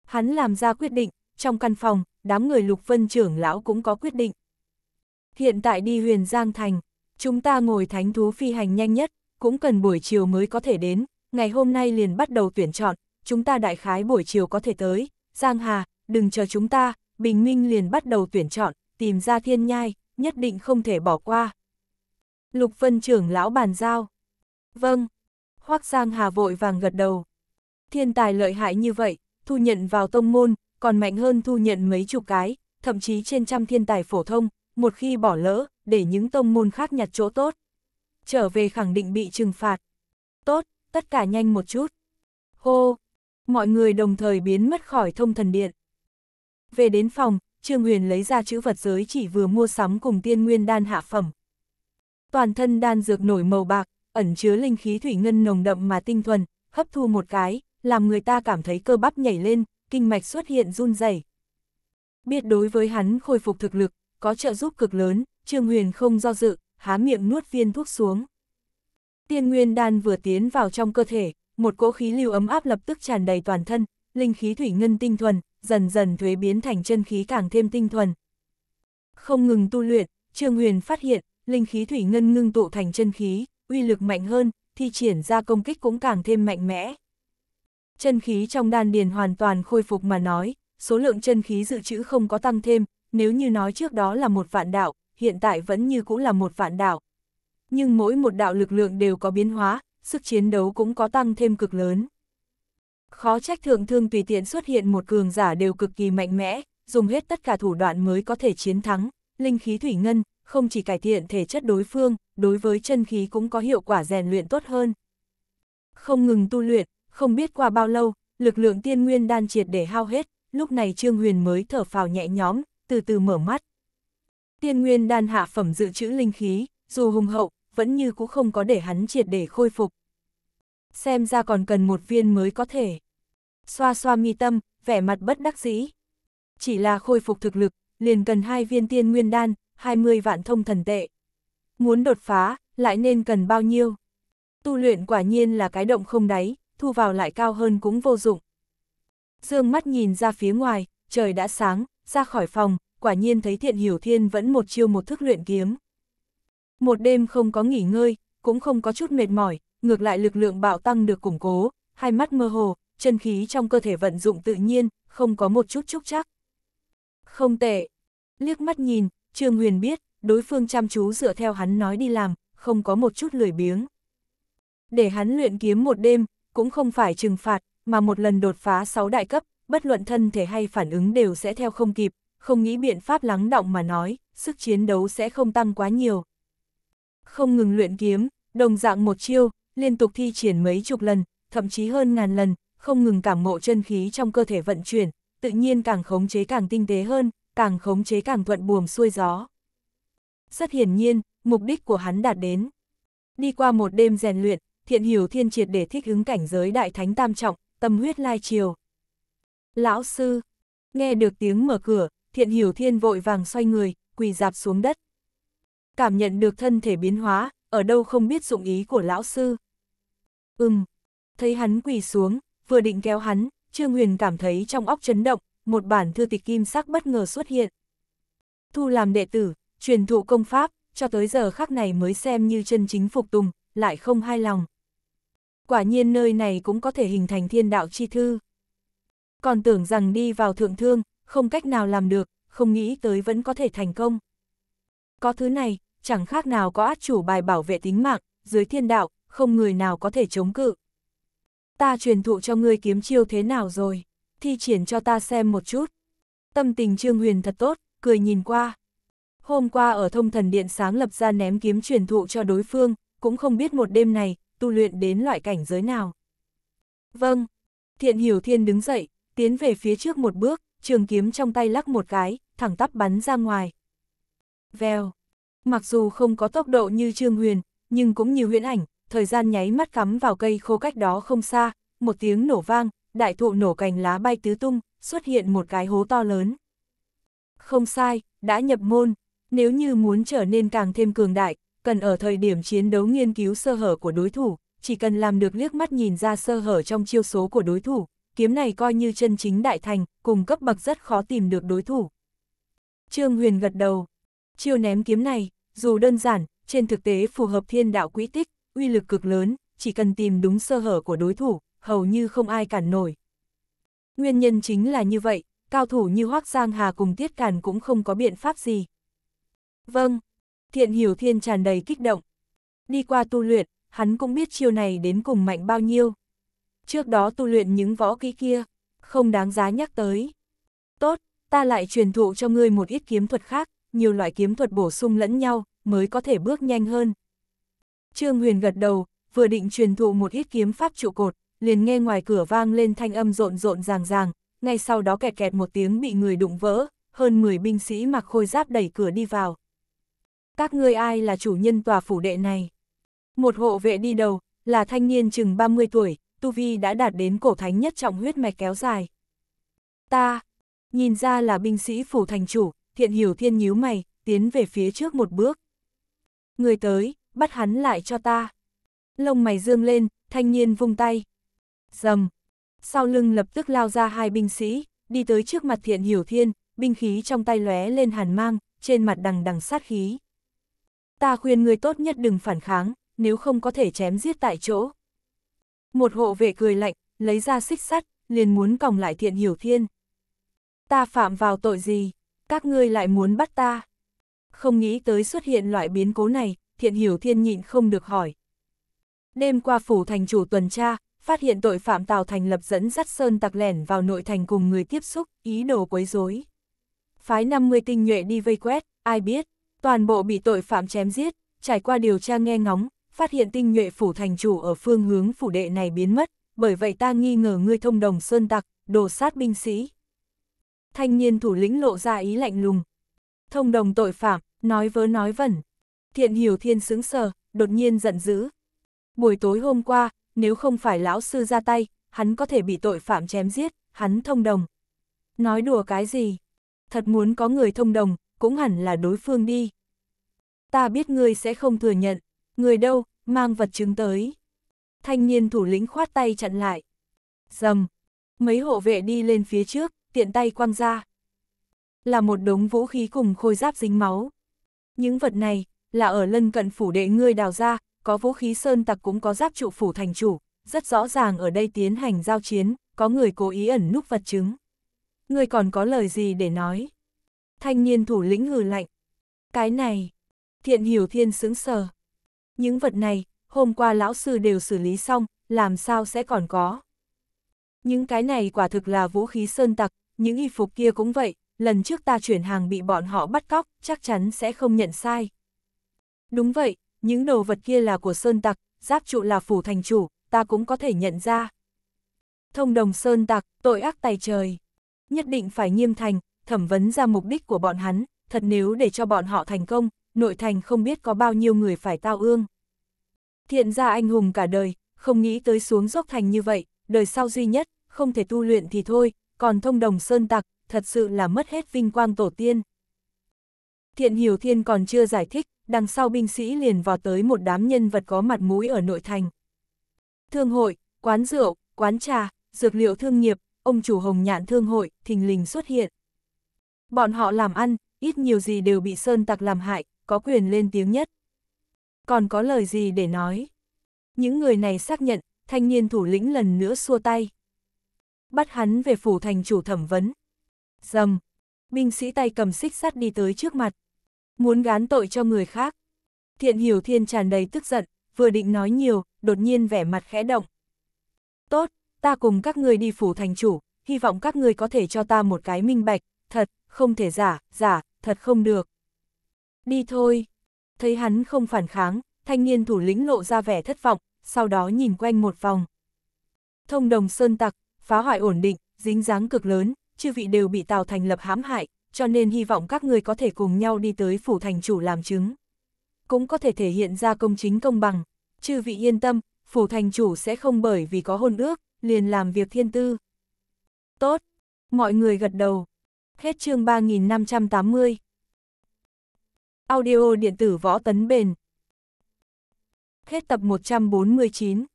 Hắn làm ra quyết định, trong căn phòng, đám người lục vân trưởng lão cũng có quyết định. Hiện tại đi huyền Giang Thành, chúng ta ngồi thánh thú phi hành nhanh nhất, cũng cần buổi chiều mới có thể đến, ngày hôm nay liền bắt đầu tuyển chọn, chúng ta đại khái buổi chiều có thể tới, Giang Hà, đừng chờ chúng ta, Bình Minh liền bắt đầu tuyển chọn, tìm ra thiên nhai, nhất định không thể bỏ qua. Lục Vân trưởng lão bàn giao. Vâng, Hoác Giang Hà vội vàng gật đầu. Thiên tài lợi hại như vậy, thu nhận vào tông môn, còn mạnh hơn thu nhận mấy chục cái, thậm chí trên trăm thiên tài phổ thông, một khi bỏ lỡ, để những tông môn khác nhặt chỗ tốt. Trở về khẳng định bị trừng phạt. Tốt, tất cả nhanh một chút. Hô! Mọi người đồng thời biến mất khỏi thông thần điện. Về đến phòng, Trương Huyền lấy ra chữ vật giới chỉ vừa mua sắm cùng tiên nguyên đan hạ phẩm. Toàn thân đan dược nổi màu bạc, ẩn chứa linh khí thủy ngân nồng đậm mà tinh thuần, hấp thu một cái, làm người ta cảm thấy cơ bắp nhảy lên, kinh mạch xuất hiện run rẩy. Biết đối với hắn khôi phục thực lực, có trợ giúp cực lớn, Trương Huyền không do dự, há miệng nuốt viên thuốc xuống. Tiên nguyên đan vừa tiến vào trong cơ thể, một cỗ khí lưu ấm áp lập tức tràn đầy toàn thân, linh khí thủy ngân tinh thuần, dần dần thuế biến thành chân khí càng thêm tinh thuần. Không ngừng tu luyện, Trương Huyền phát hiện, linh khí thủy ngân ngưng tụ thành chân khí, uy lực mạnh hơn, thi triển ra công kích cũng càng thêm mạnh mẽ. Chân khí trong đan điền hoàn toàn khôi phục mà nói, số lượng chân khí dự trữ không có tăng thêm, nếu như nói trước đó là một vạn đạo, hiện tại vẫn như cũng là một vạn đạo. Nhưng mỗi một đạo lực lượng đều có biến hóa, sức chiến đấu cũng có tăng thêm cực lớn. Khó trách thượng thương tùy tiện xuất hiện một cường giả đều cực kỳ mạnh mẽ, dùng hết tất cả thủ đoạn mới có thể chiến thắng, linh khí thủy ngân, không chỉ cải thiện thể chất đối phương, đối với chân khí cũng có hiệu quả rèn luyện tốt hơn. Không ngừng tu luyện, không biết qua bao lâu, lực lượng tiên nguyên đan triệt để hao hết, lúc này Trương Huyền mới thở phào nhẹ nhõm, từ từ mở mắt. Tiên nguyên đan hạ phẩm dự trữ linh khí, dù hùng hậu, vẫn như cũng không có để hắn triệt để khôi phục. Xem ra còn cần một viên mới có thể. Xoa xoa mi tâm, vẻ mặt bất đắc dĩ. Chỉ là khôi phục thực lực, liền cần hai viên tiên nguyên đan, 20 vạn thông thần tệ. Muốn đột phá, lại nên cần bao nhiêu? Tu luyện quả nhiên là cái động không đáy, thu vào lại cao hơn cũng vô dụng. Dương mắt nhìn ra phía ngoài, trời đã sáng, ra khỏi phòng, quả nhiên thấy Thiện Hiểu Thiên vẫn một chiêu một thức luyện kiếm. Một đêm không có nghỉ ngơi, cũng không có chút mệt mỏi, ngược lại lực lượng bạo tăng được củng cố, hai mắt mơ hồ, chân khí trong cơ thể vận dụng tự nhiên, không có một chút chúc chắc. Không tệ. Liếc mắt nhìn, Trương Huyền biết, đối phương chăm chú dựa theo hắn nói đi làm, không có một chút lười biếng. Để hắn luyện kiếm một đêm, cũng không phải trừng phạt, mà một lần đột phá sáu đại cấp, bất luận thân thể hay phản ứng đều sẽ theo không kịp, không nghĩ biện pháp lắng động mà nói, sức chiến đấu sẽ không tăng quá nhiều. Không ngừng luyện kiếm, đồng dạng một chiêu, liên tục thi triển mấy chục lần, thậm chí hơn ngàn lần, không ngừng cảm ngộ chân khí trong cơ thể vận chuyển, tự nhiên càng khống chế càng tinh tế hơn, càng khống chế càng thuận buồm xuôi gió. Rất hiển nhiên, mục đích của hắn đạt đến. Đi qua một đêm rèn luyện, thiện hiểu thiên triệt để thích ứng cảnh giới đại thánh tam trọng, tâm huyết lai chiều, Lão sư, nghe được tiếng mở cửa, thiện hiểu thiên vội vàng xoay người, quỳ dạp xuống đất. Cảm nhận được thân thể biến hóa, ở đâu không biết dụng ý của lão sư. Ừm, thấy hắn quỳ xuống, vừa định kéo hắn, Trương Huyền cảm thấy trong óc chấn động, một bản thư tịch kim sắc bất ngờ xuất hiện. Thu làm đệ tử, truyền thụ công pháp, cho tới giờ khắc này mới xem như chân chính phục tùng, lại không hài lòng. Quả nhiên nơi này cũng có thể hình thành thiên đạo chi thư còn tưởng rằng đi vào thượng thương, không cách nào làm được, không nghĩ tới vẫn có thể thành công. Có thứ này, chẳng khác nào có át chủ bài bảo vệ tính mạng, dưới thiên đạo, không người nào có thể chống cự. Ta truyền thụ cho ngươi kiếm chiêu thế nào rồi, thi triển cho ta xem một chút. Tâm tình Trương Huyền thật tốt, cười nhìn qua. Hôm qua ở thông thần điện sáng lập ra ném kiếm truyền thụ cho đối phương, cũng không biết một đêm này, tu luyện đến loại cảnh giới nào. Vâng, thiện hiểu thiên đứng dậy, tiến về phía trước một bước, trường kiếm trong tay lắc một cái, thẳng tắp bắn ra ngoài. Vèo, mặc dù không có tốc độ như Trương Huyền, nhưng cũng như huyễn ảnh, thời gian nháy mắt cắm vào cây khô cách đó không xa, một tiếng nổ vang, đại thụ nổ cành lá bay tứ tung, xuất hiện một cái hố to lớn. Không sai, đã nhập môn, nếu như muốn trở nên càng thêm cường đại, cần ở thời điểm chiến đấu nghiên cứu sơ hở của đối thủ, chỉ cần làm được liếc mắt nhìn ra sơ hở trong chiêu số của đối thủ, kiếm này coi như chân chính đại thành, cùng cấp bậc rất khó tìm được đối thủ. Trương Huyền gật đầu. Chiêu ném kiếm này, dù đơn giản, trên thực tế phù hợp thiên đạo quỹ tích, uy lực cực lớn, chỉ cần tìm đúng sơ hở của đối thủ, hầu như không ai cản nổi. Nguyên nhân chính là như vậy, cao thủ như Hoác Giang Hà cùng Tiết Càn cũng không có biện pháp gì. Vâng, thiện hiểu thiên tràn đầy kích động. Đi qua tu luyện, hắn cũng biết chiêu này đến cùng mạnh bao nhiêu, trước đó tu luyện những võ kỹ kia, không đáng giá nhắc tới. Tốt, ta lại truyền thụ cho ngươi một ít kiếm thuật khác, nhiều loại kiếm thuật bổ sung lẫn nhau, mới có thể bước nhanh hơn. Trương Huyền gật đầu, vừa định truyền thụ một ít kiếm pháp trụ cột, liền nghe ngoài cửa vang lên thanh âm rộn rộn ràng ràng, ngay sau đó kẹt kẹt một tiếng bị người đụng vỡ, hơn 10 binh sĩ mặc khôi giáp đẩy cửa đi vào. Các ngươi ai là chủ nhân tòa phủ đệ này? Một hộ vệ đi đầu, là thanh niên chừng 30 tuổi, tu vi đã đạt đến cổ thánh nhất trọng huyết mạch kéo dài. Ta, nhìn ra là binh sĩ phủ thành chủ, thiện hiểu thiên nhíu mày, tiến về phía trước một bước. Người tới, bắt hắn lại cho ta. Lông mày dương lên, thanh niên vung tay. Dầm. Sau lưng lập tức lao ra hai binh sĩ, đi tới trước mặt thiện hiểu thiên, binh khí trong tay lóe lên hàn mang, trên mặt đằng đằng sát khí. Ta khuyên người tốt nhất đừng phản kháng, nếu không có thể chém giết tại chỗ. Một hộ vệ cười lạnh, lấy ra xích sắt, liền muốn còng lại thiện hiểu thiên. Ta phạm vào tội gì? Các ngươi lại muốn bắt ta? Không nghĩ tới xuất hiện loại biến cố này, thiện hiểu thiên nhịn không được hỏi. Đêm qua phủ thành chủ tuần tra, phát hiện tội phạm Tào Thành lập dẫn dắt Sơn Tặc lẻn vào nội thành cùng người tiếp xúc, ý đồ quấy rối. Phái 50 tinh nhuệ đi vây quét, ai biết, toàn bộ bị tội phạm chém giết, trải qua điều tra nghe ngóng, phát hiện tinh nhuệ phủ thành chủ ở phương hướng phủ đệ này biến mất, bởi vậy ta nghi ngờ ngươi thông đồng sơn tặc, đồ sát binh sĩ. Thanh niên thủ lĩnh lộ ra ý lạnh lùng. Thông đồng tội phạm, nói vớ nói vẩn. Thiện hiểu thiên xứng sờ, đột nhiên giận dữ. Buổi tối hôm qua, nếu không phải lão sư ra tay, hắn có thể bị tội phạm chém giết, hắn thông đồng. Nói đùa cái gì? Thật muốn có người thông đồng, cũng hẳn là đối phương đi. Ta biết ngươi sẽ không thừa nhận, người đâu, mang vật chứng tới. Thanh niên thủ lĩnh khoát tay chặn lại. Dầm, mấy hộ vệ đi lên phía trước, tiện tay quăng ra. Là một đống vũ khí cùng khôi giáp dính máu. Những vật này, là ở lân cận phủ đệ ngươi đào ra, có vũ khí sơn tặc cũng có giáp trụ phủ thành chủ, rất rõ ràng ở đây tiến hành giao chiến, có người cố ý ẩn núp vật chứng. Ngươi còn có lời gì để nói? Thanh niên thủ lĩnh hừ lạnh. Cái này, thiện hiểu thiên sững sờ những vật này, hôm qua lão sư đều xử lý xong, làm sao sẽ còn có. Những cái này quả thực là vũ khí sơn tặc, những y phục kia cũng vậy, lần trước ta chuyển hàng bị bọn họ bắt cóc, chắc chắn sẽ không nhận sai. Đúng vậy, những đồ vật kia là của sơn tặc, giáp trụ là phủ thành chủ, ta cũng có thể nhận ra. Thông đồng sơn tặc, tội ác tay trời. Nhất định phải nghiêm thành, thẩm vấn ra mục đích của bọn hắn, thật nếu để cho bọn họ thành công, nội thành không biết có bao nhiêu người phải tao ương. Thiện ra anh hùng cả đời, không nghĩ tới xuống dốc thành như vậy, đời sau duy nhất, không thể tu luyện thì thôi, còn thông đồng sơn tặc, thật sự là mất hết vinh quang tổ tiên. Thiện hiểu thiên còn chưa giải thích, đằng sau binh sĩ liền vào tới một đám nhân vật có mặt mũi ở nội thành. Thương hội, quán rượu, quán trà, dược liệu thương nghiệp, ông chủ hồng nhạn thương hội, thình lình xuất hiện. Bọn họ làm ăn, ít nhiều gì đều bị sơn tặc làm hại, có quyền lên tiếng nhất. Còn có lời gì để nói? Những người này xác nhận, thanh niên thủ lĩnh lần nữa xua tay. Bắt hắn về phủ thành chủ thẩm vấn. Dầm, binh sĩ tay cầm xích sắt đi tới trước mặt. Muốn gán tội cho người khác. Thiện hiểu thiên tràn đầy tức giận, vừa định nói nhiều, đột nhiên vẻ mặt khẽ động. Tốt, ta cùng các người đi phủ thành chủ, hy vọng các người có thể cho ta một cái minh bạch, thật, không thể giả, giả, thật không được. Đi thôi. Thấy hắn không phản kháng, thanh niên thủ lĩnh lộ ra vẻ thất vọng, sau đó nhìn quanh một vòng. Thông đồng sơn tặc, phá hoại ổn định, dính dáng cực lớn, chư vị đều bị Tào Thành lập hãm hại, cho nên hy vọng các người có thể cùng nhau đi tới phủ thành chủ làm chứng. Cũng có thể thể hiện ra công chính công bằng, chư vị yên tâm, phủ thành chủ sẽ không bởi vì có hôn ước, liền làm việc thiên tư. Tốt, mọi người gật đầu. Hết chương 3580. Audio điện tử võ tấn bền. Hết tập 149